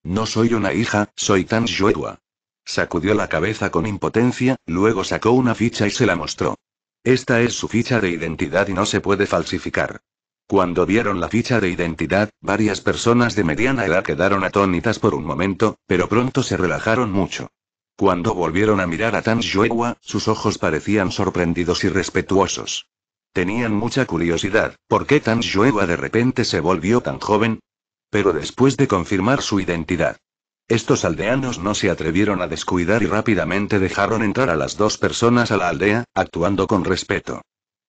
No soy una hija, soy Tan Yuehua. Sacudió la cabeza con impotencia, luego sacó una ficha y se la mostró. Esta es su ficha de identidad y no se puede falsificar. Cuando vieron la ficha de identidad, varias personas de mediana edad quedaron atónitas por un momento, pero pronto se relajaron mucho. Cuando volvieron a mirar a Tan Yuewa, sus ojos parecían sorprendidos y respetuosos. Tenían mucha curiosidad, ¿por qué Tan Yuewa de repente se volvió tan joven? Pero después de confirmar su identidad. Estos aldeanos no se atrevieron a descuidar y rápidamente dejaron entrar a las dos personas a la aldea, actuando con respeto.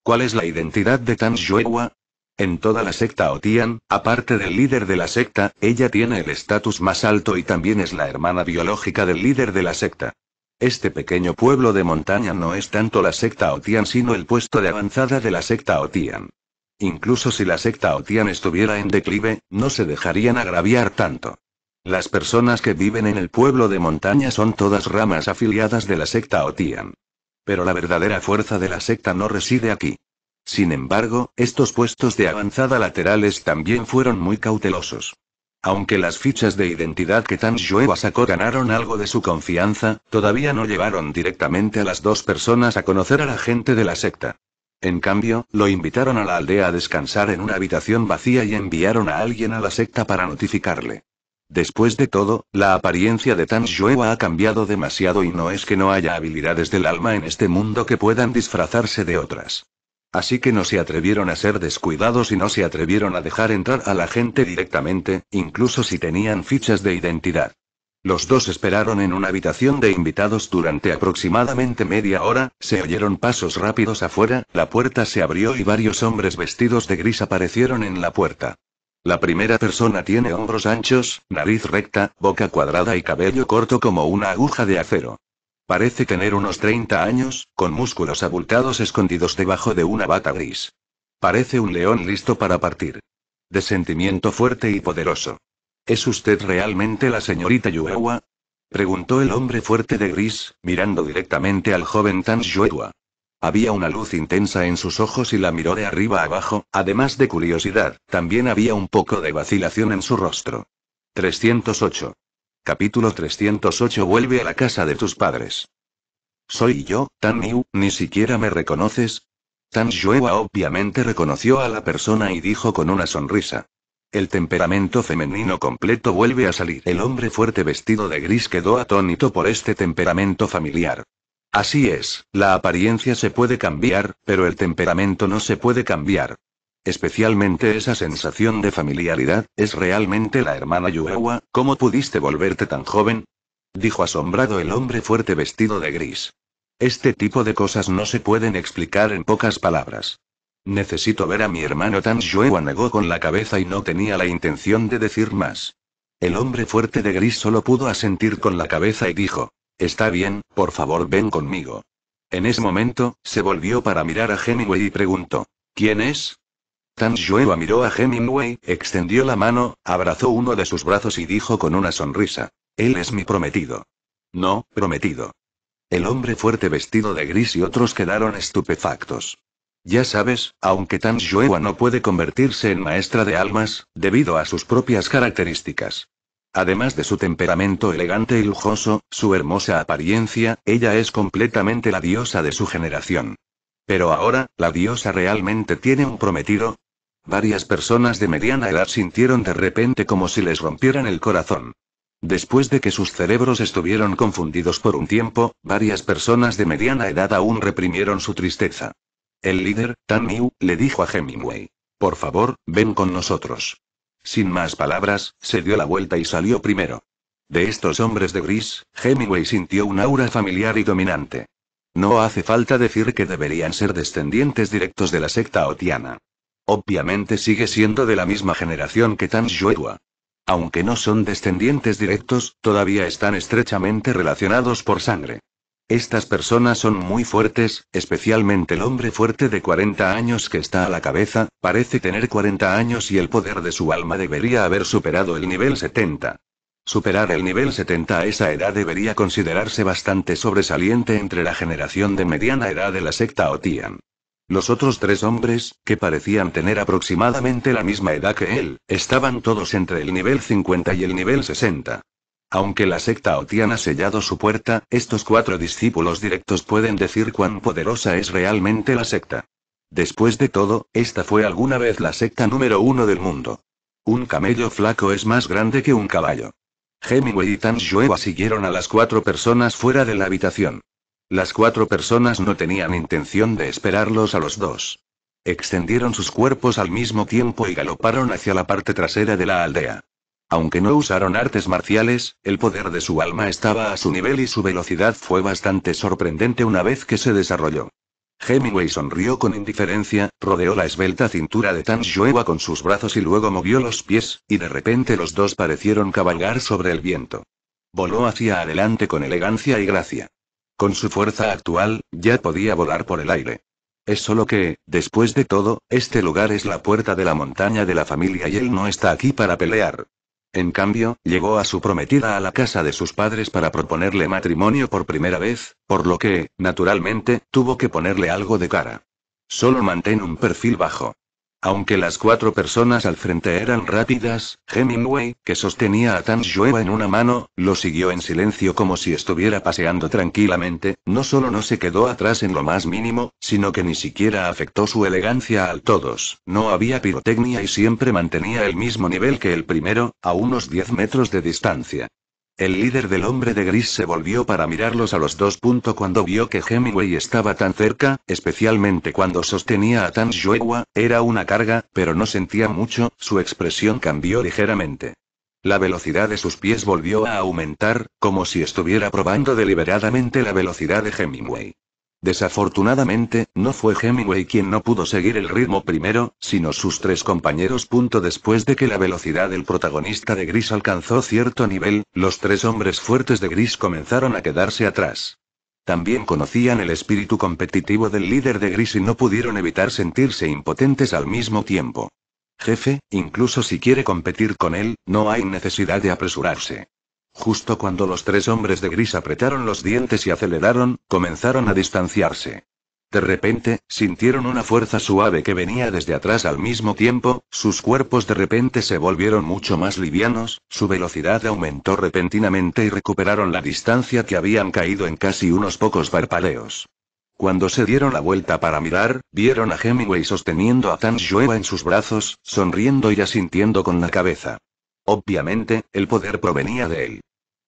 ¿Cuál es la identidad de Tan Xuehua? En toda la secta Otian, aparte del líder de la secta, ella tiene el estatus más alto y también es la hermana biológica del líder de la secta. Este pequeño pueblo de montaña no es tanto la secta Otian sino el puesto de avanzada de la secta Otian. Incluso si la secta Otian estuviera en declive, no se dejarían agraviar tanto. Las personas que viven en el pueblo de montaña son todas ramas afiliadas de la secta Otian. Pero la verdadera fuerza de la secta no reside aquí. Sin embargo, estos puestos de avanzada laterales también fueron muy cautelosos. Aunque las fichas de identidad que Tan Yueva sacó ganaron algo de su confianza, todavía no llevaron directamente a las dos personas a conocer a la gente de la secta. En cambio, lo invitaron a la aldea a descansar en una habitación vacía y enviaron a alguien a la secta para notificarle. Después de todo, la apariencia de Tan Shuewa ha cambiado demasiado y no es que no haya habilidades del alma en este mundo que puedan disfrazarse de otras. Así que no se atrevieron a ser descuidados y no se atrevieron a dejar entrar a la gente directamente, incluso si tenían fichas de identidad. Los dos esperaron en una habitación de invitados durante aproximadamente media hora, se oyeron pasos rápidos afuera, la puerta se abrió y varios hombres vestidos de gris aparecieron en la puerta. La primera persona tiene hombros anchos, nariz recta, boca cuadrada y cabello corto como una aguja de acero. Parece tener unos 30 años, con músculos abultados escondidos debajo de una bata gris. Parece un león listo para partir. De sentimiento fuerte y poderoso. ¿Es usted realmente la señorita Yuewa? preguntó el hombre fuerte de gris, mirando directamente al joven Tan Yuewa. Había una luz intensa en sus ojos y la miró de arriba abajo, además de curiosidad, también había un poco de vacilación en su rostro. 308. Capítulo 308 Vuelve a la casa de tus padres. Soy yo, Tan Yu, ni siquiera me reconoces. Tan Yuewa obviamente reconoció a la persona y dijo con una sonrisa. El temperamento femenino completo vuelve a salir. El hombre fuerte vestido de gris quedó atónito por este temperamento familiar. Así es, la apariencia se puede cambiar, pero el temperamento no se puede cambiar. Especialmente esa sensación de familiaridad, es realmente la hermana Yuawa, ¿cómo pudiste volverte tan joven? Dijo asombrado el hombre fuerte vestido de gris. Este tipo de cosas no se pueden explicar en pocas palabras. Necesito ver a mi hermano Tan Tanjue negó con la cabeza y no tenía la intención de decir más. El hombre fuerte de gris solo pudo asentir con la cabeza y dijo, Está bien, por favor ven conmigo. En ese momento, se volvió para mirar a Hemingway y preguntó, ¿Quién es? Tan miró a Hemingway, extendió la mano, abrazó uno de sus brazos y dijo con una sonrisa, Él es mi prometido. No, prometido. El hombre fuerte vestido de gris y otros quedaron estupefactos. Ya sabes, aunque Tan Joewa no puede convertirse en maestra de almas, debido a sus propias características. Además de su temperamento elegante y lujoso, su hermosa apariencia, ella es completamente la diosa de su generación. Pero ahora, ¿la diosa realmente tiene un prometido? Varias personas de mediana edad sintieron de repente como si les rompieran el corazón. Después de que sus cerebros estuvieron confundidos por un tiempo, varias personas de mediana edad aún reprimieron su tristeza. El líder, Tan Yu, le dijo a Hemingway. Por favor, ven con nosotros. Sin más palabras, se dio la vuelta y salió primero. De estos hombres de gris, Hemingway sintió un aura familiar y dominante. No hace falta decir que deberían ser descendientes directos de la secta otiana. Obviamente sigue siendo de la misma generación que Tan Yuehua. Aunque no son descendientes directos, todavía están estrechamente relacionados por sangre. Estas personas son muy fuertes, especialmente el hombre fuerte de 40 años que está a la cabeza, parece tener 40 años y el poder de su alma debería haber superado el nivel 70. Superar el nivel 70 a esa edad debería considerarse bastante sobresaliente entre la generación de mediana edad de la secta Otian. Los otros tres hombres, que parecían tener aproximadamente la misma edad que él, estaban todos entre el nivel 50 y el nivel 60. Aunque la secta Otian ha sellado su puerta, estos cuatro discípulos directos pueden decir cuán poderosa es realmente la secta. Después de todo, esta fue alguna vez la secta número uno del mundo. Un camello flaco es más grande que un caballo. Hemingway y Tanjueva siguieron a las cuatro personas fuera de la habitación. Las cuatro personas no tenían intención de esperarlos a los dos. Extendieron sus cuerpos al mismo tiempo y galoparon hacia la parte trasera de la aldea. Aunque no usaron artes marciales, el poder de su alma estaba a su nivel y su velocidad fue bastante sorprendente una vez que se desarrolló. Hemingway sonrió con indiferencia, rodeó la esbelta cintura de Tan Joewa con sus brazos y luego movió los pies, y de repente los dos parecieron cabalgar sobre el viento. Voló hacia adelante con elegancia y gracia. Con su fuerza actual, ya podía volar por el aire. Es solo que, después de todo, este lugar es la puerta de la montaña de la familia y él no está aquí para pelear. En cambio, llegó a su prometida a la casa de sus padres para proponerle matrimonio por primera vez, por lo que, naturalmente, tuvo que ponerle algo de cara. Solo mantén un perfil bajo. Aunque las cuatro personas al frente eran rápidas, Hemingway, que sostenía a Shueva en una mano, lo siguió en silencio como si estuviera paseando tranquilamente, no solo no se quedó atrás en lo más mínimo, sino que ni siquiera afectó su elegancia al todos, no había pirotecnia y siempre mantenía el mismo nivel que el primero, a unos 10 metros de distancia. El líder del hombre de gris se volvió para mirarlos a los dos. puntos cuando vio que Hemingway estaba tan cerca, especialmente cuando sostenía a Tan Yuegua, era una carga, pero no sentía mucho, su expresión cambió ligeramente. La velocidad de sus pies volvió a aumentar, como si estuviera probando deliberadamente la velocidad de Hemingway. Desafortunadamente, no fue Hemingway quien no pudo seguir el ritmo primero, sino sus tres compañeros. Punto después de que la velocidad del protagonista de Gris alcanzó cierto nivel, los tres hombres fuertes de Gris comenzaron a quedarse atrás. También conocían el espíritu competitivo del líder de Gris y no pudieron evitar sentirse impotentes al mismo tiempo. Jefe, incluso si quiere competir con él, no hay necesidad de apresurarse. Justo cuando los tres hombres de gris apretaron los dientes y aceleraron, comenzaron a distanciarse. De repente, sintieron una fuerza suave que venía desde atrás al mismo tiempo, sus cuerpos de repente se volvieron mucho más livianos, su velocidad aumentó repentinamente y recuperaron la distancia que habían caído en casi unos pocos parpadeos. Cuando se dieron la vuelta para mirar, vieron a Hemingway sosteniendo a Tanjueva en sus brazos, sonriendo y asintiendo con la cabeza. Obviamente, el poder provenía de él.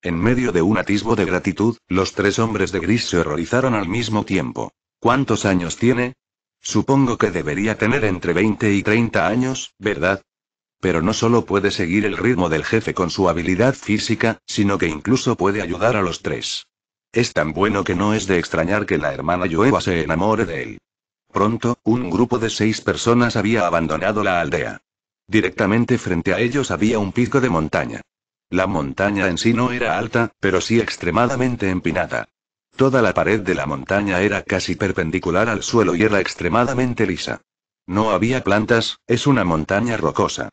En medio de un atisbo de gratitud, los tres hombres de gris se horrorizaron al mismo tiempo. ¿Cuántos años tiene? Supongo que debería tener entre 20 y 30 años, ¿verdad? Pero no solo puede seguir el ritmo del jefe con su habilidad física, sino que incluso puede ayudar a los tres. Es tan bueno que no es de extrañar que la hermana llueva se enamore de él. Pronto, un grupo de seis personas había abandonado la aldea. Directamente frente a ellos había un pico de montaña. La montaña en sí no era alta, pero sí extremadamente empinada. Toda la pared de la montaña era casi perpendicular al suelo y era extremadamente lisa. No había plantas, es una montaña rocosa.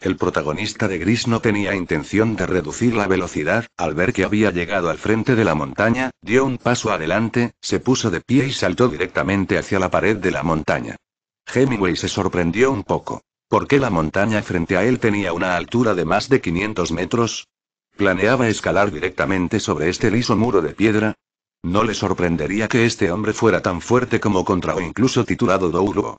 El protagonista de Gris no tenía intención de reducir la velocidad, al ver que había llegado al frente de la montaña, dio un paso adelante, se puso de pie y saltó directamente hacia la pared de la montaña. Hemingway se sorprendió un poco. ¿Por qué la montaña frente a él tenía una altura de más de 500 metros? ¿Planeaba escalar directamente sobre este liso muro de piedra? No le sorprendería que este hombre fuera tan fuerte como contra o incluso titulado Douro.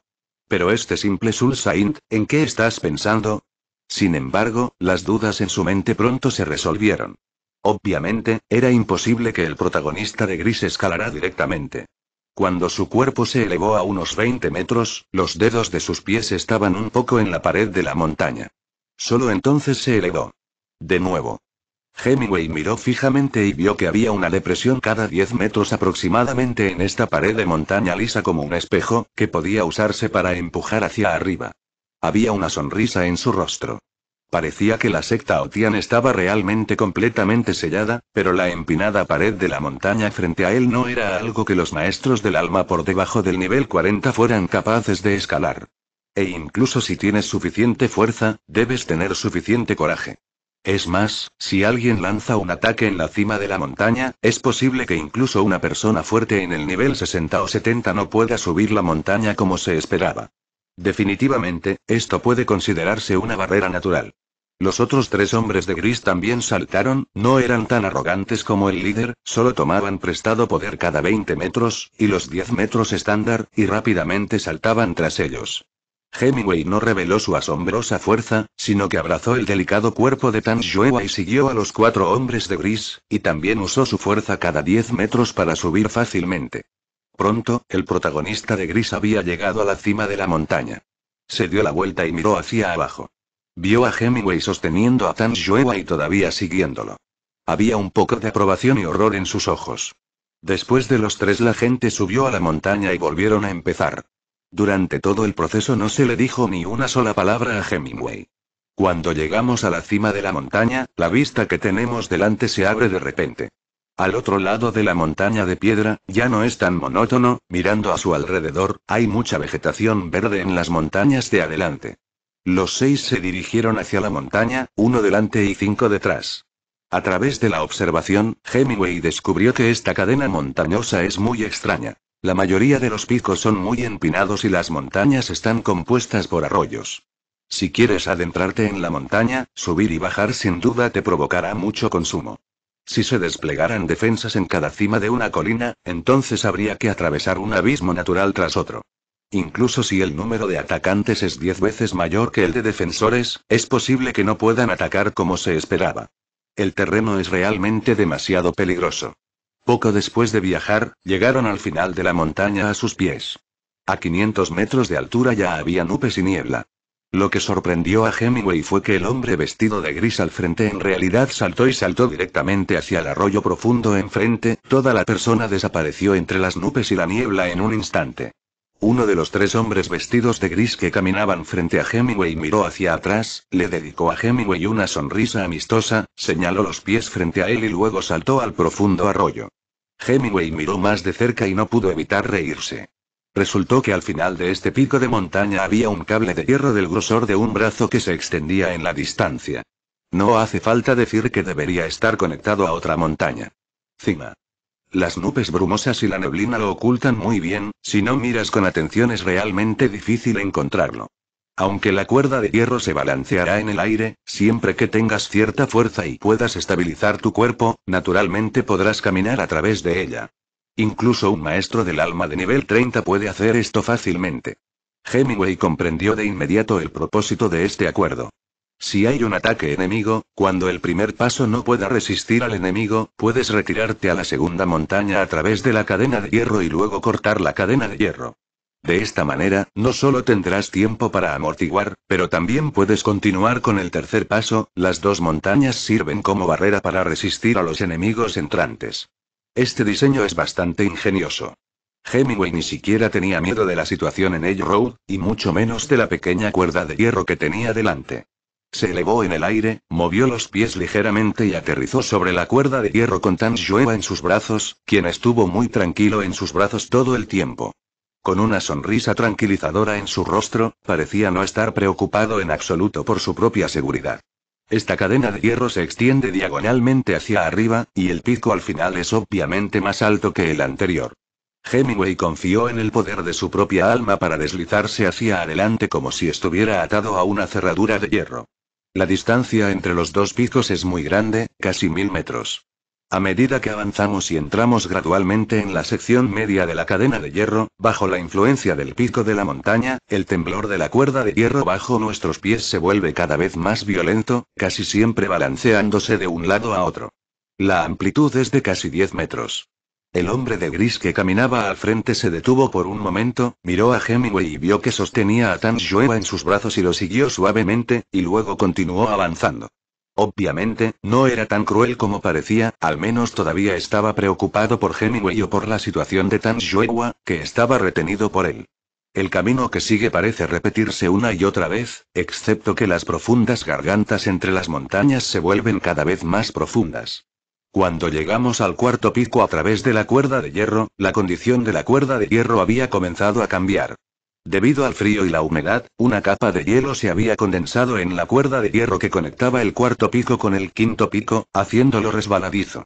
Pero este simple Sulsaint, ¿en qué estás pensando? Sin embargo, las dudas en su mente pronto se resolvieron. Obviamente, era imposible que el protagonista de Gris escalara directamente. Cuando su cuerpo se elevó a unos 20 metros, los dedos de sus pies estaban un poco en la pared de la montaña. Solo entonces se elevó. De nuevo. Hemingway miró fijamente y vio que había una depresión cada 10 metros aproximadamente en esta pared de montaña lisa como un espejo, que podía usarse para empujar hacia arriba. Había una sonrisa en su rostro. Parecía que la secta Otian estaba realmente completamente sellada, pero la empinada pared de la montaña frente a él no era algo que los maestros del alma por debajo del nivel 40 fueran capaces de escalar. E incluso si tienes suficiente fuerza, debes tener suficiente coraje. Es más, si alguien lanza un ataque en la cima de la montaña, es posible que incluso una persona fuerte en el nivel 60 o 70 no pueda subir la montaña como se esperaba. Definitivamente, esto puede considerarse una barrera natural. Los otros tres hombres de gris también saltaron, no eran tan arrogantes como el líder, solo tomaban prestado poder cada 20 metros, y los 10 metros estándar, y rápidamente saltaban tras ellos. Hemingway no reveló su asombrosa fuerza, sino que abrazó el delicado cuerpo de Tan y siguió a los cuatro hombres de gris, y también usó su fuerza cada 10 metros para subir fácilmente. Pronto, el protagonista de gris había llegado a la cima de la montaña. Se dio la vuelta y miró hacia abajo. Vio a Hemingway sosteniendo a Tan y todavía siguiéndolo. Había un poco de aprobación y horror en sus ojos. Después de los tres la gente subió a la montaña y volvieron a empezar. Durante todo el proceso no se le dijo ni una sola palabra a Hemingway. Cuando llegamos a la cima de la montaña, la vista que tenemos delante se abre de repente. Al otro lado de la montaña de piedra, ya no es tan monótono, mirando a su alrededor, hay mucha vegetación verde en las montañas de adelante. Los seis se dirigieron hacia la montaña, uno delante y cinco detrás. A través de la observación, Hemingway descubrió que esta cadena montañosa es muy extraña. La mayoría de los picos son muy empinados y las montañas están compuestas por arroyos. Si quieres adentrarte en la montaña, subir y bajar sin duda te provocará mucho consumo. Si se desplegaran defensas en cada cima de una colina, entonces habría que atravesar un abismo natural tras otro. Incluso si el número de atacantes es 10 veces mayor que el de defensores, es posible que no puedan atacar como se esperaba. El terreno es realmente demasiado peligroso. Poco después de viajar, llegaron al final de la montaña a sus pies. A 500 metros de altura ya había nubes y niebla. Lo que sorprendió a Hemingway fue que el hombre vestido de gris al frente en realidad saltó y saltó directamente hacia el arroyo profundo enfrente, toda la persona desapareció entre las nubes y la niebla en un instante. Uno de los tres hombres vestidos de gris que caminaban frente a Hemingway miró hacia atrás, le dedicó a Hemingway una sonrisa amistosa, señaló los pies frente a él y luego saltó al profundo arroyo. Hemingway miró más de cerca y no pudo evitar reírse. Resultó que al final de este pico de montaña había un cable de hierro del grosor de un brazo que se extendía en la distancia. No hace falta decir que debería estar conectado a otra montaña. Cima. Las nubes brumosas y la neblina lo ocultan muy bien, si no miras con atención es realmente difícil encontrarlo. Aunque la cuerda de hierro se balanceará en el aire, siempre que tengas cierta fuerza y puedas estabilizar tu cuerpo, naturalmente podrás caminar a través de ella. Incluso un maestro del alma de nivel 30 puede hacer esto fácilmente. Hemingway comprendió de inmediato el propósito de este acuerdo. Si hay un ataque enemigo, cuando el primer paso no pueda resistir al enemigo, puedes retirarte a la segunda montaña a través de la cadena de hierro y luego cortar la cadena de hierro. De esta manera, no solo tendrás tiempo para amortiguar, pero también puedes continuar con el tercer paso, las dos montañas sirven como barrera para resistir a los enemigos entrantes. Este diseño es bastante ingenioso. Hemingway ni siquiera tenía miedo de la situación en Edge Road, y mucho menos de la pequeña cuerda de hierro que tenía delante. Se elevó en el aire, movió los pies ligeramente y aterrizó sobre la cuerda de hierro con Tan sueva en sus brazos, quien estuvo muy tranquilo en sus brazos todo el tiempo. Con una sonrisa tranquilizadora en su rostro, parecía no estar preocupado en absoluto por su propia seguridad. Esta cadena de hierro se extiende diagonalmente hacia arriba, y el pico al final es obviamente más alto que el anterior. Hemingway confió en el poder de su propia alma para deslizarse hacia adelante como si estuviera atado a una cerradura de hierro. La distancia entre los dos picos es muy grande, casi mil metros. A medida que avanzamos y entramos gradualmente en la sección media de la cadena de hierro, bajo la influencia del pico de la montaña, el temblor de la cuerda de hierro bajo nuestros pies se vuelve cada vez más violento, casi siempre balanceándose de un lado a otro. La amplitud es de casi 10 metros. El hombre de gris que caminaba al frente se detuvo por un momento, miró a Hemingway y vio que sostenía a Tanjueva en sus brazos y lo siguió suavemente, y luego continuó avanzando. Obviamente, no era tan cruel como parecía, al menos todavía estaba preocupado por Hemingway o por la situación de Tanjueva, que estaba retenido por él. El camino que sigue parece repetirse una y otra vez, excepto que las profundas gargantas entre las montañas se vuelven cada vez más profundas. Cuando llegamos al cuarto pico a través de la cuerda de hierro, la condición de la cuerda de hierro había comenzado a cambiar. Debido al frío y la humedad, una capa de hielo se había condensado en la cuerda de hierro que conectaba el cuarto pico con el quinto pico, haciéndolo resbaladizo.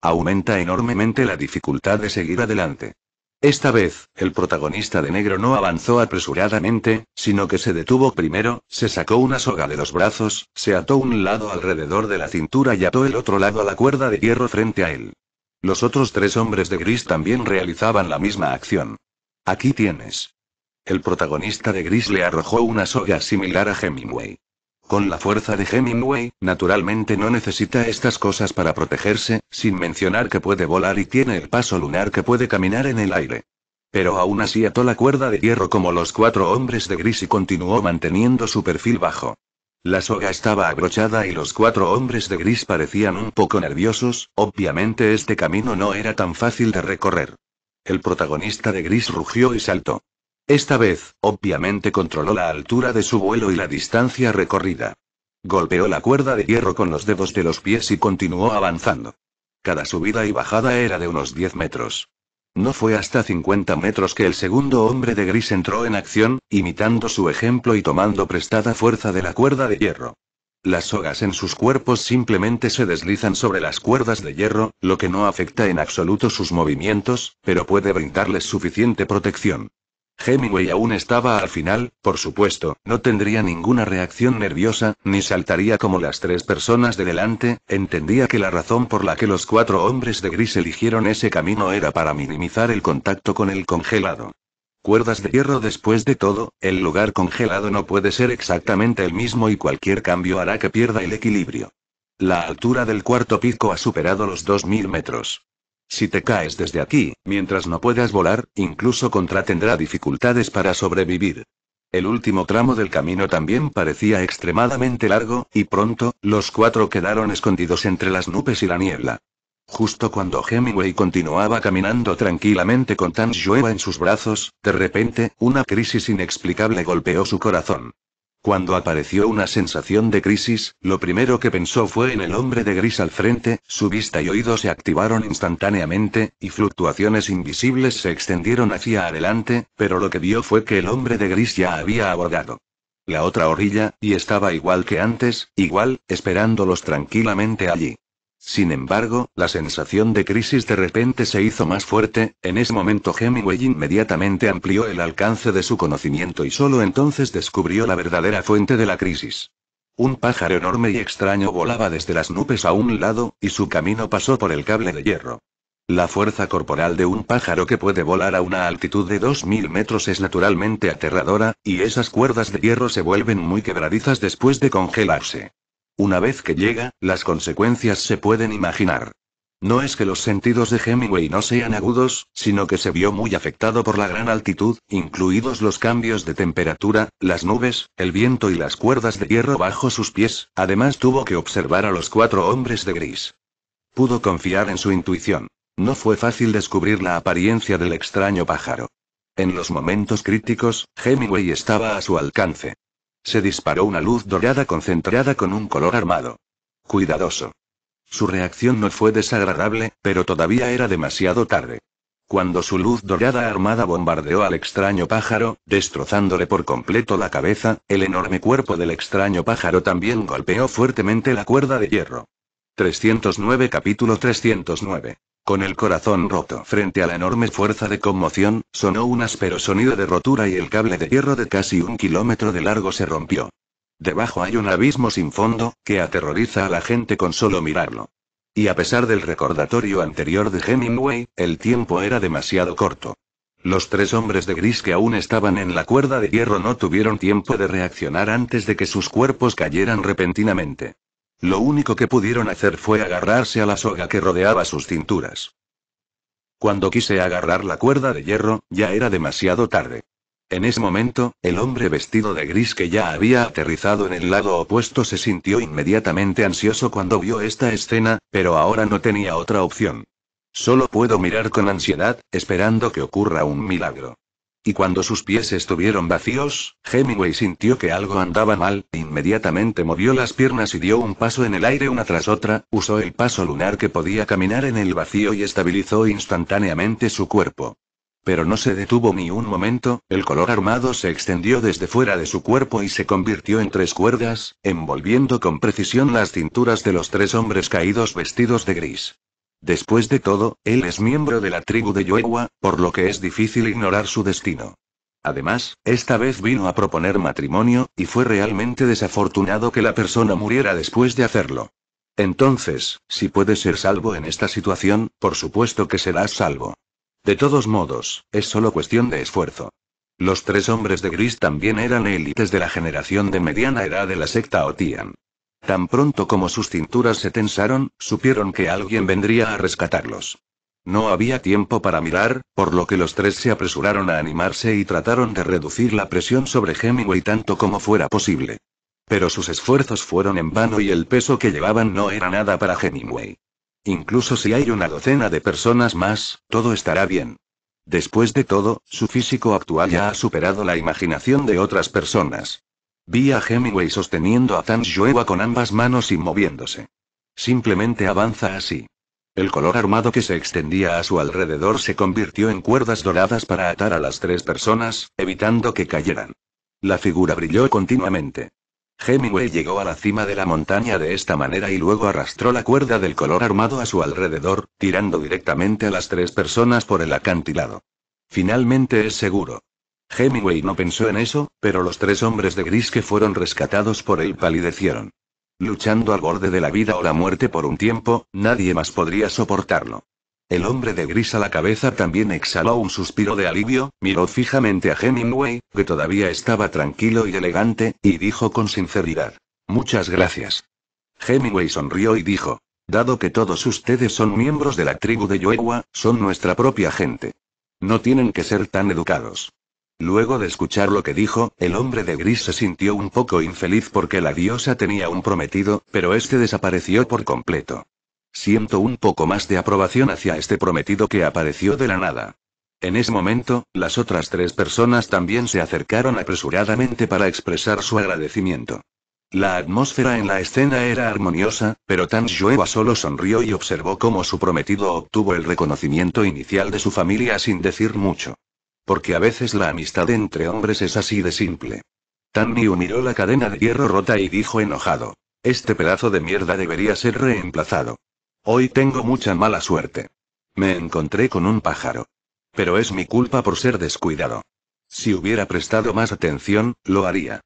Aumenta enormemente la dificultad de seguir adelante. Esta vez, el protagonista de negro no avanzó apresuradamente, sino que se detuvo primero, se sacó una soga de los brazos, se ató un lado alrededor de la cintura y ató el otro lado a la cuerda de hierro frente a él. Los otros tres hombres de gris también realizaban la misma acción. Aquí tienes. El protagonista de gris le arrojó una soga similar a Hemingway. Con la fuerza de Hemingway, naturalmente no necesita estas cosas para protegerse, sin mencionar que puede volar y tiene el paso lunar que puede caminar en el aire. Pero aún así ató la cuerda de hierro como los cuatro hombres de gris y continuó manteniendo su perfil bajo. La soga estaba abrochada y los cuatro hombres de gris parecían un poco nerviosos, obviamente este camino no era tan fácil de recorrer. El protagonista de gris rugió y saltó. Esta vez, obviamente controló la altura de su vuelo y la distancia recorrida. Golpeó la cuerda de hierro con los dedos de los pies y continuó avanzando. Cada subida y bajada era de unos 10 metros. No fue hasta 50 metros que el segundo hombre de gris entró en acción, imitando su ejemplo y tomando prestada fuerza de la cuerda de hierro. Las sogas en sus cuerpos simplemente se deslizan sobre las cuerdas de hierro, lo que no afecta en absoluto sus movimientos, pero puede brindarles suficiente protección. Hemingway aún estaba al final, por supuesto, no tendría ninguna reacción nerviosa, ni saltaría como las tres personas de delante, entendía que la razón por la que los cuatro hombres de gris eligieron ese camino era para minimizar el contacto con el congelado. Cuerdas de hierro después de todo, el lugar congelado no puede ser exactamente el mismo y cualquier cambio hará que pierda el equilibrio. La altura del cuarto pico ha superado los 2.000 metros. Si te caes desde aquí, mientras no puedas volar, incluso Contra tendrá dificultades para sobrevivir. El último tramo del camino también parecía extremadamente largo, y pronto, los cuatro quedaron escondidos entre las nubes y la niebla. Justo cuando Hemingway continuaba caminando tranquilamente con Tan en sus brazos, de repente, una crisis inexplicable golpeó su corazón. Cuando apareció una sensación de crisis, lo primero que pensó fue en el hombre de gris al frente, su vista y oído se activaron instantáneamente, y fluctuaciones invisibles se extendieron hacia adelante, pero lo que vio fue que el hombre de gris ya había abordado la otra orilla, y estaba igual que antes, igual, esperándolos tranquilamente allí. Sin embargo, la sensación de crisis de repente se hizo más fuerte, en ese momento Hemingway inmediatamente amplió el alcance de su conocimiento y solo entonces descubrió la verdadera fuente de la crisis. Un pájaro enorme y extraño volaba desde las nubes a un lado, y su camino pasó por el cable de hierro. La fuerza corporal de un pájaro que puede volar a una altitud de 2.000 metros es naturalmente aterradora, y esas cuerdas de hierro se vuelven muy quebradizas después de congelarse. Una vez que llega, las consecuencias se pueden imaginar. No es que los sentidos de Hemingway no sean agudos, sino que se vio muy afectado por la gran altitud, incluidos los cambios de temperatura, las nubes, el viento y las cuerdas de hierro bajo sus pies, además tuvo que observar a los cuatro hombres de gris. Pudo confiar en su intuición. No fue fácil descubrir la apariencia del extraño pájaro. En los momentos críticos, Hemingway estaba a su alcance. Se disparó una luz dorada concentrada con un color armado. Cuidadoso. Su reacción no fue desagradable, pero todavía era demasiado tarde. Cuando su luz dorada armada bombardeó al extraño pájaro, destrozándole por completo la cabeza, el enorme cuerpo del extraño pájaro también golpeó fuertemente la cuerda de hierro. 309 Capítulo 309. Con el corazón roto frente a la enorme fuerza de conmoción, sonó un áspero sonido de rotura y el cable de hierro de casi un kilómetro de largo se rompió. Debajo hay un abismo sin fondo, que aterroriza a la gente con solo mirarlo. Y a pesar del recordatorio anterior de Hemingway, el tiempo era demasiado corto. Los tres hombres de gris que aún estaban en la cuerda de hierro no tuvieron tiempo de reaccionar antes de que sus cuerpos cayeran repentinamente. Lo único que pudieron hacer fue agarrarse a la soga que rodeaba sus cinturas. Cuando quise agarrar la cuerda de hierro, ya era demasiado tarde. En ese momento, el hombre vestido de gris que ya había aterrizado en el lado opuesto se sintió inmediatamente ansioso cuando vio esta escena, pero ahora no tenía otra opción. Solo puedo mirar con ansiedad, esperando que ocurra un milagro. Y cuando sus pies estuvieron vacíos, Hemingway sintió que algo andaba mal, inmediatamente movió las piernas y dio un paso en el aire una tras otra, usó el paso lunar que podía caminar en el vacío y estabilizó instantáneamente su cuerpo. Pero no se detuvo ni un momento, el color armado se extendió desde fuera de su cuerpo y se convirtió en tres cuerdas, envolviendo con precisión las cinturas de los tres hombres caídos vestidos de gris. Después de todo, él es miembro de la tribu de Yuehua, por lo que es difícil ignorar su destino. Además, esta vez vino a proponer matrimonio, y fue realmente desafortunado que la persona muriera después de hacerlo. Entonces, si puedes ser salvo en esta situación, por supuesto que serás salvo. De todos modos, es solo cuestión de esfuerzo. Los tres hombres de gris también eran élites de la generación de mediana edad de la secta Otian. Tan pronto como sus cinturas se tensaron, supieron que alguien vendría a rescatarlos. No había tiempo para mirar, por lo que los tres se apresuraron a animarse y trataron de reducir la presión sobre Hemingway tanto como fuera posible. Pero sus esfuerzos fueron en vano y el peso que llevaban no era nada para Hemingway. Incluso si hay una docena de personas más, todo estará bien. Después de todo, su físico actual ya ha superado la imaginación de otras personas. Vi Hemingway sosteniendo a yuehua con ambas manos y moviéndose. Simplemente avanza así. El color armado que se extendía a su alrededor se convirtió en cuerdas doradas para atar a las tres personas, evitando que cayeran. La figura brilló continuamente. Hemingway llegó a la cima de la montaña de esta manera y luego arrastró la cuerda del color armado a su alrededor, tirando directamente a las tres personas por el acantilado. Finalmente es seguro. Hemingway no pensó en eso, pero los tres hombres de gris que fueron rescatados por él palidecieron. Luchando al borde de la vida o la muerte por un tiempo, nadie más podría soportarlo. El hombre de gris a la cabeza también exhaló un suspiro de alivio, miró fijamente a Hemingway, que todavía estaba tranquilo y elegante, y dijo con sinceridad. Muchas gracias. Hemingway sonrió y dijo. Dado que todos ustedes son miembros de la tribu de Yuewa, son nuestra propia gente. No tienen que ser tan educados. Luego de escuchar lo que dijo, el hombre de gris se sintió un poco infeliz porque la diosa tenía un prometido, pero este desapareció por completo. Siento un poco más de aprobación hacia este prometido que apareció de la nada. En ese momento, las otras tres personas también se acercaron apresuradamente para expresar su agradecimiento. La atmósfera en la escena era armoniosa, pero Tan Shueva solo sonrió y observó cómo su prometido obtuvo el reconocimiento inicial de su familia sin decir mucho. Porque a veces la amistad entre hombres es así de simple. Tanmiu miró la cadena de hierro rota y dijo enojado. Este pedazo de mierda debería ser reemplazado. Hoy tengo mucha mala suerte. Me encontré con un pájaro. Pero es mi culpa por ser descuidado. Si hubiera prestado más atención, lo haría.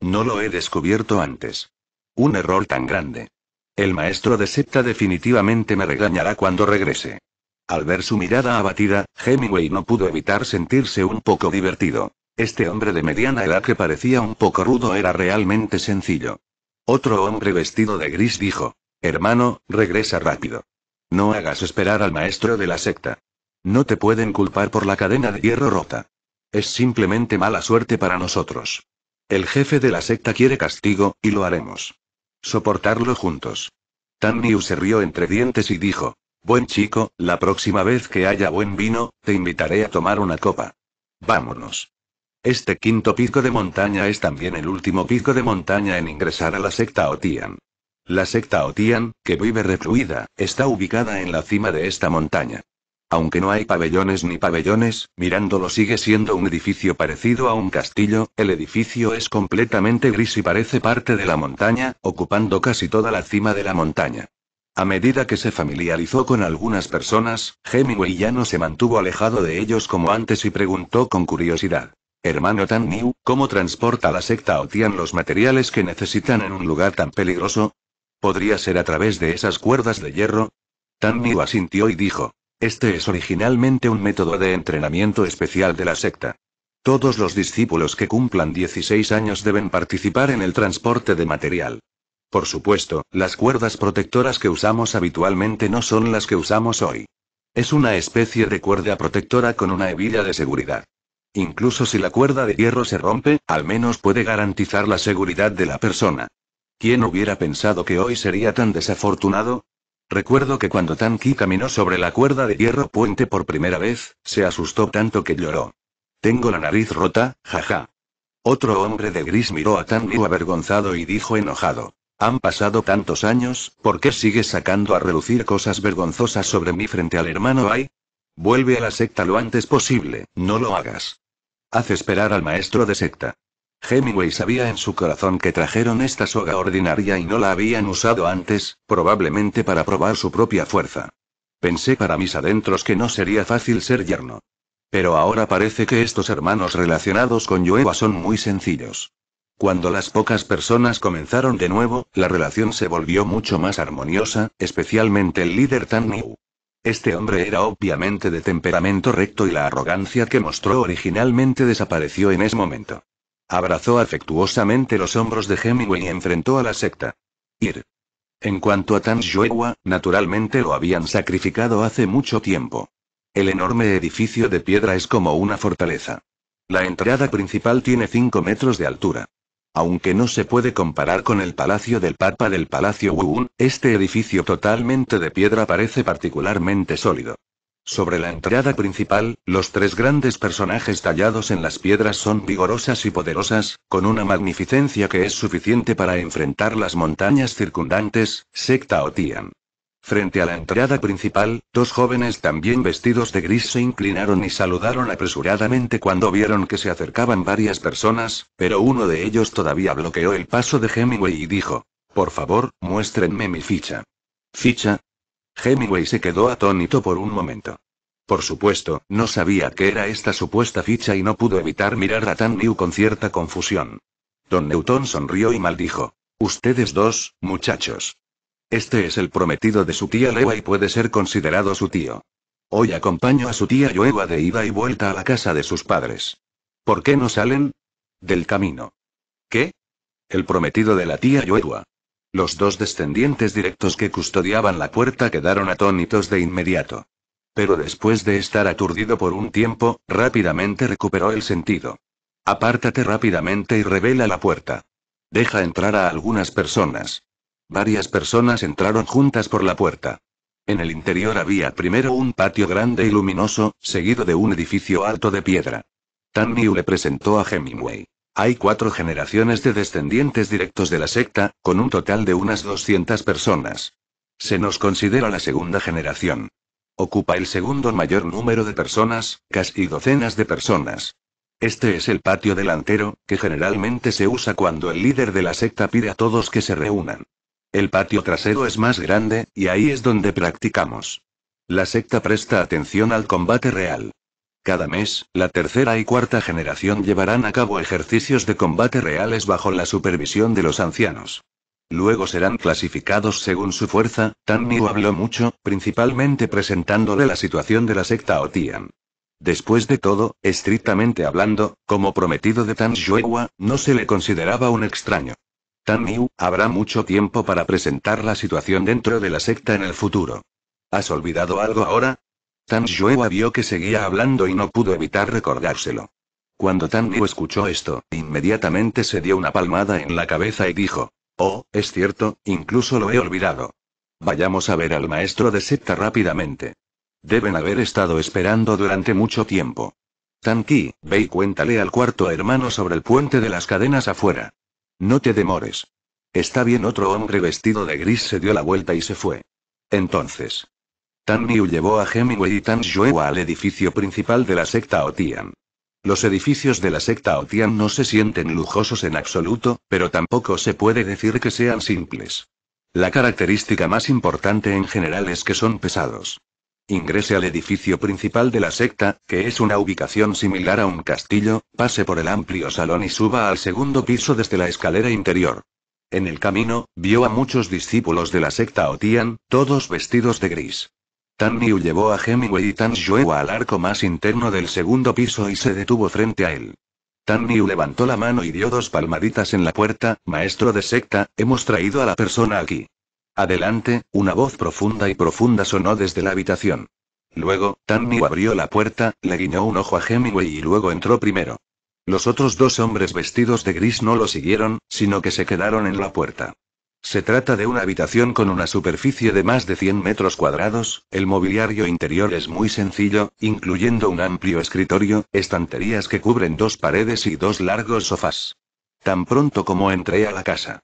No lo he descubierto antes. Un error tan grande. El maestro de septa definitivamente me regañará cuando regrese. Al ver su mirada abatida, Hemingway no pudo evitar sentirse un poco divertido. Este hombre de mediana edad que parecía un poco rudo era realmente sencillo. Otro hombre vestido de gris dijo, Hermano, regresa rápido. No hagas esperar al maestro de la secta. No te pueden culpar por la cadena de hierro rota. Es simplemente mala suerte para nosotros. El jefe de la secta quiere castigo, y lo haremos. Soportarlo juntos. Tanniu se rió entre dientes y dijo, Buen chico, la próxima vez que haya buen vino, te invitaré a tomar una copa. Vámonos. Este quinto pico de montaña es también el último pico de montaña en ingresar a la secta Otian. La secta Otian, que vive refluida, está ubicada en la cima de esta montaña. Aunque no hay pabellones ni pabellones, mirándolo sigue siendo un edificio parecido a un castillo, el edificio es completamente gris y parece parte de la montaña, ocupando casi toda la cima de la montaña. A medida que se familiarizó con algunas personas, Hemingway ya no se mantuvo alejado de ellos como antes y preguntó con curiosidad. Hermano Tan New, ¿cómo transporta la secta Otian los materiales que necesitan en un lugar tan peligroso? ¿Podría ser a través de esas cuerdas de hierro? Tan asintió y dijo. Este es originalmente un método de entrenamiento especial de la secta. Todos los discípulos que cumplan 16 años deben participar en el transporte de material. Por supuesto, las cuerdas protectoras que usamos habitualmente no son las que usamos hoy. Es una especie de cuerda protectora con una hebilla de seguridad. Incluso si la cuerda de hierro se rompe, al menos puede garantizar la seguridad de la persona. ¿Quién hubiera pensado que hoy sería tan desafortunado? Recuerdo que cuando Tanki caminó sobre la cuerda de hierro puente por primera vez, se asustó tanto que lloró. Tengo la nariz rota, jaja. Otro hombre de gris miró a Tanki avergonzado y dijo enojado. Han pasado tantos años, ¿por qué sigues sacando a relucir cosas vergonzosas sobre mí frente al hermano Ai? Vuelve a la secta lo antes posible, no lo hagas. Haz esperar al maestro de secta. Hemingway sabía en su corazón que trajeron esta soga ordinaria y no la habían usado antes, probablemente para probar su propia fuerza. Pensé para mis adentros que no sería fácil ser yerno. Pero ahora parece que estos hermanos relacionados con Yueva son muy sencillos. Cuando las pocas personas comenzaron de nuevo, la relación se volvió mucho más armoniosa, especialmente el líder Tan Niu. Este hombre era obviamente de temperamento recto y la arrogancia que mostró originalmente desapareció en ese momento. Abrazó afectuosamente los hombros de Hemingway y enfrentó a la secta. Ir. En cuanto a Tan Yuewa, naturalmente lo habían sacrificado hace mucho tiempo. El enorme edificio de piedra es como una fortaleza. La entrada principal tiene 5 metros de altura. Aunque no se puede comparar con el Palacio del Papa del Palacio Wuun, este edificio totalmente de piedra parece particularmente sólido. Sobre la entrada principal, los tres grandes personajes tallados en las piedras son vigorosas y poderosas, con una magnificencia que es suficiente para enfrentar las montañas circundantes, secta o tian. Frente a la entrada principal, dos jóvenes también vestidos de gris se inclinaron y saludaron apresuradamente cuando vieron que se acercaban varias personas, pero uno de ellos todavía bloqueó el paso de Hemingway y dijo, Por favor, muéstrenme mi ficha. ¿Ficha? Hemingway se quedó atónito por un momento. Por supuesto, no sabía qué era esta supuesta ficha y no pudo evitar mirar a Tan New con cierta confusión. Don Newton sonrió y maldijo. Ustedes dos, muchachos. Este es el prometido de su tía lewa y puede ser considerado su tío. Hoy acompaño a su tía Yoeva de ida y vuelta a la casa de sus padres. ¿Por qué no salen? Del camino. ¿Qué? El prometido de la tía Yoeva. Los dos descendientes directos que custodiaban la puerta quedaron atónitos de inmediato. Pero después de estar aturdido por un tiempo, rápidamente recuperó el sentido. Apártate rápidamente y revela la puerta. Deja entrar a algunas personas. Varias personas entraron juntas por la puerta. En el interior había primero un patio grande y luminoso, seguido de un edificio alto de piedra. tan Tanmiu le presentó a Hemingway. Hay cuatro generaciones de descendientes directos de la secta, con un total de unas 200 personas. Se nos considera la segunda generación. Ocupa el segundo mayor número de personas, casi docenas de personas. Este es el patio delantero, que generalmente se usa cuando el líder de la secta pide a todos que se reúnan. El patio trasero es más grande, y ahí es donde practicamos. La secta presta atención al combate real. Cada mes, la tercera y cuarta generación llevarán a cabo ejercicios de combate reales bajo la supervisión de los ancianos. Luego serán clasificados según su fuerza. Tan Niu habló mucho, principalmente presentándole la situación de la secta Otian. Después de todo, estrictamente hablando, como prometido de Tan Xuehua, no se le consideraba un extraño. Tan Yu, habrá mucho tiempo para presentar la situación dentro de la secta en el futuro. ¿Has olvidado algo ahora? Tan Xuewa vio que seguía hablando y no pudo evitar recordárselo. Cuando Tan Yu escuchó esto, inmediatamente se dio una palmada en la cabeza y dijo: Oh, es cierto, incluso lo he olvidado. Vayamos a ver al maestro de secta rápidamente. Deben haber estado esperando durante mucho tiempo. Ki, ve y cuéntale al cuarto hermano sobre el puente de las cadenas afuera. No te demores. Está bien, otro hombre vestido de gris se dio la vuelta y se fue. Entonces. Tan Miu llevó a Hemingway y Tan al edificio principal de la secta Otian. Los edificios de la secta Otian no se sienten lujosos en absoluto, pero tampoco se puede decir que sean simples. La característica más importante en general es que son pesados. Ingrese al edificio principal de la secta, que es una ubicación similar a un castillo, pase por el amplio salón y suba al segundo piso desde la escalera interior. En el camino, vio a muchos discípulos de la secta Otian, todos vestidos de gris. Tan niu llevó a Hemingway y Tan Yue, al arco más interno del segundo piso y se detuvo frente a él. Tan niu levantó la mano y dio dos palmaditas en la puerta, maestro de secta, hemos traído a la persona aquí. Adelante, una voz profunda y profunda sonó desde la habitación. Luego, Tanmi abrió la puerta, le guiñó un ojo a Hemingway y luego entró primero. Los otros dos hombres vestidos de gris no lo siguieron, sino que se quedaron en la puerta. Se trata de una habitación con una superficie de más de 100 metros cuadrados, el mobiliario interior es muy sencillo, incluyendo un amplio escritorio, estanterías que cubren dos paredes y dos largos sofás. Tan pronto como entré a la casa.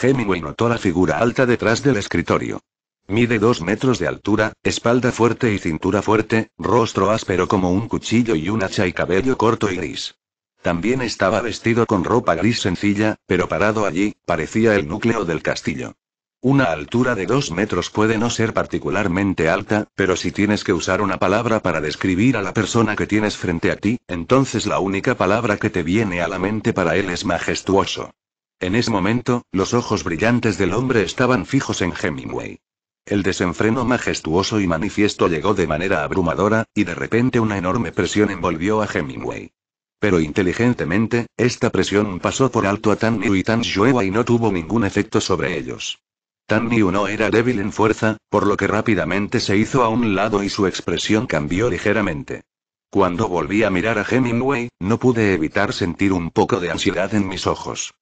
Hemingway notó la figura alta detrás del escritorio. Mide dos metros de altura, espalda fuerte y cintura fuerte, rostro áspero como un cuchillo y un hacha y cabello corto y gris. También estaba vestido con ropa gris sencilla, pero parado allí, parecía el núcleo del castillo. Una altura de dos metros puede no ser particularmente alta, pero si tienes que usar una palabra para describir a la persona que tienes frente a ti, entonces la única palabra que te viene a la mente para él es majestuoso. En ese momento, los ojos brillantes del hombre estaban fijos en Hemingway. El desenfreno majestuoso y manifiesto llegó de manera abrumadora, y de repente una enorme presión envolvió a Hemingway. Pero inteligentemente, esta presión pasó por alto a Tan Niu y Tan Shuewa y no tuvo ningún efecto sobre ellos. Tan Niu no era débil en fuerza, por lo que rápidamente se hizo a un lado y su expresión cambió ligeramente. Cuando volví a mirar a Hemingway, no pude evitar sentir un poco de ansiedad en mis ojos.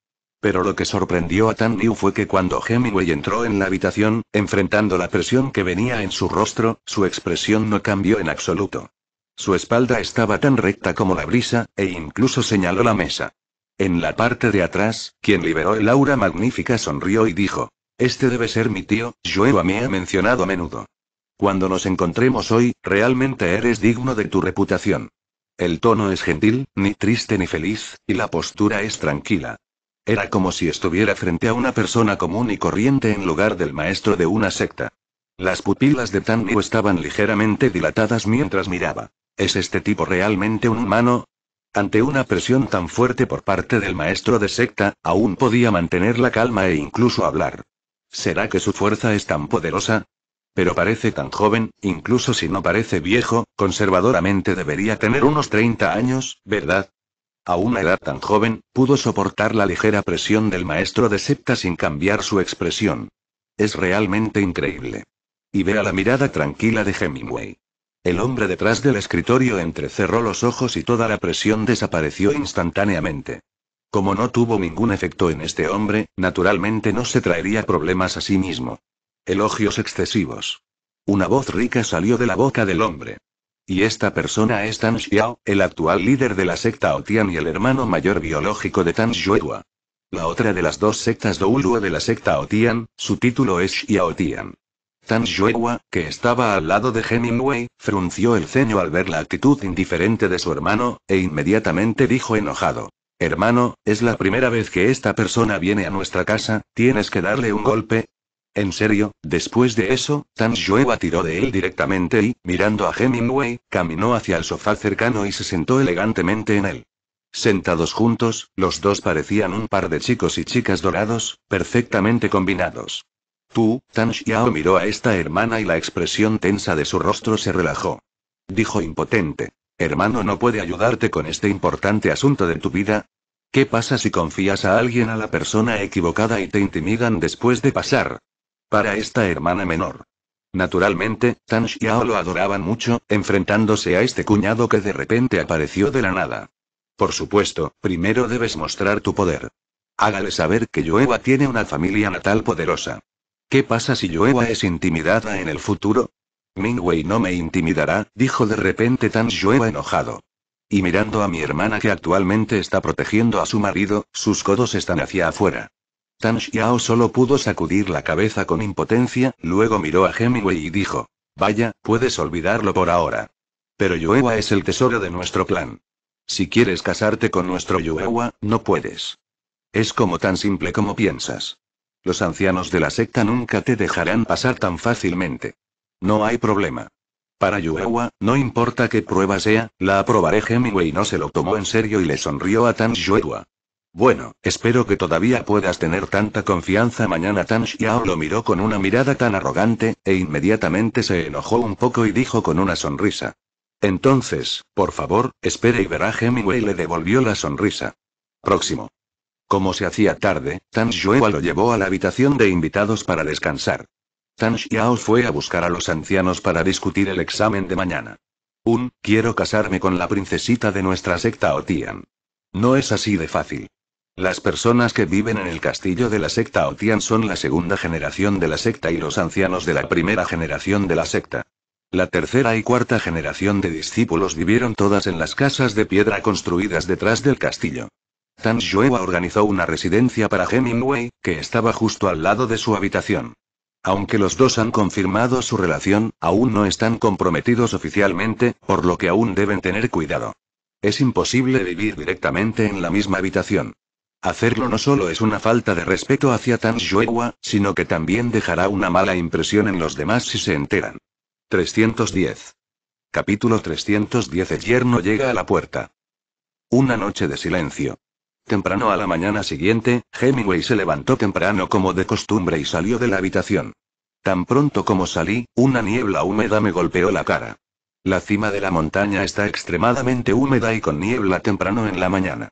Pero lo que sorprendió a Tan Liu fue que cuando Hemingway entró en la habitación, enfrentando la presión que venía en su rostro, su expresión no cambió en absoluto. Su espalda estaba tan recta como la brisa, e incluso señaló la mesa. En la parte de atrás, quien liberó el aura magnífica sonrió y dijo, Este debe ser mi tío, Joe me ha mencionado a menudo. Cuando nos encontremos hoy, realmente eres digno de tu reputación. El tono es gentil, ni triste ni feliz, y la postura es tranquila. Era como si estuviera frente a una persona común y corriente en lugar del maestro de una secta. Las pupilas de Tan estaban ligeramente dilatadas mientras miraba. ¿Es este tipo realmente un humano? Ante una presión tan fuerte por parte del maestro de secta, aún podía mantener la calma e incluso hablar. ¿Será que su fuerza es tan poderosa? Pero parece tan joven, incluso si no parece viejo, conservadoramente debería tener unos 30 años, ¿verdad? A una edad tan joven, pudo soportar la ligera presión del maestro de septa sin cambiar su expresión. Es realmente increíble. Y vea la mirada tranquila de Hemingway. El hombre detrás del escritorio entrecerró los ojos y toda la presión desapareció instantáneamente. Como no tuvo ningún efecto en este hombre, naturalmente no se traería problemas a sí mismo. Elogios excesivos. Una voz rica salió de la boca del hombre. Y esta persona es Tan Xiao, el actual líder de la secta Otian y el hermano mayor biológico de Tan Xuehua. La otra de las dos sectas Douluo de la secta Otian, su título es Xiao Tian. Tan Xuehua, que estaba al lado de Hemingway, frunció el ceño al ver la actitud indiferente de su hermano, e inmediatamente dijo enojado. Hermano, es la primera vez que esta persona viene a nuestra casa, tienes que darle un golpe, en serio, después de eso, Tan Xueba tiró de él directamente y, mirando a Hemingway, caminó hacia el sofá cercano y se sentó elegantemente en él. Sentados juntos, los dos parecían un par de chicos y chicas dorados, perfectamente combinados. Tú, Tan Xiao miró a esta hermana y la expresión tensa de su rostro se relajó. Dijo impotente. Hermano no puede ayudarte con este importante asunto de tu vida, ¿Qué pasa si confías a alguien a la persona equivocada y te intimidan después de pasar para esta hermana menor. Naturalmente, Tan Xiao lo adoraban mucho, enfrentándose a este cuñado que de repente apareció de la nada. Por supuesto, primero debes mostrar tu poder. Hágale saber que Yuewa tiene una familia natal poderosa. ¿Qué pasa si Yuewa es intimidada en el futuro? Mingwei no me intimidará, dijo de repente Tan Xiao enojado. Y mirando a mi hermana que actualmente está protegiendo a su marido, sus codos están hacia afuera. Tan Xiao solo pudo sacudir la cabeza con impotencia, luego miró a Hemingway y dijo: Vaya, puedes olvidarlo por ahora. Pero Yuewa es el tesoro de nuestro plan. Si quieres casarte con nuestro Yuewa, no puedes. Es como tan simple como piensas. Los ancianos de la secta nunca te dejarán pasar tan fácilmente. No hay problema. Para Yuewa, no importa qué prueba sea, la aprobaré. Hemingway no se lo tomó en serio y le sonrió a Tan Yuehua. Bueno, espero que todavía puedas tener tanta confianza mañana. Tan Xiao lo miró con una mirada tan arrogante, e inmediatamente se enojó un poco y dijo con una sonrisa. Entonces, por favor, espere y verá Hemingway le devolvió la sonrisa. Próximo. Como se hacía tarde, Tan Xiao lo llevó a la habitación de invitados para descansar. Tan Xiao fue a buscar a los ancianos para discutir el examen de mañana. Un, quiero casarme con la princesita de nuestra secta Otian. No es así de fácil. Las personas que viven en el castillo de la secta Otian son la segunda generación de la secta y los ancianos de la primera generación de la secta. La tercera y cuarta generación de discípulos vivieron todas en las casas de piedra construidas detrás del castillo. Tan Shuewa organizó una residencia para Hemingway, que estaba justo al lado de su habitación. Aunque los dos han confirmado su relación, aún no están comprometidos oficialmente, por lo que aún deben tener cuidado. Es imposible vivir directamente en la misma habitación. Hacerlo no solo es una falta de respeto hacia Tan Xuehua, sino que también dejará una mala impresión en los demás si se enteran. 310. Capítulo 310 El yerno llega a la puerta. Una noche de silencio. Temprano a la mañana siguiente, Hemingway se levantó temprano como de costumbre y salió de la habitación. Tan pronto como salí, una niebla húmeda me golpeó la cara. La cima de la montaña está extremadamente húmeda y con niebla temprano en la mañana.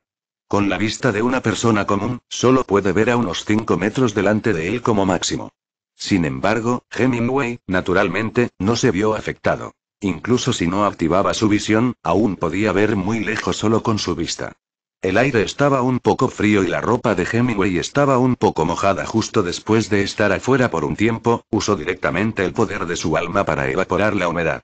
Con la vista de una persona común, solo puede ver a unos 5 metros delante de él como máximo. Sin embargo, Hemingway, naturalmente, no se vio afectado. Incluso si no activaba su visión, aún podía ver muy lejos solo con su vista. El aire estaba un poco frío y la ropa de Hemingway estaba un poco mojada justo después de estar afuera por un tiempo, usó directamente el poder de su alma para evaporar la humedad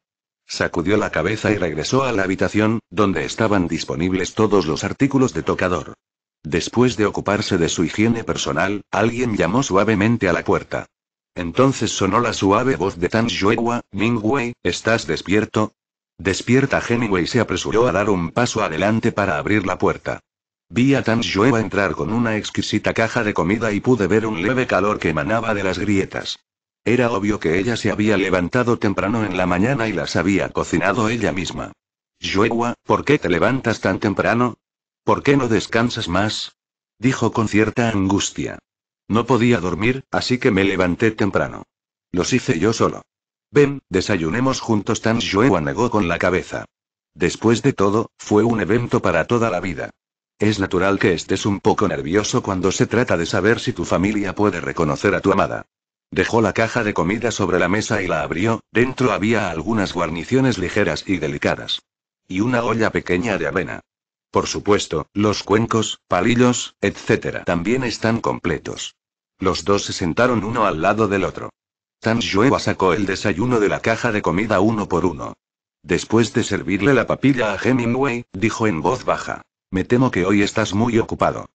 sacudió la cabeza y regresó a la habitación, donde estaban disponibles todos los artículos de tocador. Después de ocuparse de su higiene personal, alguien llamó suavemente a la puerta. Entonces sonó la suave voz de Tan Yuewa, Mingwei, ¿estás despierto? Despierta Wei se apresuró a dar un paso adelante para abrir la puerta. Vi a Tan Yueva entrar con una exquisita caja de comida y pude ver un leve calor que emanaba de las grietas. Era obvio que ella se había levantado temprano en la mañana y las había cocinado ella misma. «Juegua, ¿por qué te levantas tan temprano? ¿Por qué no descansas más? dijo con cierta angustia. No podía dormir, así que me levanté temprano. Los hice yo solo. Ven, desayunemos juntos. Tan Yuegua negó con la cabeza. Después de todo, fue un evento para toda la vida. Es natural que estés un poco nervioso cuando se trata de saber si tu familia puede reconocer a tu amada. Dejó la caja de comida sobre la mesa y la abrió, dentro había algunas guarniciones ligeras y delicadas. Y una olla pequeña de avena. Por supuesto, los cuencos, palillos, etc. también están completos. Los dos se sentaron uno al lado del otro. Tan sacó el desayuno de la caja de comida uno por uno. Después de servirle la papilla a Hemingway, dijo en voz baja. Me temo que hoy estás muy ocupado.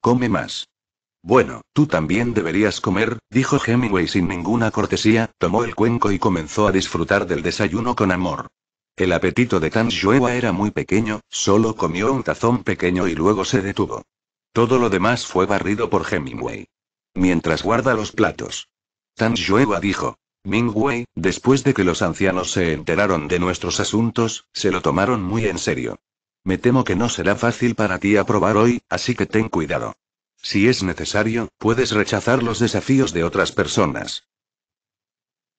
Come más. Bueno, tú también deberías comer, dijo Hemingway sin ninguna cortesía, tomó el cuenco y comenzó a disfrutar del desayuno con amor. El apetito de Tan era muy pequeño, solo comió un tazón pequeño y luego se detuvo. Todo lo demás fue barrido por Hemingway. Mientras guarda los platos. Tan dijo. Mingway, después de que los ancianos se enteraron de nuestros asuntos, se lo tomaron muy en serio. Me temo que no será fácil para ti aprobar hoy, así que ten cuidado. Si es necesario, puedes rechazar los desafíos de otras personas.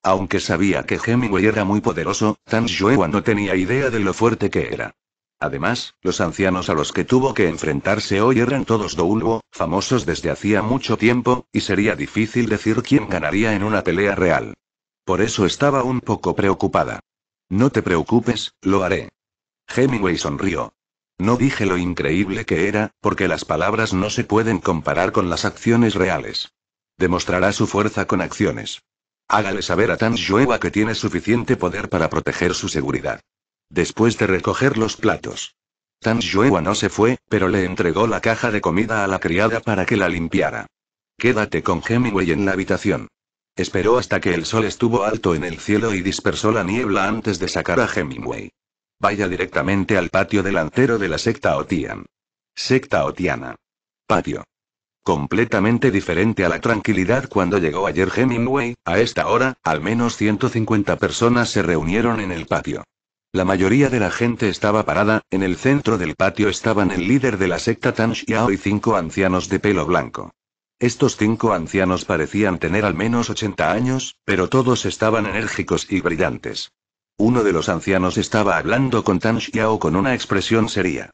Aunque sabía que Hemingway era muy poderoso, Tan Xuewa no tenía idea de lo fuerte que era. Además, los ancianos a los que tuvo que enfrentarse hoy eran todos douluo, famosos desde hacía mucho tiempo, y sería difícil decir quién ganaría en una pelea real. Por eso estaba un poco preocupada. No te preocupes, lo haré. Hemingway sonrió. No dije lo increíble que era, porque las palabras no se pueden comparar con las acciones reales. Demostrará su fuerza con acciones. Hágale saber a Tan que tiene suficiente poder para proteger su seguridad. Después de recoger los platos. Tan no se fue, pero le entregó la caja de comida a la criada para que la limpiara. Quédate con Hemingway en la habitación. Esperó hasta que el sol estuvo alto en el cielo y dispersó la niebla antes de sacar a Hemingway. Vaya directamente al patio delantero de la secta Otian. Secta Otiana. Patio. Completamente diferente a la tranquilidad cuando llegó ayer Hemingway, a esta hora, al menos 150 personas se reunieron en el patio. La mayoría de la gente estaba parada, en el centro del patio estaban el líder de la secta Tan Xiao y cinco ancianos de pelo blanco. Estos cinco ancianos parecían tener al menos 80 años, pero todos estaban enérgicos y brillantes. Uno de los ancianos estaba hablando con Tan Xiao con una expresión seria.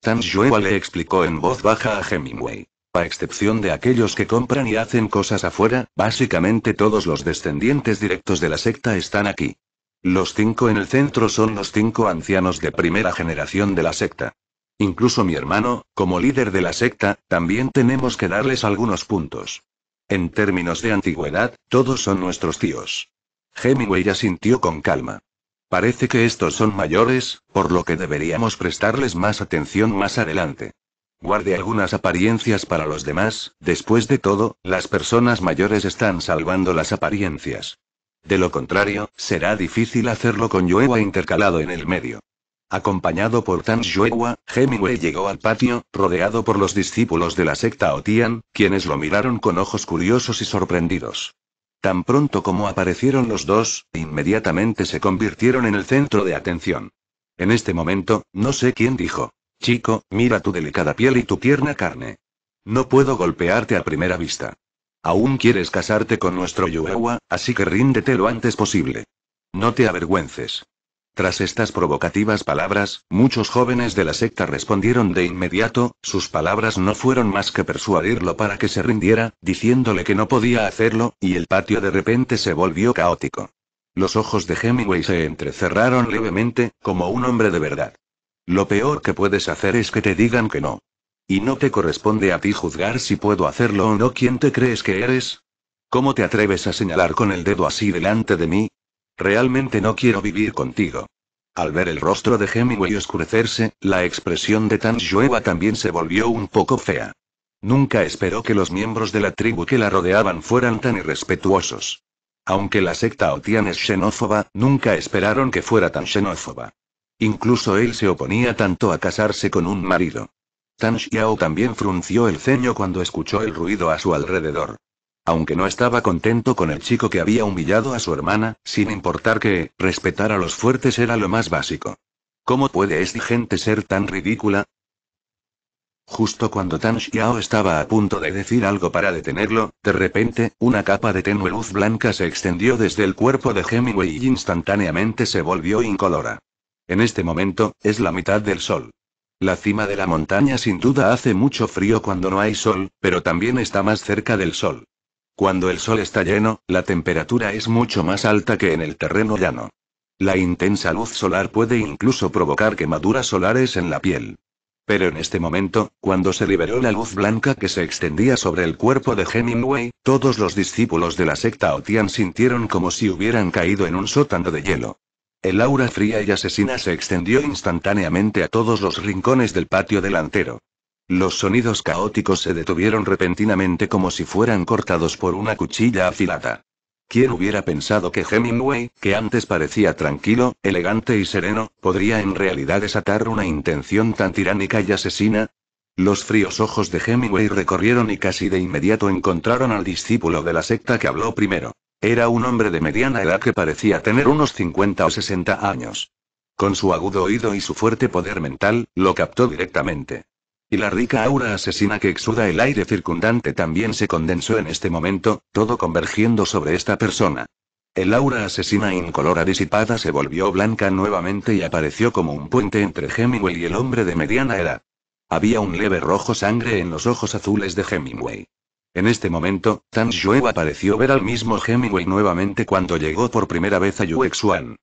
Tan Xiao le explicó en voz baja a Hemingway. A excepción de aquellos que compran y hacen cosas afuera, básicamente todos los descendientes directos de la secta están aquí. Los cinco en el centro son los cinco ancianos de primera generación de la secta. Incluso mi hermano, como líder de la secta, también tenemos que darles algunos puntos. En términos de antigüedad, todos son nuestros tíos. Hemingway asintió con calma. Parece que estos son mayores, por lo que deberíamos prestarles más atención más adelante. Guarde algunas apariencias para los demás, después de todo, las personas mayores están salvando las apariencias. De lo contrario, será difícil hacerlo con Yuewa intercalado en el medio. Acompañado por Tan Yuewa, Hemingway llegó al patio, rodeado por los discípulos de la secta Otian, quienes lo miraron con ojos curiosos y sorprendidos. Tan pronto como aparecieron los dos, inmediatamente se convirtieron en el centro de atención. En este momento, no sé quién dijo. Chico, mira tu delicada piel y tu tierna carne. No puedo golpearte a primera vista. Aún quieres casarte con nuestro Yuawa, así que ríndete lo antes posible. No te avergüences. Tras estas provocativas palabras, muchos jóvenes de la secta respondieron de inmediato, sus palabras no fueron más que persuadirlo para que se rindiera, diciéndole que no podía hacerlo, y el patio de repente se volvió caótico. Los ojos de Hemingway se entrecerraron levemente, como un hombre de verdad. Lo peor que puedes hacer es que te digan que no. Y no te corresponde a ti juzgar si puedo hacerlo o no. ¿Quién te crees que eres? ¿Cómo te atreves a señalar con el dedo así delante de mí? Realmente no quiero vivir contigo. Al ver el rostro de Hemingway oscurecerse, la expresión de Tan Yueva también se volvió un poco fea. Nunca esperó que los miembros de la tribu que la rodeaban fueran tan irrespetuosos. Aunque la secta Otian es xenófoba, nunca esperaron que fuera tan xenófoba. Incluso él se oponía tanto a casarse con un marido. Tan Xiao también frunció el ceño cuando escuchó el ruido a su alrededor. Aunque no estaba contento con el chico que había humillado a su hermana, sin importar que, respetar a los fuertes era lo más básico. ¿Cómo puede esta gente ser tan ridícula? Justo cuando Tan Xiao estaba a punto de decir algo para detenerlo, de repente, una capa de tenue luz blanca se extendió desde el cuerpo de Hemingway y instantáneamente se volvió incolora. En este momento, es la mitad del sol. La cima de la montaña sin duda hace mucho frío cuando no hay sol, pero también está más cerca del sol. Cuando el sol está lleno, la temperatura es mucho más alta que en el terreno llano. La intensa luz solar puede incluso provocar quemaduras solares en la piel. Pero en este momento, cuando se liberó la luz blanca que se extendía sobre el cuerpo de Hemingway, todos los discípulos de la secta Otian sintieron como si hubieran caído en un sótano de hielo. El aura fría y asesina se extendió instantáneamente a todos los rincones del patio delantero. Los sonidos caóticos se detuvieron repentinamente como si fueran cortados por una cuchilla afilada. ¿Quién hubiera pensado que Hemingway, que antes parecía tranquilo, elegante y sereno, podría en realidad desatar una intención tan tiránica y asesina? Los fríos ojos de Hemingway recorrieron y casi de inmediato encontraron al discípulo de la secta que habló primero. Era un hombre de mediana edad que parecía tener unos 50 o 60 años. Con su agudo oído y su fuerte poder mental, lo captó directamente. Y la rica aura asesina que exuda el aire circundante también se condensó en este momento, todo convergiendo sobre esta persona. El aura asesina incolora disipada se volvió blanca nuevamente y apareció como un puente entre Hemingway y el hombre de mediana edad. Había un leve rojo sangre en los ojos azules de Hemingway. En este momento, Tan Yue apareció ver al mismo Hemingway nuevamente cuando llegó por primera vez a Yuexuan.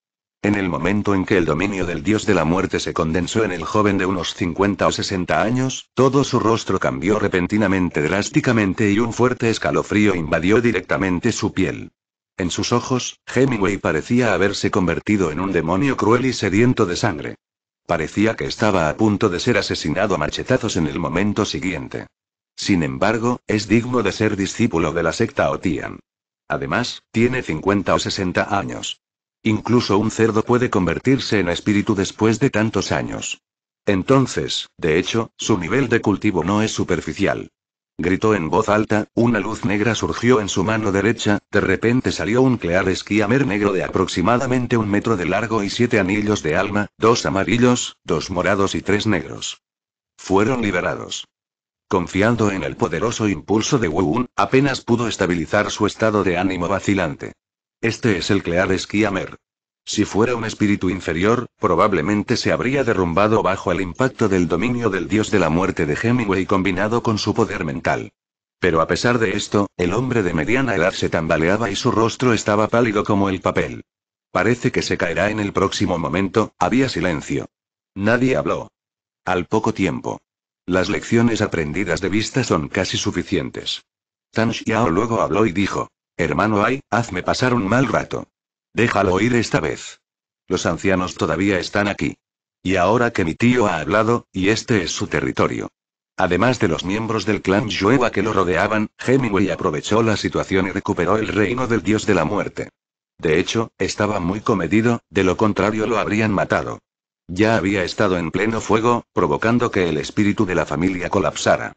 En el momento en que el dominio del dios de la muerte se condensó en el joven de unos 50 o 60 años, todo su rostro cambió repentinamente drásticamente y un fuerte escalofrío invadió directamente su piel. En sus ojos, Hemingway parecía haberse convertido en un demonio cruel y sediento de sangre. Parecía que estaba a punto de ser asesinado a machetazos en el momento siguiente. Sin embargo, es digno de ser discípulo de la secta Otian. Además, tiene 50 o 60 años. Incluso un cerdo puede convertirse en espíritu después de tantos años. Entonces, de hecho, su nivel de cultivo no es superficial. Gritó en voz alta, una luz negra surgió en su mano derecha, de repente salió un clear esquiamer negro de aproximadamente un metro de largo y siete anillos de alma, dos amarillos, dos morados y tres negros. Fueron liberados. Confiando en el poderoso impulso de Wu apenas pudo estabilizar su estado de ánimo vacilante. Este es el Clear Skiamer. Si fuera un espíritu inferior, probablemente se habría derrumbado bajo el impacto del dominio del dios de la muerte de Hemingway combinado con su poder mental. Pero a pesar de esto, el hombre de mediana edad se tambaleaba y su rostro estaba pálido como el papel. Parece que se caerá en el próximo momento, había silencio. Nadie habló. Al poco tiempo. Las lecciones aprendidas de vista son casi suficientes. Tan Xiao luego habló y dijo, Hermano Ay, hazme pasar un mal rato. Déjalo ir esta vez. Los ancianos todavía están aquí. Y ahora que mi tío ha hablado, y este es su territorio. Además de los miembros del clan Yuewa que lo rodeaban, Hemingway aprovechó la situación y recuperó el reino del dios de la muerte. De hecho, estaba muy comedido, de lo contrario lo habrían matado. Ya había estado en pleno fuego, provocando que el espíritu de la familia colapsara.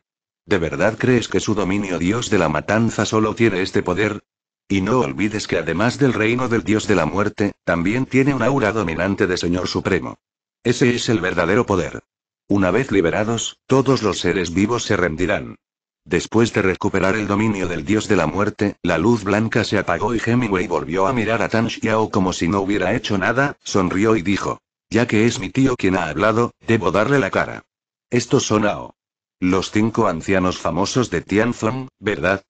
¿De verdad crees que su dominio dios de la matanza solo tiene este poder? Y no olvides que además del reino del dios de la muerte, también tiene un aura dominante de Señor Supremo. Ese es el verdadero poder. Una vez liberados, todos los seres vivos se rendirán. Después de recuperar el dominio del dios de la muerte, la luz blanca se apagó y Hemingway volvió a mirar a Tan Xiao como si no hubiera hecho nada, sonrió y dijo. Ya que es mi tío quien ha hablado, debo darle la cara. Esto sonao. Los cinco ancianos famosos de Tianzong, ¿verdad?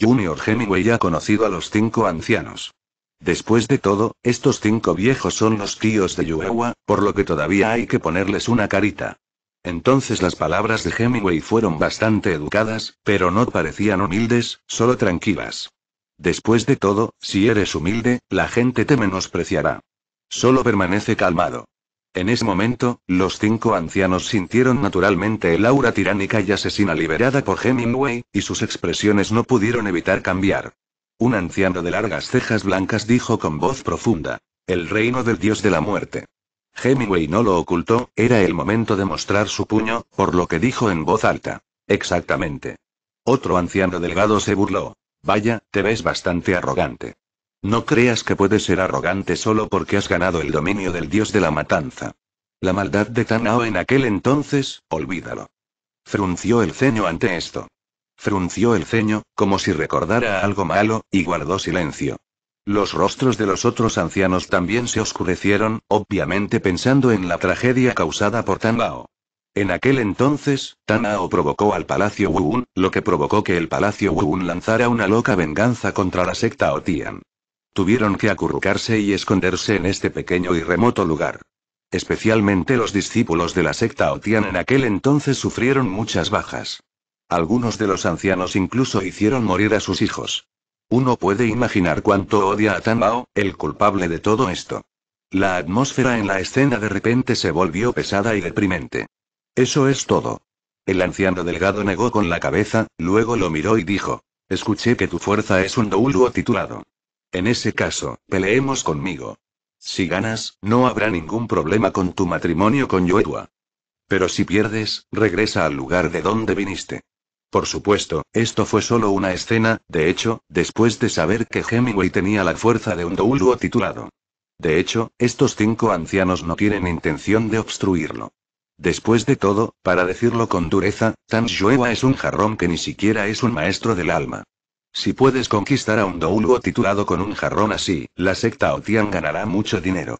Junior Hemingway ha conocido a los cinco ancianos. Después de todo, estos cinco viejos son los tíos de Yuewa, por lo que todavía hay que ponerles una carita. Entonces las palabras de Hemingway fueron bastante educadas, pero no parecían humildes, solo tranquilas. Después de todo, si eres humilde, la gente te menospreciará. Solo permanece calmado. En ese momento, los cinco ancianos sintieron naturalmente el aura tiránica y asesina liberada por Hemingway, y sus expresiones no pudieron evitar cambiar. Un anciano de largas cejas blancas dijo con voz profunda, El reino del dios de la muerte. Hemingway no lo ocultó, era el momento de mostrar su puño, por lo que dijo en voz alta. Exactamente. Otro anciano delgado se burló. Vaya, te ves bastante arrogante. No creas que puedes ser arrogante solo porque has ganado el dominio del dios de la matanza. La maldad de Tanao en aquel entonces, olvídalo. Frunció el ceño ante esto. Frunció el ceño, como si recordara algo malo, y guardó silencio. Los rostros de los otros ancianos también se oscurecieron, obviamente pensando en la tragedia causada por Tanao. En aquel entonces, Tanao provocó al Palacio Wuun, lo que provocó que el Palacio Wuun lanzara una loca venganza contra la secta Otian. Tuvieron que acurrucarse y esconderse en este pequeño y remoto lugar. Especialmente los discípulos de la secta Otian en aquel entonces sufrieron muchas bajas. Algunos de los ancianos incluso hicieron morir a sus hijos. Uno puede imaginar cuánto odia a Tanbao, el culpable de todo esto. La atmósfera en la escena de repente se volvió pesada y deprimente. Eso es todo. El anciano delgado negó con la cabeza, luego lo miró y dijo: Escuché que tu fuerza es un douluo titulado en ese caso, peleemos conmigo. Si ganas, no habrá ningún problema con tu matrimonio con Yoetua. Pero si pierdes, regresa al lugar de donde viniste. Por supuesto, esto fue solo una escena, de hecho, después de saber que Hemingway tenía la fuerza de un douluo titulado. De hecho, estos cinco ancianos no tienen intención de obstruirlo. Después de todo, para decirlo con dureza, Tan Yuewa es un jarrón que ni siquiera es un maestro del alma. Si puedes conquistar a un douluo titulado con un jarrón así, la secta Otian ganará mucho dinero.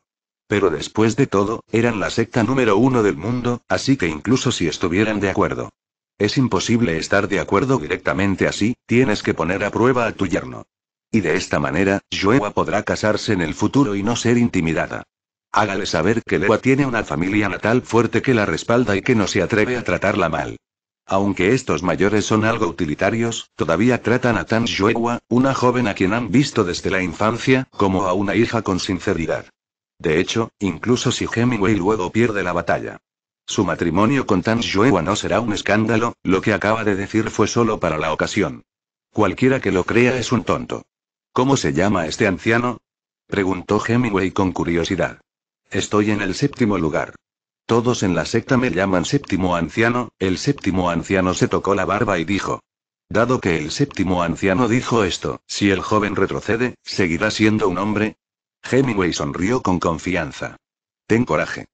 Pero después de todo, eran la secta número uno del mundo, así que incluso si estuvieran de acuerdo. Es imposible estar de acuerdo directamente así, tienes que poner a prueba a tu yerno. Y de esta manera, Yuewa podrá casarse en el futuro y no ser intimidada. Hágale saber que Lewa tiene una familia natal fuerte que la respalda y que no se atreve a tratarla mal. Aunque estos mayores son algo utilitarios, todavía tratan a Tan Xuehua, una joven a quien han visto desde la infancia, como a una hija con sinceridad. De hecho, incluso si Hemingway luego pierde la batalla. Su matrimonio con Tan Xuehua no será un escándalo, lo que acaba de decir fue solo para la ocasión. Cualquiera que lo crea es un tonto. ¿Cómo se llama este anciano? preguntó Hemingway con curiosidad. Estoy en el séptimo lugar. Todos en la secta me llaman séptimo anciano, el séptimo anciano se tocó la barba y dijo. Dado que el séptimo anciano dijo esto, si el joven retrocede, ¿seguirá siendo un hombre? Hemingway sonrió con confianza. Ten coraje.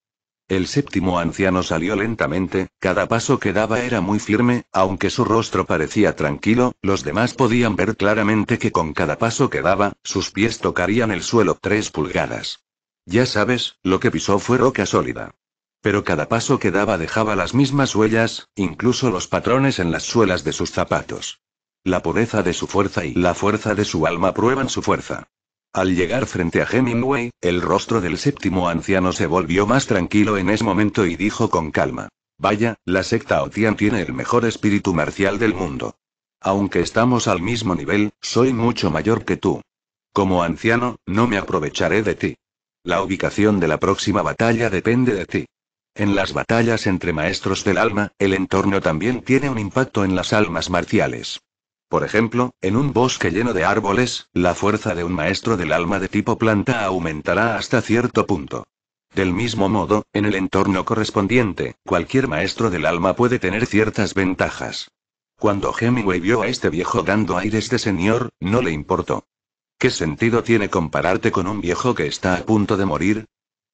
El séptimo anciano salió lentamente, cada paso que daba era muy firme, aunque su rostro parecía tranquilo, los demás podían ver claramente que con cada paso que daba, sus pies tocarían el suelo tres pulgadas. Ya sabes, lo que pisó fue roca sólida. Pero cada paso que daba dejaba las mismas huellas, incluso los patrones en las suelas de sus zapatos. La pureza de su fuerza y la fuerza de su alma prueban su fuerza. Al llegar frente a Hemingway, el rostro del séptimo anciano se volvió más tranquilo en ese momento y dijo con calma. Vaya, la secta Otian tiene el mejor espíritu marcial del mundo. Aunque estamos al mismo nivel, soy mucho mayor que tú. Como anciano, no me aprovecharé de ti. La ubicación de la próxima batalla depende de ti. En las batallas entre maestros del alma, el entorno también tiene un impacto en las almas marciales. Por ejemplo, en un bosque lleno de árboles, la fuerza de un maestro del alma de tipo planta aumentará hasta cierto punto. Del mismo modo, en el entorno correspondiente, cualquier maestro del alma puede tener ciertas ventajas. Cuando Hemingway vio a este viejo dando aires de señor, no le importó. ¿Qué sentido tiene compararte con un viejo que está a punto de morir?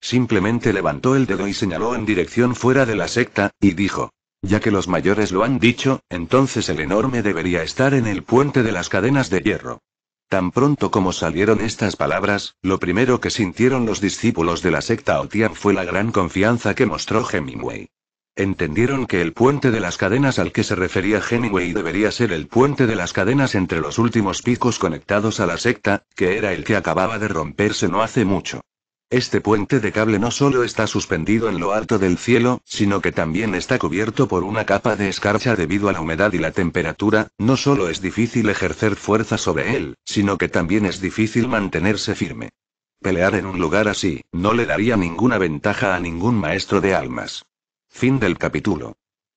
Simplemente levantó el dedo y señaló en dirección fuera de la secta, y dijo, ya que los mayores lo han dicho, entonces el enorme debería estar en el puente de las cadenas de hierro. Tan pronto como salieron estas palabras, lo primero que sintieron los discípulos de la secta Otian fue la gran confianza que mostró Hemingway. Entendieron que el puente de las cadenas al que se refería Hemingway debería ser el puente de las cadenas entre los últimos picos conectados a la secta, que era el que acababa de romperse no hace mucho. Este puente de cable no solo está suspendido en lo alto del cielo, sino que también está cubierto por una capa de escarcha debido a la humedad y la temperatura, no solo es difícil ejercer fuerza sobre él, sino que también es difícil mantenerse firme. Pelear en un lugar así, no le daría ninguna ventaja a ningún maestro de almas. Fin del capítulo.